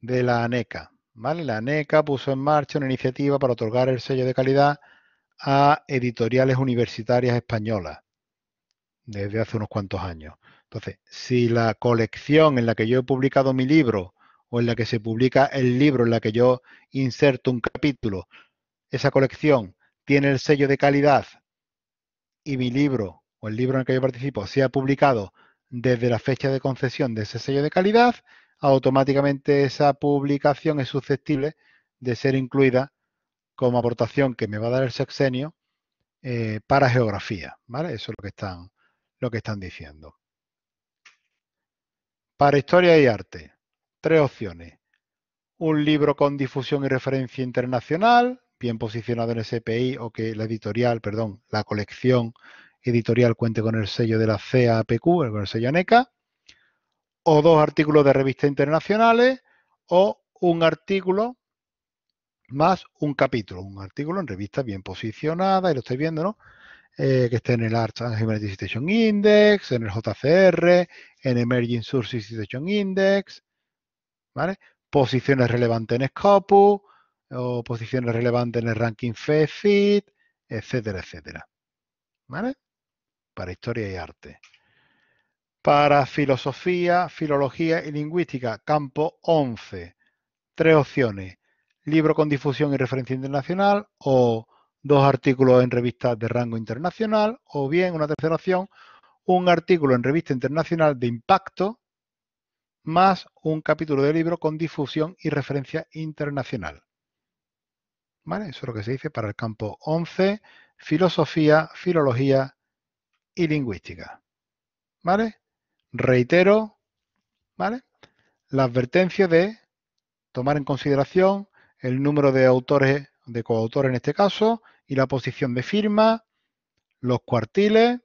de la ANECA. ¿vale? La ANECA puso en marcha una iniciativa para otorgar el sello de calidad a editoriales universitarias españolas desde hace unos cuantos años. Entonces, si la colección en la que yo he publicado mi libro o en la que se publica el libro en la que yo inserto un capítulo, esa colección tiene el sello de calidad y mi libro o el libro en el que yo participo se ha publicado desde la fecha de concesión de ese sello de calidad, automáticamente esa publicación es susceptible de ser incluida como aportación que me va a dar el sexenio eh, para geografía. ¿vale? Eso es lo que están, lo que están diciendo. Para historia y arte, tres opciones. Un libro con difusión y referencia internacional, bien posicionado en SPI o que la editorial, perdón, la colección editorial cuente con el sello de la CAPQ, con el sello ANECA, o dos artículos de revistas internacionales, o un artículo más un capítulo, un artículo en revista bien posicionada, y lo estáis viendo, ¿no? Eh, que esté en el Arts and Humanities Citation Index, en el JCR, en Emerging Sources Citation Index, ¿vale? Posiciones relevantes en Scopus, o posiciones relevantes en el ranking FEFIT, etcétera, etcétera. ¿Vale? para historia y arte. Para filosofía, filología y lingüística, campo 11. Tres opciones. Libro con difusión y referencia internacional o dos artículos en revistas de rango internacional o bien una tercera opción, un artículo en revista internacional de impacto más un capítulo de libro con difusión y referencia internacional. ¿Vale? Eso es lo que se dice para el campo 11, filosofía, filología y lingüística. ¿Vale? Reitero, ¿vale? La advertencia de tomar en consideración el número de autores, de coautores en este caso, y la posición de firma, los cuartiles,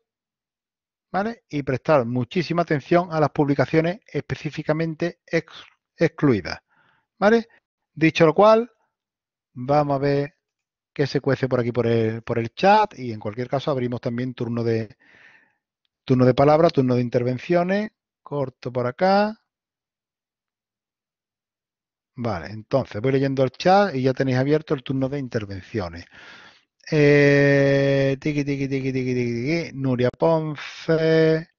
¿vale? Y prestar muchísima atención a las publicaciones específicamente excluidas, ¿vale? Dicho lo cual, vamos a ver que se cuece por aquí por el, por el chat y en cualquier caso abrimos también turno de, turno de palabra, turno de intervenciones. Corto por acá. Vale, entonces voy leyendo el chat y ya tenéis abierto el turno de intervenciones. Eh, tiki, tiki, tiki, tiki, tiki, Nuria Ponce.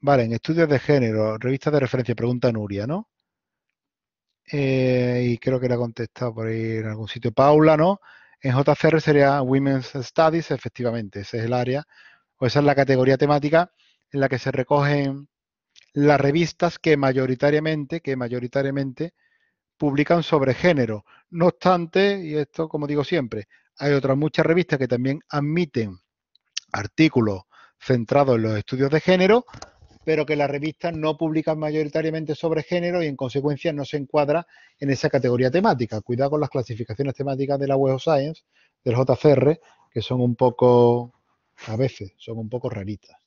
Vale, en estudios de género, revista de referencia, pregunta Nuria, ¿no? Eh, y creo que la ha contestado por ahí en algún sitio. Paula, ¿no? En JCR sería Women's Studies, efectivamente, ese es el área o esa es la categoría temática en la que se recogen las revistas que mayoritariamente, que mayoritariamente publican sobre género. No obstante, y esto como digo siempre, hay otras muchas revistas que también admiten artículos centrados en los estudios de género, pero que las revistas no publican mayoritariamente sobre género y en consecuencia no se encuadra en esa categoría temática. Cuidado con las clasificaciones temáticas de la Web of Science, del JCR, que son un poco, a veces, son un poco raritas.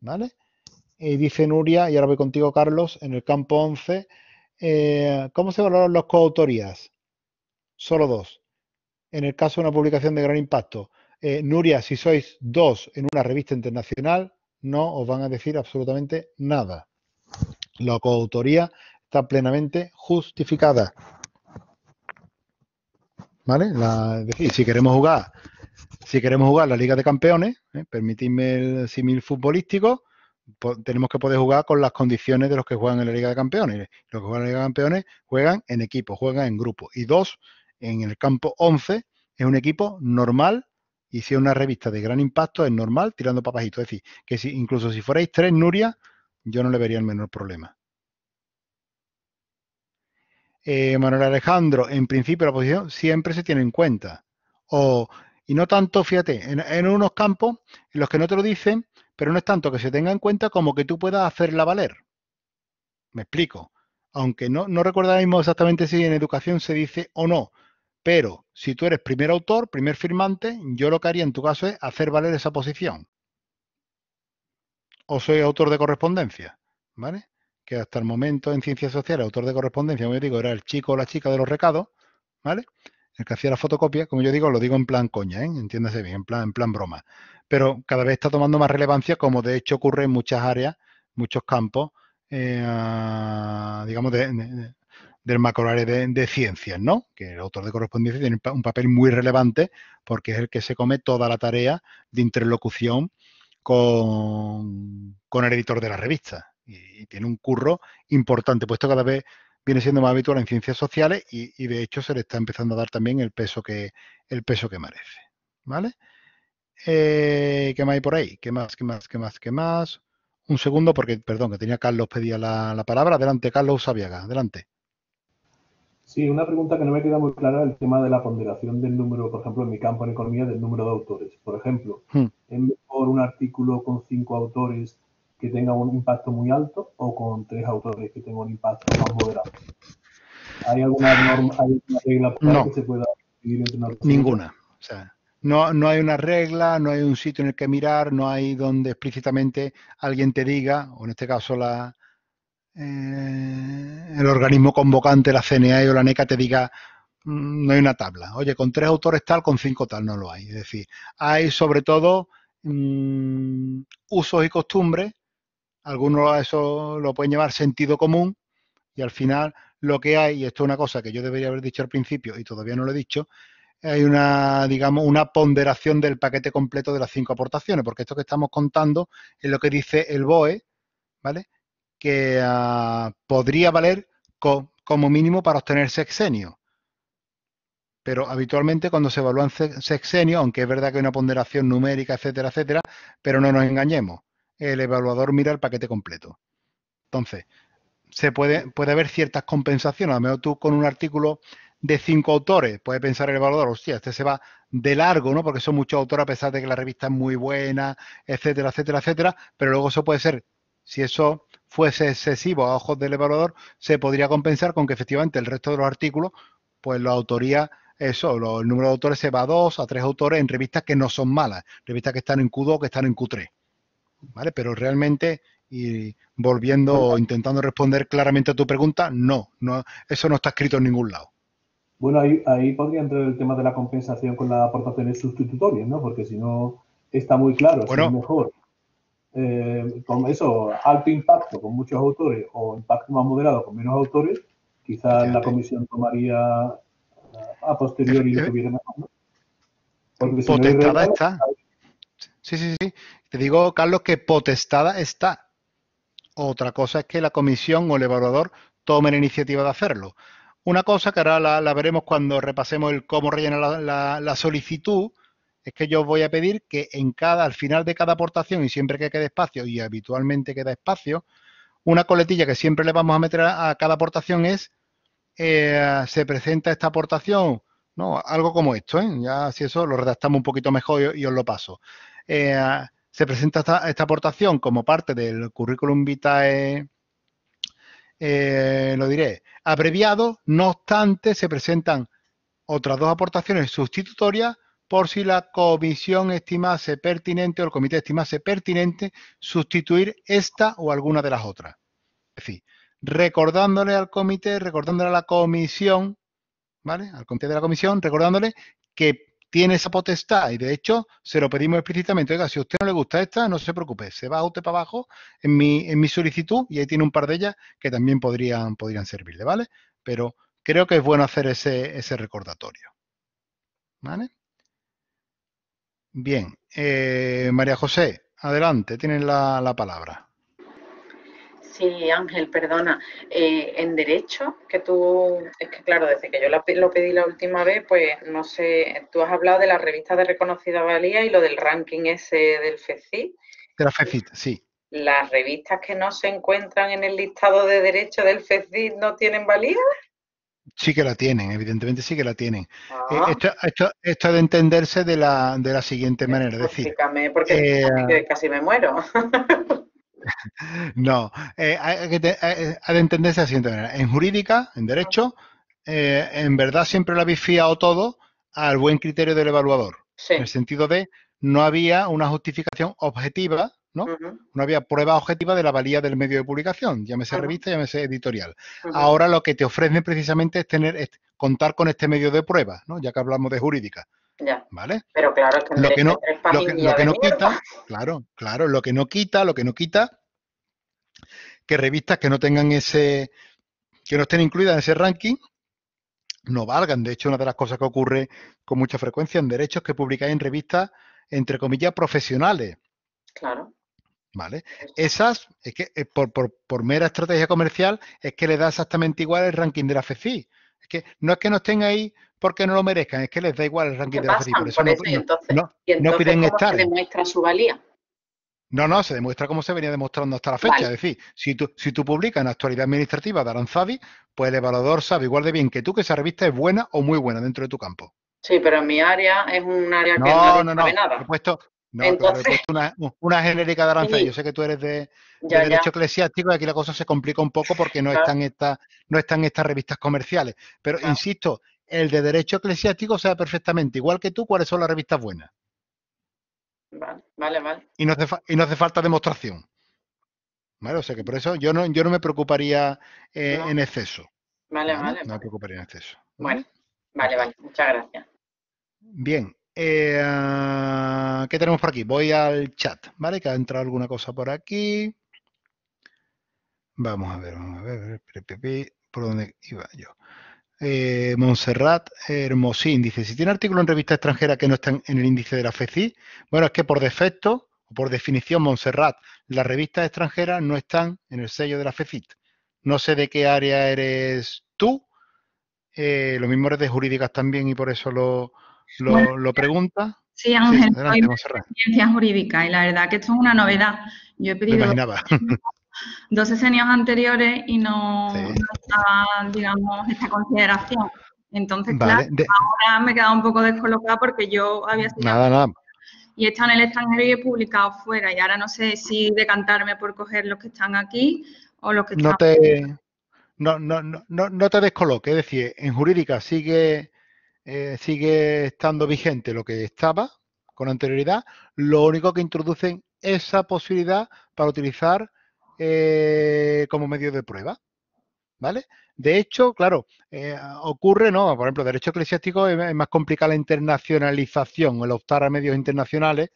¿Vale? Y dice Nuria, y ahora voy contigo, Carlos, en el campo 11, eh, ¿cómo se valoran las coautorías? Solo dos. En el caso de una publicación de gran impacto, eh, Nuria, si sois dos en una revista internacional, no os van a decir absolutamente nada. La coautoría está plenamente justificada. ¿Vale? si queremos jugar, si queremos jugar la Liga de Campeones, ¿eh? permitidme el símil futbolístico, tenemos que poder jugar con las condiciones de los que juegan en la Liga de Campeones. Los que juegan en la Liga de Campeones juegan en equipo, juegan en grupo. Y dos, en el campo 11, es un equipo normal y una revista de gran impacto, es normal tirando papajito. Es decir, que si, incluso si fuerais tres Nuria, yo no le vería el menor problema. Eh, Manuel Alejandro, en principio la posición siempre se tiene en cuenta. O, y no tanto, fíjate, en, unos campos en los que no te lo dicen, pero no es tanto que se tenga en cuenta como que tú puedas hacerla valer. Me explico. Aunque no, no exactamente si en educación se dice o no, pero si tú eres primer autor, primer firmante, yo lo que haría en tu caso es hacer valer esa posición. O soy autor de correspondencia, ¿vale? Que hasta el momento en ciencias sociales, autor de correspondencia, como yo digo, era el chico o la chica de los recados, ¿vale? El que hacía la fotocopia, como yo digo, lo digo en plan coña, ¿eh? entiéndase bien, en plan, en broma. Pero cada vez está tomando más relevancia, como de hecho ocurre en muchas áreas, muchos campos, eh, digamos, de, del Macro de, de, ciencias, ¿no? Que el autor de correspondencia tiene un papel muy relevante porque es el que se come toda la tarea de interlocución con, con el editor de la revista. Y, tiene un curro importante, puesto cada vez viene siendo más habitual en ciencias sociales y, de hecho se le está empezando a dar también el peso que, el peso que merece. ¿Vale? Eh, ¿Qué más hay por ahí? ¿Qué más? ¿Qué más? ¿Qué más? ¿Qué más? Un segundo, porque, perdón, que tenía Carlos pedía la, la palabra. Adelante, Carlos Sabiaga, adelante. Sí, una pregunta que no me queda muy clara el tema de la ponderación del número, por ejemplo, en mi campo en economía, del número de autores. Por ejemplo, hmm. ¿es mejor un artículo con cinco autores que tenga un impacto muy alto o con tres autores que tenga un impacto más moderado? ¿Hay alguna norma, regla que se pueda dividir entre una Ninguna. O sea, no hay una regla, no hay un sitio en el que mirar, no hay donde explícitamente alguien te diga, o en este caso la, eh, el organismo convocante, la CNA o la NECA, te diga mm, no hay una tabla. Oye, con tres autores tal, con cinco tal, no lo hay. Es decir, hay sobre todo mm, usos y costumbres, algunos a eso lo pueden llamar sentido común, y al final lo que hay, y esto es una cosa que yo debería haber dicho al principio y todavía no lo he dicho, hay una, digamos, una ponderación del paquete completo de las cinco aportaciones, porque esto que estamos contando es lo que dice el BOE, ¿vale? que ah, podría valer como mínimo para obtener sexenio. Pero habitualmente cuando se evalúan sexenio, aunque es verdad que hay una ponderación numérica, etcétera, etcétera, pero no nos engañemos. El evaluador mira el paquete completo. Entonces, se puede, puede haber ciertas compensaciones. A lo mejor tú con un artículo de cinco autores, puede pensar el evaluador, hostia, este se va de largo, ¿no? Porque son muchos autores, a pesar de que la revista es muy buena, etcétera, etcétera, etcétera. Pero luego eso puede ser, si eso fuese excesivo a ojos del evaluador, se podría compensar con que efectivamente el resto de los artículos, pues la autoría, eso, el número de autores se va a dos, a tres autores en revistas que no son malas, revistas que están en Q2 que están en Q3. ¿Vale? Pero realmente, y volviendo o intentando responder claramente a tu pregunta, no, no, eso no está escrito en ningún lado. Bueno, ahí, ahí podría entrar el tema de la compensación con las aportaciones sustitutorias, ¿no? Porque si no está muy claro, es mejor eh, con eso, alto impacto con muchos autores o impacto más moderado con menos autores, quizás la comisión tomaría eh, a posteriori lo eh, que potestada está. Sí, sí, sí. Te digo, Carlos, que potestada está. Otra cosa es que la comisión o el evaluador tome la iniciativa de hacerlo. Una cosa que ahora la, veremos cuando repasemos el cómo rellenar la, la solicitud, es que yo os voy a pedir que en cada, al final de cada aportación y siempre que quede espacio, y habitualmente queda espacio, una coletilla que siempre le vamos a meter a, cada aportación es eh, se presenta esta aportación, ¿no? Algo como esto, ¿eh? Ya si eso lo redactamos un poquito mejor y, os lo paso. Eh, se presenta esta, esta, aportación como parte del currículum vitae, eh, lo diré, abreviado, no obstante, se presentan otras dos aportaciones sustitutorias por si la comisión estimase pertinente o el comité estimase pertinente sustituir esta o alguna de las otras. Es decir, recordándole al comité, recordándole a la comisión, ¿vale? Al comité de la comisión, recordándole que tiene esa potestad y de hecho se lo pedimos explícitamente, oiga, si a usted no le gusta esta, no se preocupe, se va usted para abajo en mi, en mi solicitud y ahí tiene un par de ellas que también podrían, podrían servirle, ¿vale? Pero creo que es bueno hacer ese, ese recordatorio. ¿Vale? Bien, eh, María José, adelante, tienes la, palabra. Sí, Ángel, perdona. Eh, en derecho, que tú, es que claro, desde que yo lo pedí la última vez, pues no sé, tú has hablado de la revista de reconocida valía y lo del ranking ese del FECIT. De la FECIT, sí. ¿Las revistas que no se encuentran en el listado de derecho del FECIT no tienen valía? Sí que la tienen, evidentemente sí que la tienen. Eh, ah. Esto, ha de entenderse de la, de la siguiente manera, es decir... porque eh, casi me muero. [LAUGHS] no, eh, hay, de entenderse de la siguiente manera. En jurídica, en derecho, eh, en verdad siempre lo habéis fiado todo al buen criterio del evaluador. En el sentido de no había una justificación objetiva ¿no? había prueba objetiva de la valía del medio de publicación, llámese revista, llámese editorial. Ahora lo que te ofrecen precisamente es tener contar con este medio de prueba, ¿no? Ya que hablamos de jurídica. Ya. ¿Vale? Pero claro, lo que no, lo que, no quita, claro, claro, lo que no quita, lo que no quita que revistas que no tengan ese que no estén incluidas en ese ranking no valgan. De hecho, una de las cosas que ocurre con mucha frecuencia en derechos que publicáis en revistas, entre comillas, profesionales. Claro. ¿Vale? Esas, es que eh, por, mera estrategia comercial, es que le da exactamente igual el ranking de la FECI. Es que no es que no estén ahí porque no lo merezcan, es que les da igual el ranking de la FECI. no, piden estar. Se demuestra su valía. No, no, se demuestra como se venía demostrando hasta la fecha. Es decir, si tú, si tú publicas en actualidad administrativa de Aranzadi, pues el evaluador sabe igual de bien que tú que esa revista es buena o muy buena dentro de tu campo. Sí, pero en mi área es un área que no, no, nada. No, una, una, genérica de arancel. Yo sé que tú eres de, derecho eclesiástico y aquí la cosa se complica un poco porque no, están, estas, no están estas revistas comerciales. Pero insisto, el de derecho eclesiástico sea perfectamente, igual que tú, cuáles son las revistas buenas. Vale, vale, Y no hace, falta demostración. Vale, o sea que por eso yo no, yo no me preocuparía eh, en exceso. Vale, vale. no me preocuparía en exceso. Bueno, vale, vale. Muchas gracias. Bien, eh, ¿Qué tenemos por aquí? Voy al chat, ¿vale? Que ha entrado alguna cosa por aquí. Vamos a ver, vamos a ver, por dónde iba yo. Eh, Montserrat Hermosín dice, si tiene artículo en revista extranjera que no están en el índice de la FECI, bueno, es que por defecto, o por definición, Montserrat, las revistas extranjeras no están en el sello de la FECIT. No sé de qué área eres tú, eh, lo mismo eres de jurídicas también y por eso lo, ¿Lo, pregunta? Sí, Ángel, sí, adelante, ciencia jurídica y la verdad que esto es una novedad. Yo he pedido [LAUGHS] dos escenios anteriores y no, estaban, digamos, esta consideración. Entonces, claro, ahora me he quedado un poco descolocada porque yo había sido... Nada, nada. Y he estado en el extranjero y he publicado fuera y ahora no sé si decantarme por coger los que están aquí o los que no están... Te... No, no, te descoloque, es decir, en jurídica sigue eh, sigue estando vigente lo que estaba con anterioridad, lo único que introducen esa posibilidad para utilizar eh, como medio de prueba. ¿Vale? De hecho, claro, eh, ocurre, ¿no? Por ejemplo, derecho eclesiástico es, más complicada la internacionalización, el optar a medios internacionales,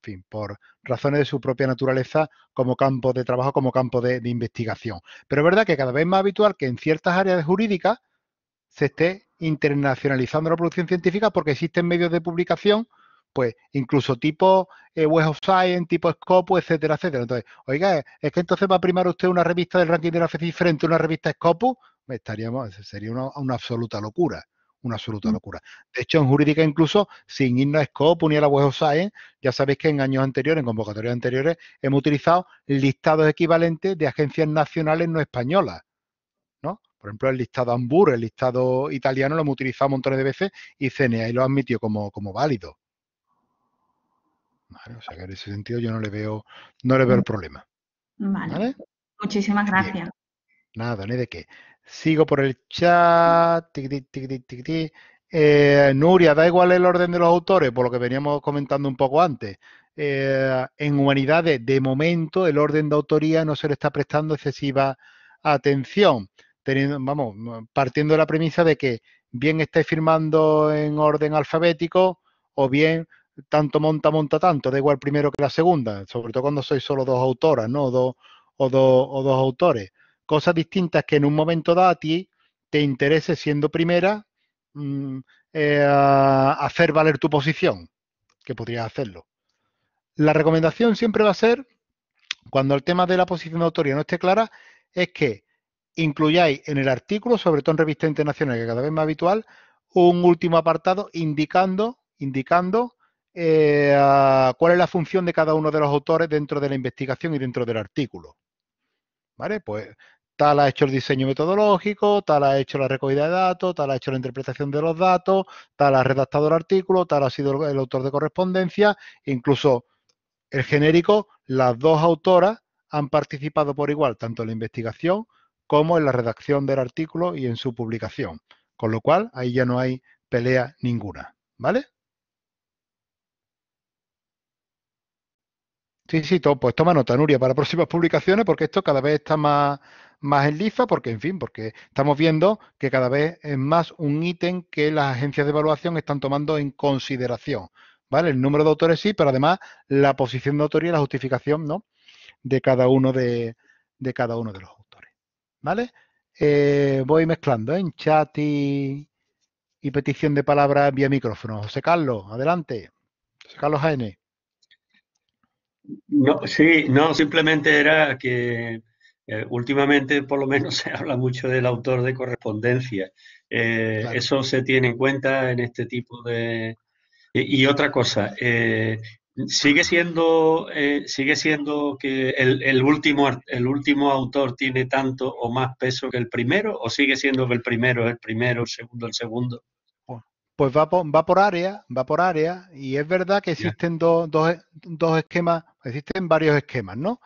fin, por razones de su propia naturaleza como campo de trabajo, como campo de, de investigación. Pero es verdad que cada vez más habitual que en ciertas áreas jurídicas se esté internacionalizando la producción científica porque existen medios de publicación, pues incluso tipo eh, Web of Science, tipo Scopus, etcétera, etcétera. Entonces, oiga, es que entonces va a primar usted una revista del ranking de la FECI frente a una revista Scopus, estaríamos, sería una, absoluta locura una absoluta mm. locura. De hecho, en jurídica incluso, sin irnos a Scopus ni a la Web of Science, ya sabéis que en años anteriores, en convocatorias anteriores, hemos utilizado listados equivalentes de agencias nacionales no españolas. Por ejemplo, el listado Hamburgo, el listado italiano, lo hemos utilizado montones de veces y CNA y lo admitió como, como válido. Vale, o sea en ese sentido yo no le veo, no le veo el mm. problema. Vale. Muchísimas gracias. Nada, ni de qué. Sigo por el chat. Eh, Nuria, da igual el orden de los autores, por lo que veníamos comentando un poco antes. Eh, en humanidades, de momento, el orden de autoría no se le está prestando excesiva atención vamos, partiendo de la premisa de que bien estáis firmando en orden alfabético o bien tanto monta, monta tanto, da igual primero que la segunda, sobre todo cuando sois solo dos autoras, ¿no? O dos, o autores. Cosas distintas que en un momento dado a ti te interese siendo primera mm, eh, hacer valer tu posición, que podrías hacerlo. La recomendación siempre va a ser, cuando el tema de la posición de autoría no esté clara, es que incluyáis en el artículo, sobre todo en revistas internacional, que cada vez más habitual, un último apartado indicando, indicando eh, cuál es la función de cada uno de los autores dentro de la investigación y dentro del artículo. ¿Vale? Pues tal ha hecho el diseño metodológico, tal ha hecho la recogida de datos, tal ha hecho la interpretación de los datos, tal ha redactado el artículo, tal ha sido el autor de correspondencia, incluso el genérico, las dos autoras han participado por igual, tanto en la investigación como en la redacción del artículo y en su publicación. Con lo cual, ahí ya no hay pelea ninguna. ¿Vale? Sí, sí, pues toma nota, Nuria, para [LAUGHS] próximas publicaciones, porque esto cada vez está más, más en liza, porque, en fin, porque estamos viendo que cada vez es más un ítem que las agencias de evaluación están tomando en consideración. ¿Vale? El número de autores sí, pero además la posición de autoría y la justificación, ¿no? De cada uno de, de cada uno de los ¿vale? Eh, voy mezclando en ¿eh? chat y, petición de palabra vía micrófono. José Carlos, adelante. José Carlos Jaene. No, sí, no, simplemente era que eh, últimamente por lo menos [LAUGHS] se habla mucho del autor de correspondencia. Eso se tiene en cuenta en este tipo de... y otra cosa, sigue siendo, eh, sigue siendo que el, último, el último autor tiene tanto o más peso que el primero, o sigue siendo que el primero es el primero, el segundo el segundo. Pues, pues va por, va por área, va por área, y es verdad que existen dos, esquemas, existen varios esquemas, ¿no?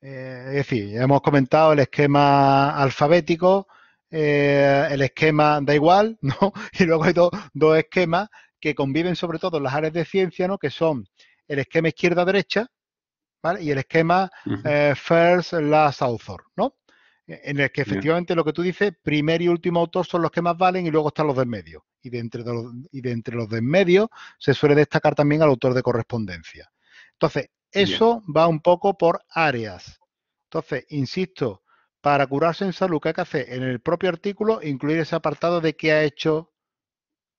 Eh, es decir, hemos comentado el esquema alfabético, eh, el esquema da igual, ¿no? [LAUGHS] Y luego hay dos esquemas que conviven sobre todo en las áreas de ciencia, ¿no? Que son el esquema izquierda-derecha ¿vale? y el esquema eh, first, last author, ¿no? E, en el que efectivamente lo que tú dices, primer y último autor son los que más valen y luego están los del medio. Y de entre los, de, del medio se suele destacar también al autor de correspondencia. Entonces, eso va un poco por áreas. Entonces, insisto, para curarse en salud, ¿qué hay que hacer? En el propio artículo, incluir ese apartado de qué ha hecho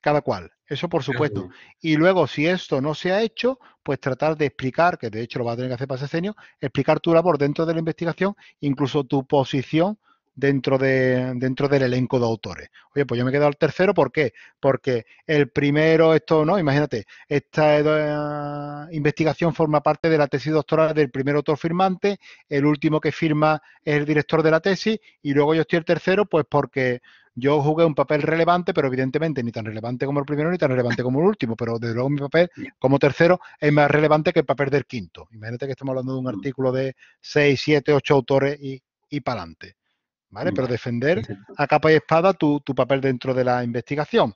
cada cual. Eso por supuesto. Y luego, si esto no se ha hecho, pues tratar de explicar, que de hecho lo va a tener que hacer para ese explicar tu labor dentro de la investigación, incluso tu posición dentro, de, dentro del elenco de autores. Oye, pues yo me he quedado al tercero, ¿por qué? Porque el primero, esto no, imagínate, esta eh, investigación forma parte de la tesis doctoral del primer autor firmante, el último que firma es el director de la tesis y luego yo estoy el tercero, pues porque yo jugué un papel relevante, pero evidentemente ni tan relevante como el primero ni tan relevante como el último, pero desde luego mi papel como tercero es más relevante que el papel del quinto. Imagínate que estamos hablando de un mm. artículo de seis, siete, ocho autores y, y para adelante. ¿vale? Pero defender a capa y espada tu, papel dentro de la investigación,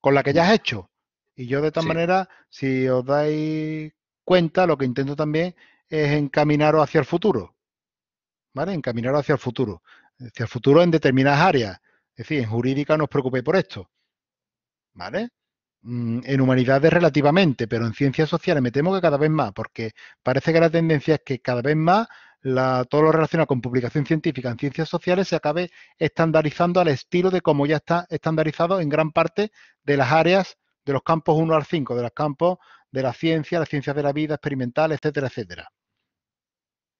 con la que ya has mm. hecho. Y yo de tal manera, si os dais cuenta, lo que intento también es encaminaros hacia el futuro, ¿vale? Encaminaros hacia el futuro, hacia el futuro en determinadas áreas. Es decir, en jurídica no os preocupéis por esto, ¿vale? Mm, en humanidades relativamente, pero en ciencias sociales me temo que cada vez más, porque parece que la tendencia es que cada vez más la, todo lo relacionado con publicación científica en ciencias sociales se acabe estandarizando al estilo de cómo ya está estandarizado en gran parte de las áreas de los campos 1 al 5, de los campos de la ciencia, las ciencias de la vida experimental, etcétera, etcétera.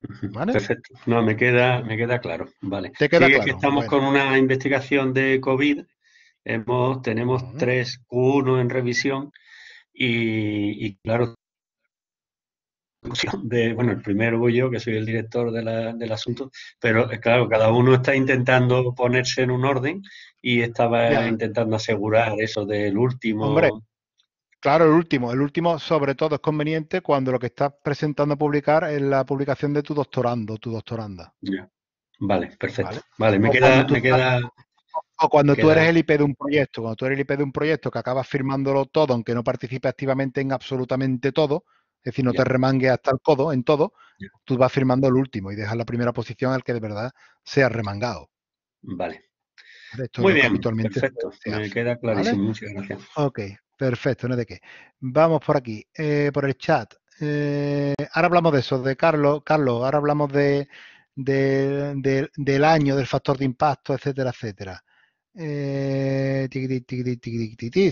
Perfecto. No, me queda, me queda claro. Vale. ¿Te que estamos con una investigación de COVID tenemos tres Q1 en revisión y, claro, de, bueno, el primero voy yo, que soy el director del asunto, pero eh, claro, cada uno está intentando ponerse en un orden y estaba intentando asegurar eso del último. Claro, el último. El último, sobre todo, es conveniente cuando lo que estás presentando a publicar es la publicación de tu doctorando, tu doctoranda. Ya. Vale, perfecto. Vale, me, me, queda, o cuando tú eres el IP de un proyecto, cuando tú eres el IP de un proyecto que acabas firmándolo todo, aunque no participe activamente en absolutamente todo, es decir, no te remangue hasta el codo en todo, tú vas firmando el último y dejas la primera posición al que de verdad sea remangado. Vale. Muy bien, perfecto. Me queda clarísimo. Ok, perfecto, no de qué. Vamos por aquí, eh, por el chat. Eh, ahora hablamos de eso, de Carlos. Carlos, ahora hablamos de, del año, del factor de impacto, etcétera, etcétera. Eh,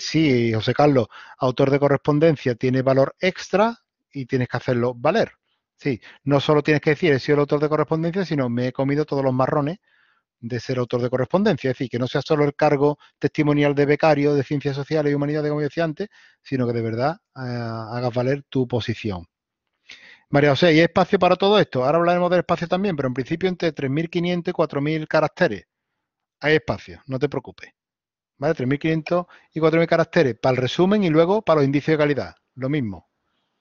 sí, José Carlos, autor de correspondencia tiene valor extra y tienes que hacerlo valer. Sí, no solo tienes que decir he sido el autor de correspondencia, sino me he comido todos los marrones de ser autor de correspondencia. Es decir, que no sea solo el cargo testimonial de becario de ciencias sociales y humanidades, como decía antes, sino que de verdad eh, hagas valer tu posición. María José, ¿y hay espacio para todo esto? Ahora hablaremos del espacio también, pero en principio entre 3.500 y 4.000 caracteres hay espacio, no te preocupes. ¿Vale? 3.500 y 4.000 caracteres para el resumen y luego para los indicios de calidad. Lo mismo.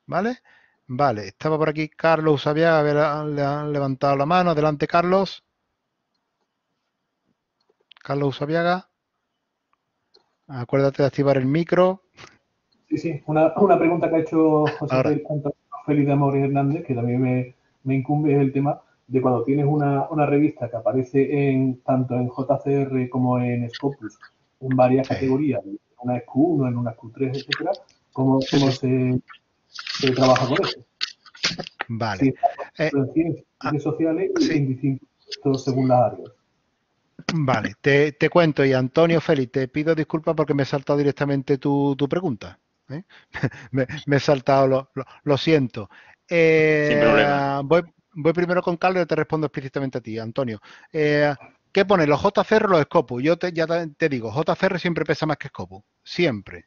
¿Vale? Vale, estaba por aquí Carlos Usabiaga, ah, le han levantado la mano. Adelante, Carlos. Carlos Usabiaga. Acuérdate de activar el micro. Sí, sí, una, pregunta que ha hecho José Félix de Amor Hernández, que también me, me incumbe, el tema de cuando tienes una, una revista que aparece en tanto en JCR como en Scopus, en varias categorías, en una SQ1, en una SQ3, etcétera, cómo, se, trabaja con eso. Vale. Eh, en ah, sociales y en distintos según Vale, te, te, cuento y Antonio Félix, te pido disculpas porque me he saltado directamente tu, tu pregunta. ¿eh? [LAUGHS] me, me, he saltado, lo, lo, siento. Sin problema. Eh, voy, Voy primero con Carlos y te respondo explícitamente a ti, Antonio. Eh, ¿Qué pone? ¿Los JCR o los Scopus? Yo ya te digo, JCR siempre pesa más que Scopus. Siempre.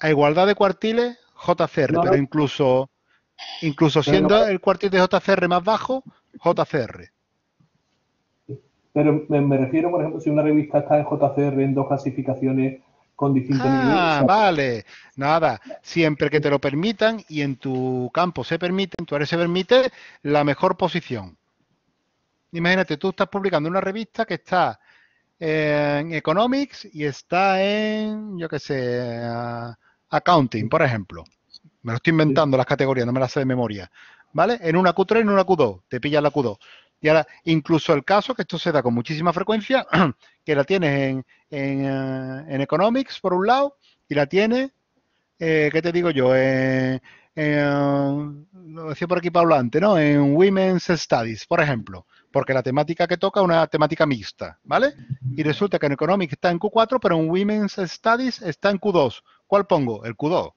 A igualdad de cuartiles, JCR, pero incluso, incluso siendo el cuartil de JCR más bajo, JCR. Pero me, refiero, por ejemplo, si una revista está en JCR en dos clasificaciones con distintos ah, Vale, nada, siempre que te lo permitan y en tu campo se permite, en tu área se permite, la mejor posición. Imagínate, tú estás publicando una revista que está en Economics y está en, yo qué sé, ah, Accounting, por ejemplo. Me lo estoy inventando las categorías, no me las sé de memoria. ¿Vale? En una Q3, en una Q2, te pillas la Q2. Y ahora, incluso el caso, que esto se da con muchísima frecuencia, [CLEARS THROAT] que la tienes eh, en, Economics, por un lado, y la tienes, eh, ¿qué te digo yo? lo decía por aquí Pablo antes, ¿no? En Women's Studies, por ejemplo, porque la temática que toca es una temática mixta, ¿vale? Y resulta que en Economics está en Q4, pero en Women's Studies está en Q2. ¿Cuál pongo? El Q2.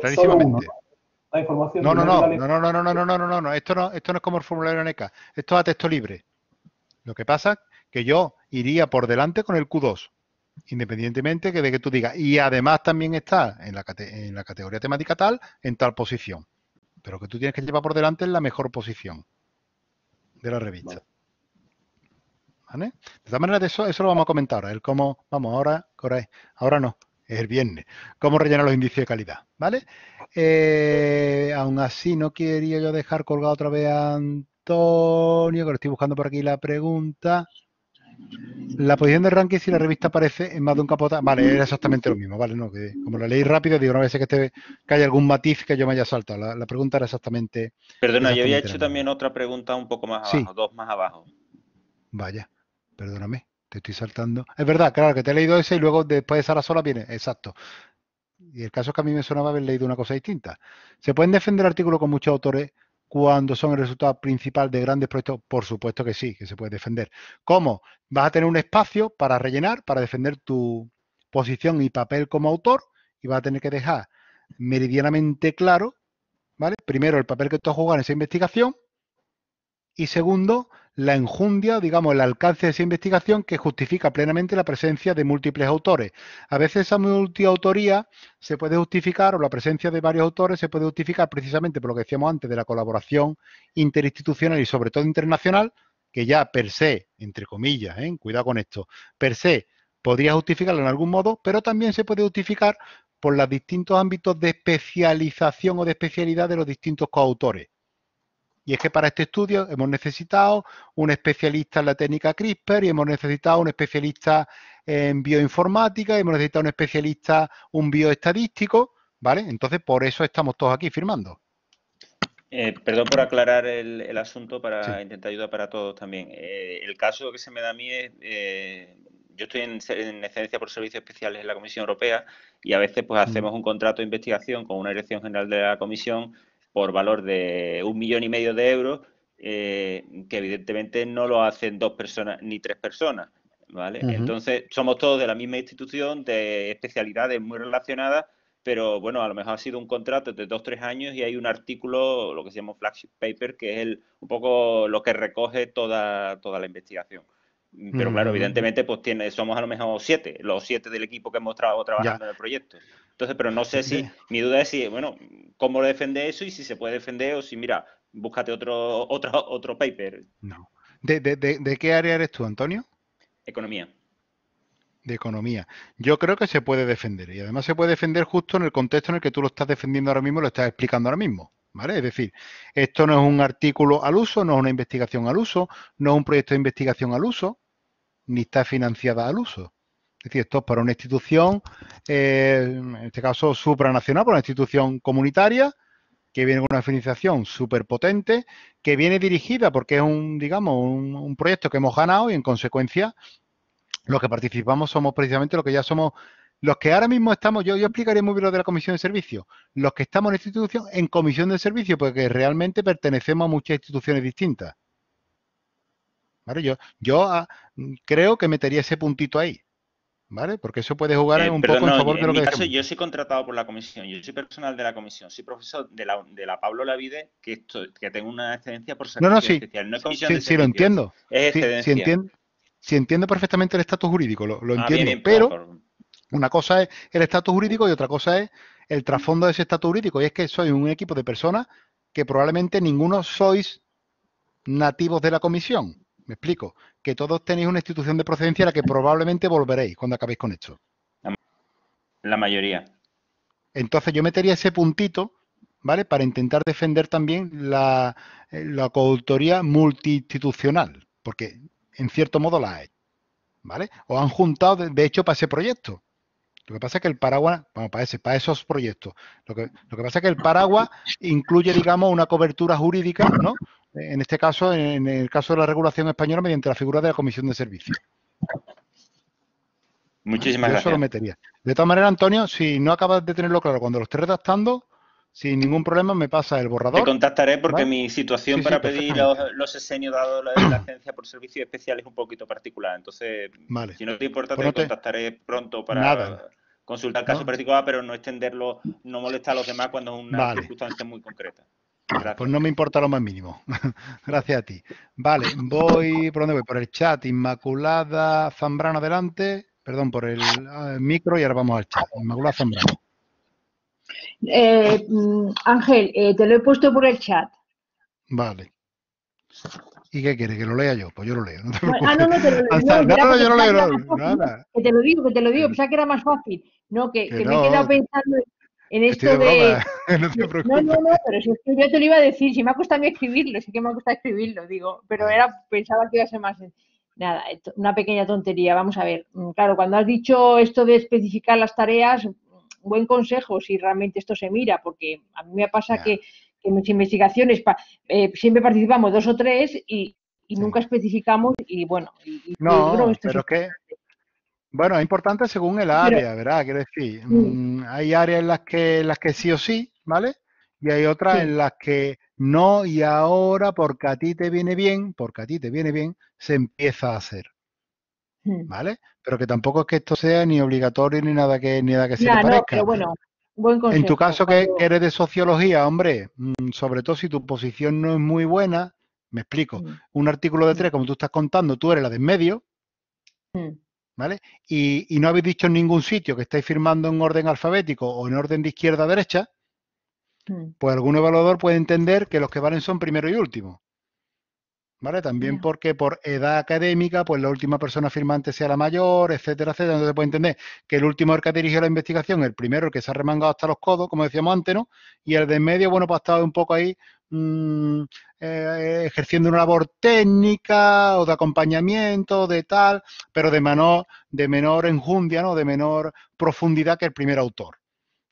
Clarísimamente. No, no, no, no, no, no, no, no, no, no, esto no, esto no es como el formulario NECA, esto es a texto libre. Lo que pasa es que yo iría por delante con el Q2, independientemente que de que tú digas, y además también está en la, en la categoría temática tal, en tal posición. Pero que tú tienes que llevar por delante en la mejor posición de la revista. Vale. De todas maneras, eso, eso lo vamos a comentar ahora. El cómo, vamos, ahora, ahora, ahora no es el viernes, cómo rellenar los indicios de calidad, ¿vale? Eh, aún así, no quería yo dejar colgado otra vez a Antonio, que lo estoy buscando por aquí la pregunta. La posición de ranking, si la revista aparece en más de un capota, vale, era exactamente lo mismo, vale, no, que como la leí rápido, digo, no vez que, esté. que haya algún matiz que yo me haya saltado, la, pregunta era exactamente... Perdona, yo había hecho también otra pregunta un poco más abajo, dos más abajo. Vaya, perdóname estoy saltando. Es verdad, claro, que te he leído ese y luego después de sola viene. Exacto. Y el caso es que a mí me sonaba haber leído una cosa distinta. Se pueden defender artículos con muchos autores cuando son el resultado principal de grandes proyectos? Por supuesto que sí, que se puede defender. ¿Cómo? Vas a tener un espacio para rellenar, para defender tu posición y papel como autor y vas a tener que dejar meridianamente claro, ¿vale? Primero, el papel que tú has jugado en esa investigación y segundo, la enjundia, digamos, el alcance de esa investigación que justifica plenamente la presencia de múltiples autores. A veces esa multiautoría se puede justificar o la presencia de varios autores se puede justificar precisamente por lo que decíamos antes de la colaboración interinstitucional y sobre todo internacional, que ya per se, entre comillas, ¿eh? cuidado con esto, per se podría justificarlo en algún modo, pero también se puede justificar por los distintos ámbitos de especialización o de especialidad de los distintos coautores. Y es que para este estudio hemos necesitado un especialista en la técnica CRISPR y hemos necesitado un especialista en bioinformática y hemos necesitado un especialista, un bioestadístico, ¿vale? Entonces, por eso estamos todos aquí firmando. Eh, perdón por aclarar el, asunto para intentar ayudar para todos también. Eh, el caso que se me da a mí es, eh, yo estoy en, en, por servicios especiales en la Comisión Europea y a veces pues hacemos un contrato de investigación con una dirección general de la Comisión por valor de un millón y medio de euros, eh, que evidentemente no lo hacen dos personas ni tres personas. ¿vale? Entonces, somos todos de la misma institución, de especialidades muy relacionadas, pero bueno, a lo mejor ha sido un contrato de dos, tres años y hay un artículo, lo que se llama flagship paper, que es el, un poco lo que recoge toda, toda la investigación. Pero mm, claro, mm, mm. evidentemente, pues tiene, somos a lo mejor siete, los siete del equipo que hemos estado trabajando en el proyecto. Entonces, pero no sé si, [LAUGHS] mi duda es si, bueno, cómo lo defende eso y si se puede defender o si, mira, búscate otro, otro, otro paper. No. ¿De, de qué área eres tú, Antonio? Economía. De economía. Yo creo que se puede defender y además se puede defender justo en el contexto en el que tú lo estás defendiendo ahora mismo, lo estás explicando ahora mismo. ¿Vale? Es decir, esto no es un artículo al uso, no es una investigación al uso, no es un proyecto de investigación al uso, ni está financiada al uso. Es decir, esto es para una institución, eh, en este caso supranacional, para una institución comunitaria, que viene con una financiación súper potente, que viene dirigida porque es un, digamos, un, proyecto que hemos ganado y en consecuencia los que participamos somos precisamente los que ya somos los que ahora mismo estamos, yo, yo explicaré muy bien lo de la comisión de servicios. los que estamos en institución en comisión de servicio, porque realmente pertenecemos a muchas instituciones distintas. Yo, yo ah, creo que metería ese puntito ahí. ¿Vale? Porque eso puede jugar eh, un poco en favor de lo que caso, Yo soy contratado por la comisión, yo soy personal de la comisión, soy profesor de la, de la Pablo Lavide, que, esto que tengo una excedencia por ser no, no, No sí, lo entiendo. Es sí, si entiendo. perfectamente el estatus jurídico, lo, lo ah, entiendo. pero una cosa es el estatus jurídico y otra cosa es el trasfondo de ese estatus jurídico. Y es que soy un equipo de personas que probablemente ninguno sois nativos de la comisión. Me explico que todos tenéis una institución de procedencia a la que probablemente volveréis cuando acabéis con esto. La mayoría. Entonces yo metería ese puntito, ¿vale? Para intentar defender también la, eh, la coautoría multiinstitucional, porque en cierto modo la hay, ¿vale? O han juntado, de, hecho, para ese proyecto. Lo que pasa es que el paraguas, vamos para, para esos proyectos, lo que, lo que, pasa es que el paraguas incluye, digamos, una cobertura jurídica, ¿no? en este caso, en el caso de la regulación española, mediante la figura de la Comisión de Servicios. Muchísimas gracias. Eso lo metería. De todas maneras, Antonio, si no acabas de tenerlo claro cuando lo estés redactando, sin ningún problema me pasa el borrador. Te contactaré porque mi situación para pedir los, los dado dados la, la agencia por servicios especiales es un poquito particular. Entonces, si no te importa, pues te contactaré pronto para Nada. consultar caso particular, pero no extenderlo, no molestar a los demás cuando es una circunstancia muy concreta. Pues no me importa lo más mínimo. [LAUGHS] Gracias a ti. Vale, voy, ¿por dónde voy? Por el chat, Inmaculada Zambrano adelante, perdón, por el ah, micro y ahora vamos al chat. Inmaculada Zambrano. Eh, mm, Ángel, eh, te lo he puesto por el chat. Vale. ¿Y qué quieres? ¿Que lo lea yo? Pues yo lo leo. ah, no, no, te lo leo. No, no, yo lo leo. nada. que te lo digo, que te lo digo. Mm. sea que era más fácil. No, que, que me he quedado pensando en esto [LAUGHS] de... no, no, no, pero si es yo te lo iba a decir, si me ha costado escribirlo, sí que me ha costado escribirlo, digo, pero era, pensaba que iba a ser más... Nada, una pequeña tontería, vamos a ver. Mm, claro, cuando has dicho esto de especificar las tareas, mm, buen consejo si realmente esto se mira, porque a mí me pasa que, en mis investigaciones eh, siempre participamos dos o tres y, nunca especificamos y bueno. no, pero qué? Bueno, es importante según el área, ¿verdad? Quiero decir, mm, hay áreas en las que, las que sí o sí, ¿vale? Y hay otras en las que no y ahora porque a ti te viene bien, porque a ti te viene bien, se empieza a hacer. Mm. ¿Vale? Pero que tampoco es que esto sea ni obligatorio ni nada que ni nada que se bueno, en tu caso que, eres de sociología, hombre, mm, sobre todo si tu posición no es muy buena, me explico. Un artículo de tres, como tú estás contando, tú eres la de en medio. ¿vale? Y, no habéis dicho en ningún sitio que estáis firmando en orden alfabético o en orden de izquierda a derecha, hmm. pues algún evaluador puede entender que los que valen son primero y último. ¿Vale? También porque por edad académica, pues la última persona firmante sea la mayor, etcétera, etcétera. Entonces puede entender que el último el que dirigido la investigación, el primero el que se ha remangado hasta los codos, como decíamos antes, ¿no? Y el de en medio, bueno, pues ha estado un poco ahí mm, eh, ejerciendo una labor técnica o de acompañamiento, de tal, pero de menor, de menor enjundia, ¿no? de menor profundidad que el primer autor.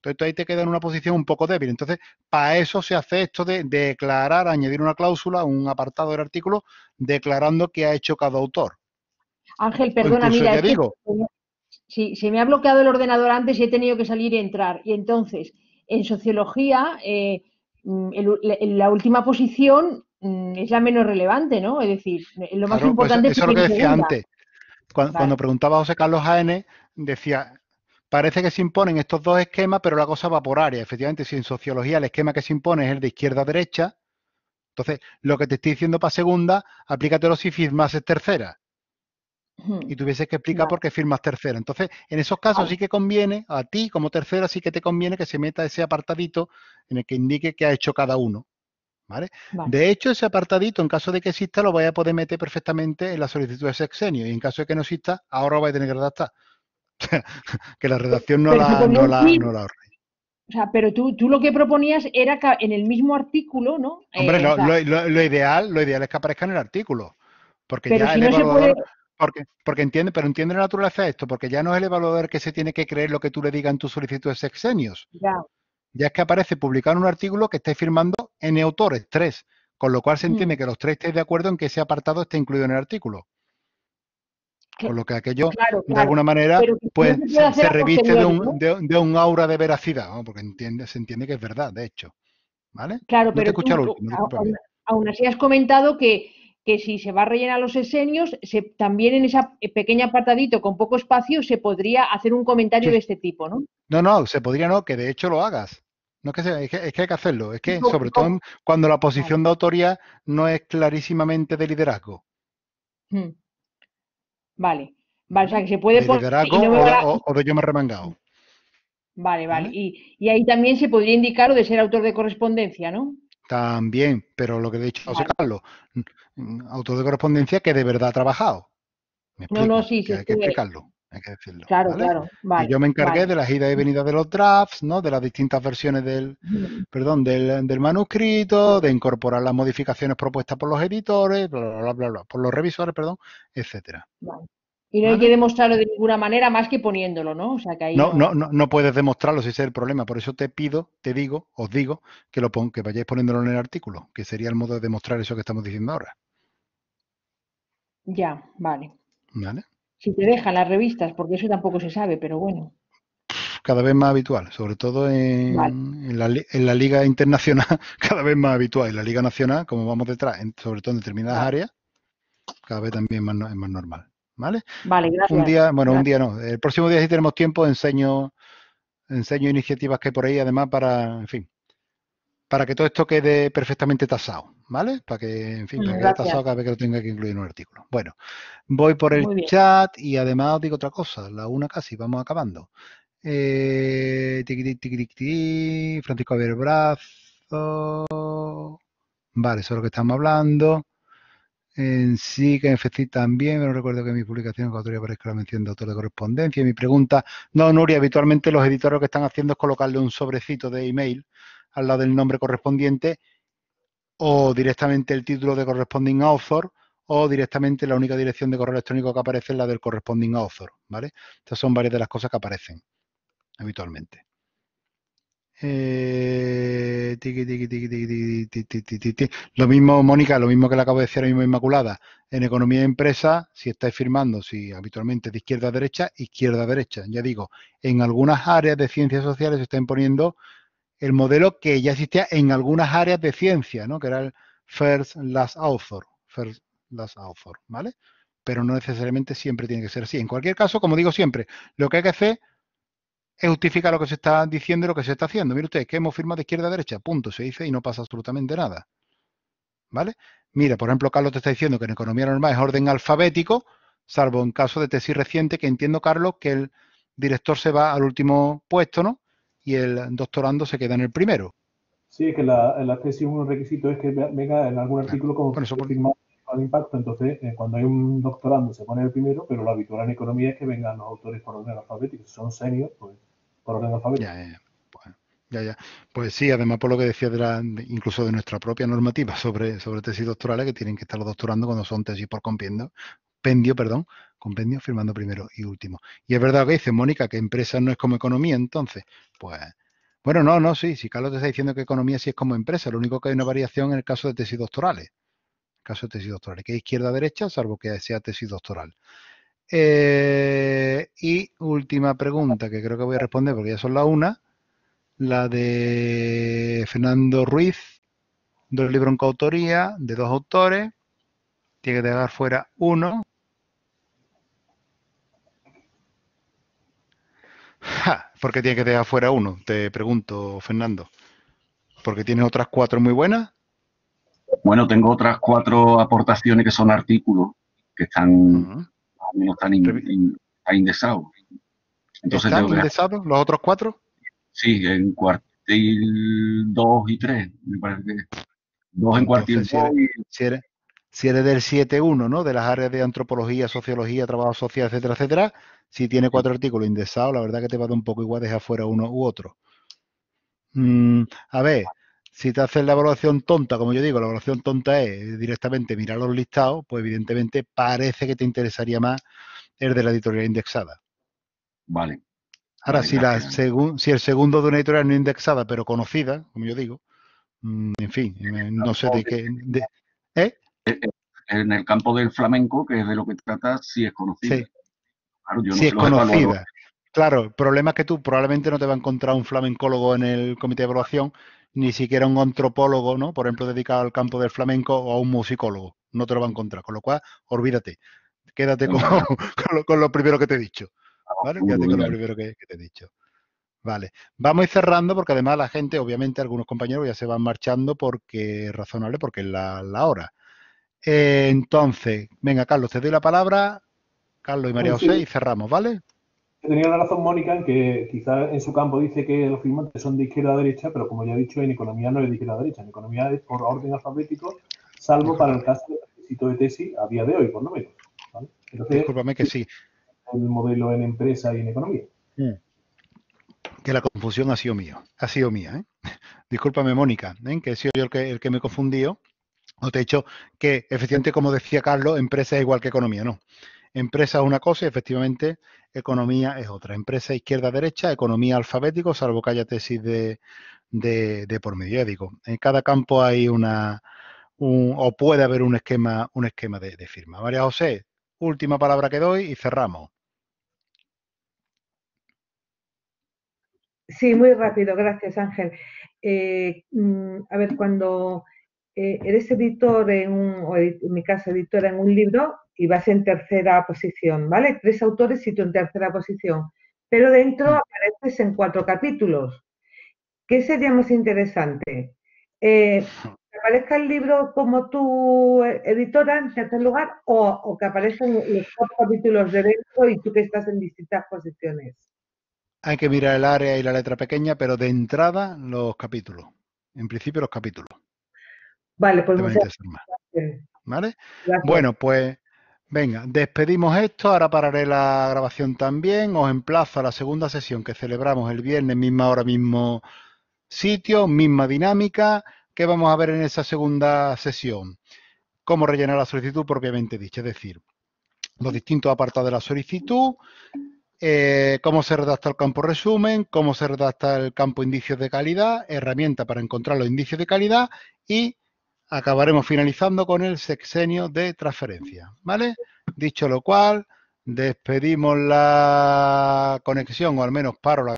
Entonces ahí te queda en una posición un poco débil. Entonces, para eso se hace esto de declarar, añadir una cláusula, un apartado del artículo, declarando qué ha hecho cada autor. Ángel, perdona, mira, se me ha bloqueado el ordenador antes y he tenido que salir y entrar. Y entonces, en sociología, eh, mm, la última posición Mm, es la menos relevante, ¿no? Es decir, lo más pues importante que... eso es lo que decía antes. Cuando, preguntaba a José Carlos A.N., decía, parece que se imponen estos dos esquemas, pero la cosa va por área. Efectivamente, si en sociología el esquema que se impone es el de izquierda a derecha, entonces lo que te estoy diciendo para segunda, aplícatelo si firmas es tercera. Y tuvieses que explicar por qué firmas tercera. Entonces, en esos casos sí que conviene, a ti como tercera, sí que te conviene que se meta ese apartadito en el que indique qué ha hecho cada uno. De hecho, ese apartadito, en caso de que exista, lo voy a poder meter perfectamente en la solicitud de sexenio. Y en caso de que no exista, ahora lo a tener que redactar. [LAUGHS] que la redacción no la, no O sea, pero tú, tú, lo que proponías era que en el mismo artículo, ¿no? Hombre, eh, lo, ideal, lo ideal es que aparezca en el artículo. Porque ya el evaluador. Porque, porque entiende, pero entiende la naturaleza de esto, porque ya no es el evaluador que se tiene que creer lo que tú le digas en tus solicitudes de sexenios. Ya. ya es que aparece publicado un artículo que esté firmando en autores, tres. Con lo cual se entiende que los tres estéis de acuerdo en que ese apartado esté incluido en el artículo. Con lo que aquello, de alguna manera, pues se, reviste de un, aura de veracidad, porque entiende, se entiende que es verdad, de hecho. ¿Vale? pero aún, así has comentado que, si se va a rellenar los esenios, también en ese eh, pequeño apartadito con poco espacio se podría hacer un comentario de este tipo, ¿no? No, no, se podría no, que de hecho lo hagas. No es que, sea, es que, es hay que hacerlo. Es que, sobre todo, cuando la posición de autoría no es clarísimamente de liderazgo. Hmm. Vale. Vale, o sea, que se puede... poner, liderazgo o, de yo me he remangado. Vale, vale. Y, ahí también se podría indicar de ser autor de correspondencia, ¿no? También, pero lo que he dicho José Carlos, mm, autor de correspondencia que de verdad ha trabajado. no, no, sí, sí. hay que eh, explicarlo hay que decirlo. Claro, claro. yo me encargué de las idas y venidas de los drafts, ¿no? De las distintas versiones del, perdón, del, manuscrito, de incorporar las modificaciones propuestas por los editores, bla, bla, bla, por los revisores, perdón, etcétera. Y no hay que demostrarlo de ninguna manera más que poniéndolo, ¿no? O sea, que no, no... No, puedes demostrarlo si es el problema. Por eso te pido, te digo, os digo, que lo que vayáis poniéndolo en el artículo, que sería el modo de demostrar eso que estamos diciendo ahora. Ya, vale. Vale si te dejan las revistas, porque eso tampoco se sabe, pero bueno. Cada vez más habitual, sobre todo en, en, la, en la, liga internacional, [LAUGHS] cada vez más habitual. En la liga nacional, como vamos detrás, sobre todo en determinadas áreas, cada vez también es más normal. ¿Vale? Vale, gracias. Un día, bueno, un día no. El próximo día, si tenemos tiempo, enseño, enseño iniciativas que hay por ahí, además, para, en fin, para que todo esto quede perfectamente tasado, ¿vale? Para que, en fin, mm, para que quede tasado cada vez que lo tenga que incluir en un artículo. Bueno, voy por el chat y además os digo otra cosa, la una casi, vamos acabando. Eh, Francisco Averbrazo, Vale, eso es lo que estamos hablando. En sí, que en FECI también, me recuerdo que mi publicación en aparezca la mención de autor de correspondencia. Y mi pregunta, no, Nuria, habitualmente los editores lo que están haciendo es colocarle un sobrecito de email al lado del nombre correspondiente o directamente el título de corresponding author o directamente la única dirección de correo electrónico que aparece es la del corresponding author, ¿vale? Estas son varias de las cosas que aparecen habitualmente. lo mismo, Mónica, lo mismo que le acabo de decir ahora mismo, Inmaculada. En economía de empresa, si estáis firmando, si habitualmente de izquierda a derecha, izquierda a derecha. Ya digo, en algunas áreas de ciencias sociales se están poniendo el modelo que ya existía en algunas áreas de ciencia, ¿no? que era el First Last Author, First Last Author, ¿vale? Pero no necesariamente siempre tiene que ser así. En cualquier caso, como digo siempre, lo que hay que hacer es justificar lo que se está diciendo y lo que se está haciendo. Mire usted, que hemos firmado de izquierda a derecha, punto, se dice y no pasa absolutamente nada. ¿Vale? Mira, por ejemplo, Carlos te está diciendo que en economía normal es orden alfabético, salvo en caso de tesis reciente, que entiendo, Carlos, que el director se va al último puesto, ¿no? y el doctorando se queda en el primero. Sí, es que la, la tesis un requisito es que venga en algún artículo como bueno, por... impacto. Entonces, eh, cuando hay un doctorando se pone el primero, pero la habitual en economía es que vengan los autores por orden alfabético. Si son serios, pues por orden alfabético. Ya, ya, ya, Pues sí, además por lo que decía incluso de nuestra propia normativa sobre, sobre tesis doctorales, que tienen que estar los doctorando cuando son tesis por compendio, pendio, perdón, Compendio firmando primero y último. Y es verdad que dice Mónica que empresa no es como economía, entonces, pues. Bueno, no, no, sí, si Carlos te está diciendo que economía sí es como empresa, lo único que hay una variación en el caso de tesis doctorales. El caso de tesis doctorales, que es izquierda-derecha, salvo que sea tesis doctoral. Eh, y última pregunta que creo que voy a responder porque ya son la una. La de Fernando Ruiz, dos libros en coautoría, de dos autores. Tiene que dejar fuera uno. ¿Por qué tiene que dejar fuera uno? Te pregunto, Fernando. ¿Porque tiene otras cuatro muy buenas? Bueno, tengo otras cuatro aportaciones que son artículos que están, uh están in, ¿Están indexados los otros cuatro? Sí, en cuartil 2 y 3, me parece Dos en cuartil 2 y si eres del 7.1, ¿no? De las áreas de antropología, sociología, trabajo social, etcétera, etcétera, si tiene cuatro artículos indexados, la verdad que te va a dar un poco igual dejar fuera uno u otro. Mm, a ver, si te haces la evaluación tonta, como yo digo, la evaluación tonta es directamente mirar los listados, pues evidentemente parece que te interesaría más el de la editorial indexada. Vale. Ahora, si, la si el segundo de una editorial no indexada, pero conocida, como yo digo, mm, en fin, eh, no sé de qué... ¿eh? Eh, eh, en el campo del flamenco, que es de lo que trata, si es conocida. Sí. Claro, es conocida. Claro, el problema es que tú probablemente no te va a encontrar un flamencólogo en el comité de evaluación, ni siquiera un antropólogo, ¿no? Por ejemplo, dedicado al campo del flamenco o a un musicólogo. No te lo va a encontrar. Con lo cual, olvídate. Quédate con, [LAUGHS] con, lo, primero que te he dicho. Ah, ¿Vale? Quédate con lo primero que, te he dicho. Vale, vamos a ir cerrando porque además la gente, obviamente algunos compañeros ya se van marchando porque es razonable, porque es la hora entonces, venga, Carlos, te doy la palabra, Carlos y María José, y cerramos, ¿vale? Tenía la razón Mónica en que quizás en su campo dice que los firmantes son de izquierda a derecha, pero como ya he dicho, en economía no es de izquierda a derecha, en economía es por orden alfabético, salvo para el caso del requisito de tesis a día de hoy, por lo menos. ¿vale? Discúlpame que sí. El modelo en empresa y en economía. Hmm. Que la confusión ha sido mía, ha sido mía. ¿eh? [LAUGHS] Discúlpame, Mónica, ¿eh? que he sido yo el que, el que me confundió no te he dicho que, efectivamente, como decía Carlos, empresa es igual que economía, ¿no? Empresa es una cosa y, efectivamente, economía es otra. Empresa izquierda-derecha, economía alfabético, salvo que haya tesis de, por medio. Digo, en cada campo hay una... o puede haber un esquema, un esquema de, firma. María José, última palabra que doy y cerramos. Sí, muy rápido, gracias Ángel. Eh, mm, a ver, cuando eh, eres editor en un, en mi caso editora en un libro y vas en tercera posición, ¿vale? Tres autores y tú en tercera posición, pero dentro mm. apareces en cuatro capítulos. ¿Qué sería más interesante? Eh, aparezca el libro como tu eh, editora en cierto lugar o, o que aparezcan los cuatro capítulos de dentro y tú que estás en distintas posiciones. Hay que mirar el área y la letra pequeña, pero de entrada los capítulos. En principio los capítulos. Vale, pues Bueno, pues venga, despedimos esto, ahora pararé la grabación también, os emplazo a la segunda sesión que celebramos el viernes, misma hora, mismo sitio, misma dinámica. ¿Qué vamos a ver en esa segunda sesión? Cómo rellenar la solicitud propiamente dicha, es decir, los distintos apartados de la solicitud, eh, cómo se redacta el campo resumen, cómo se redacta el campo indicios de calidad, herramienta para encontrar los indicios de calidad y acabaremos finalizando con el sexenio de transferencia. ¿Vale? Dicho lo cual, despedimos la conexión, o al menos paro la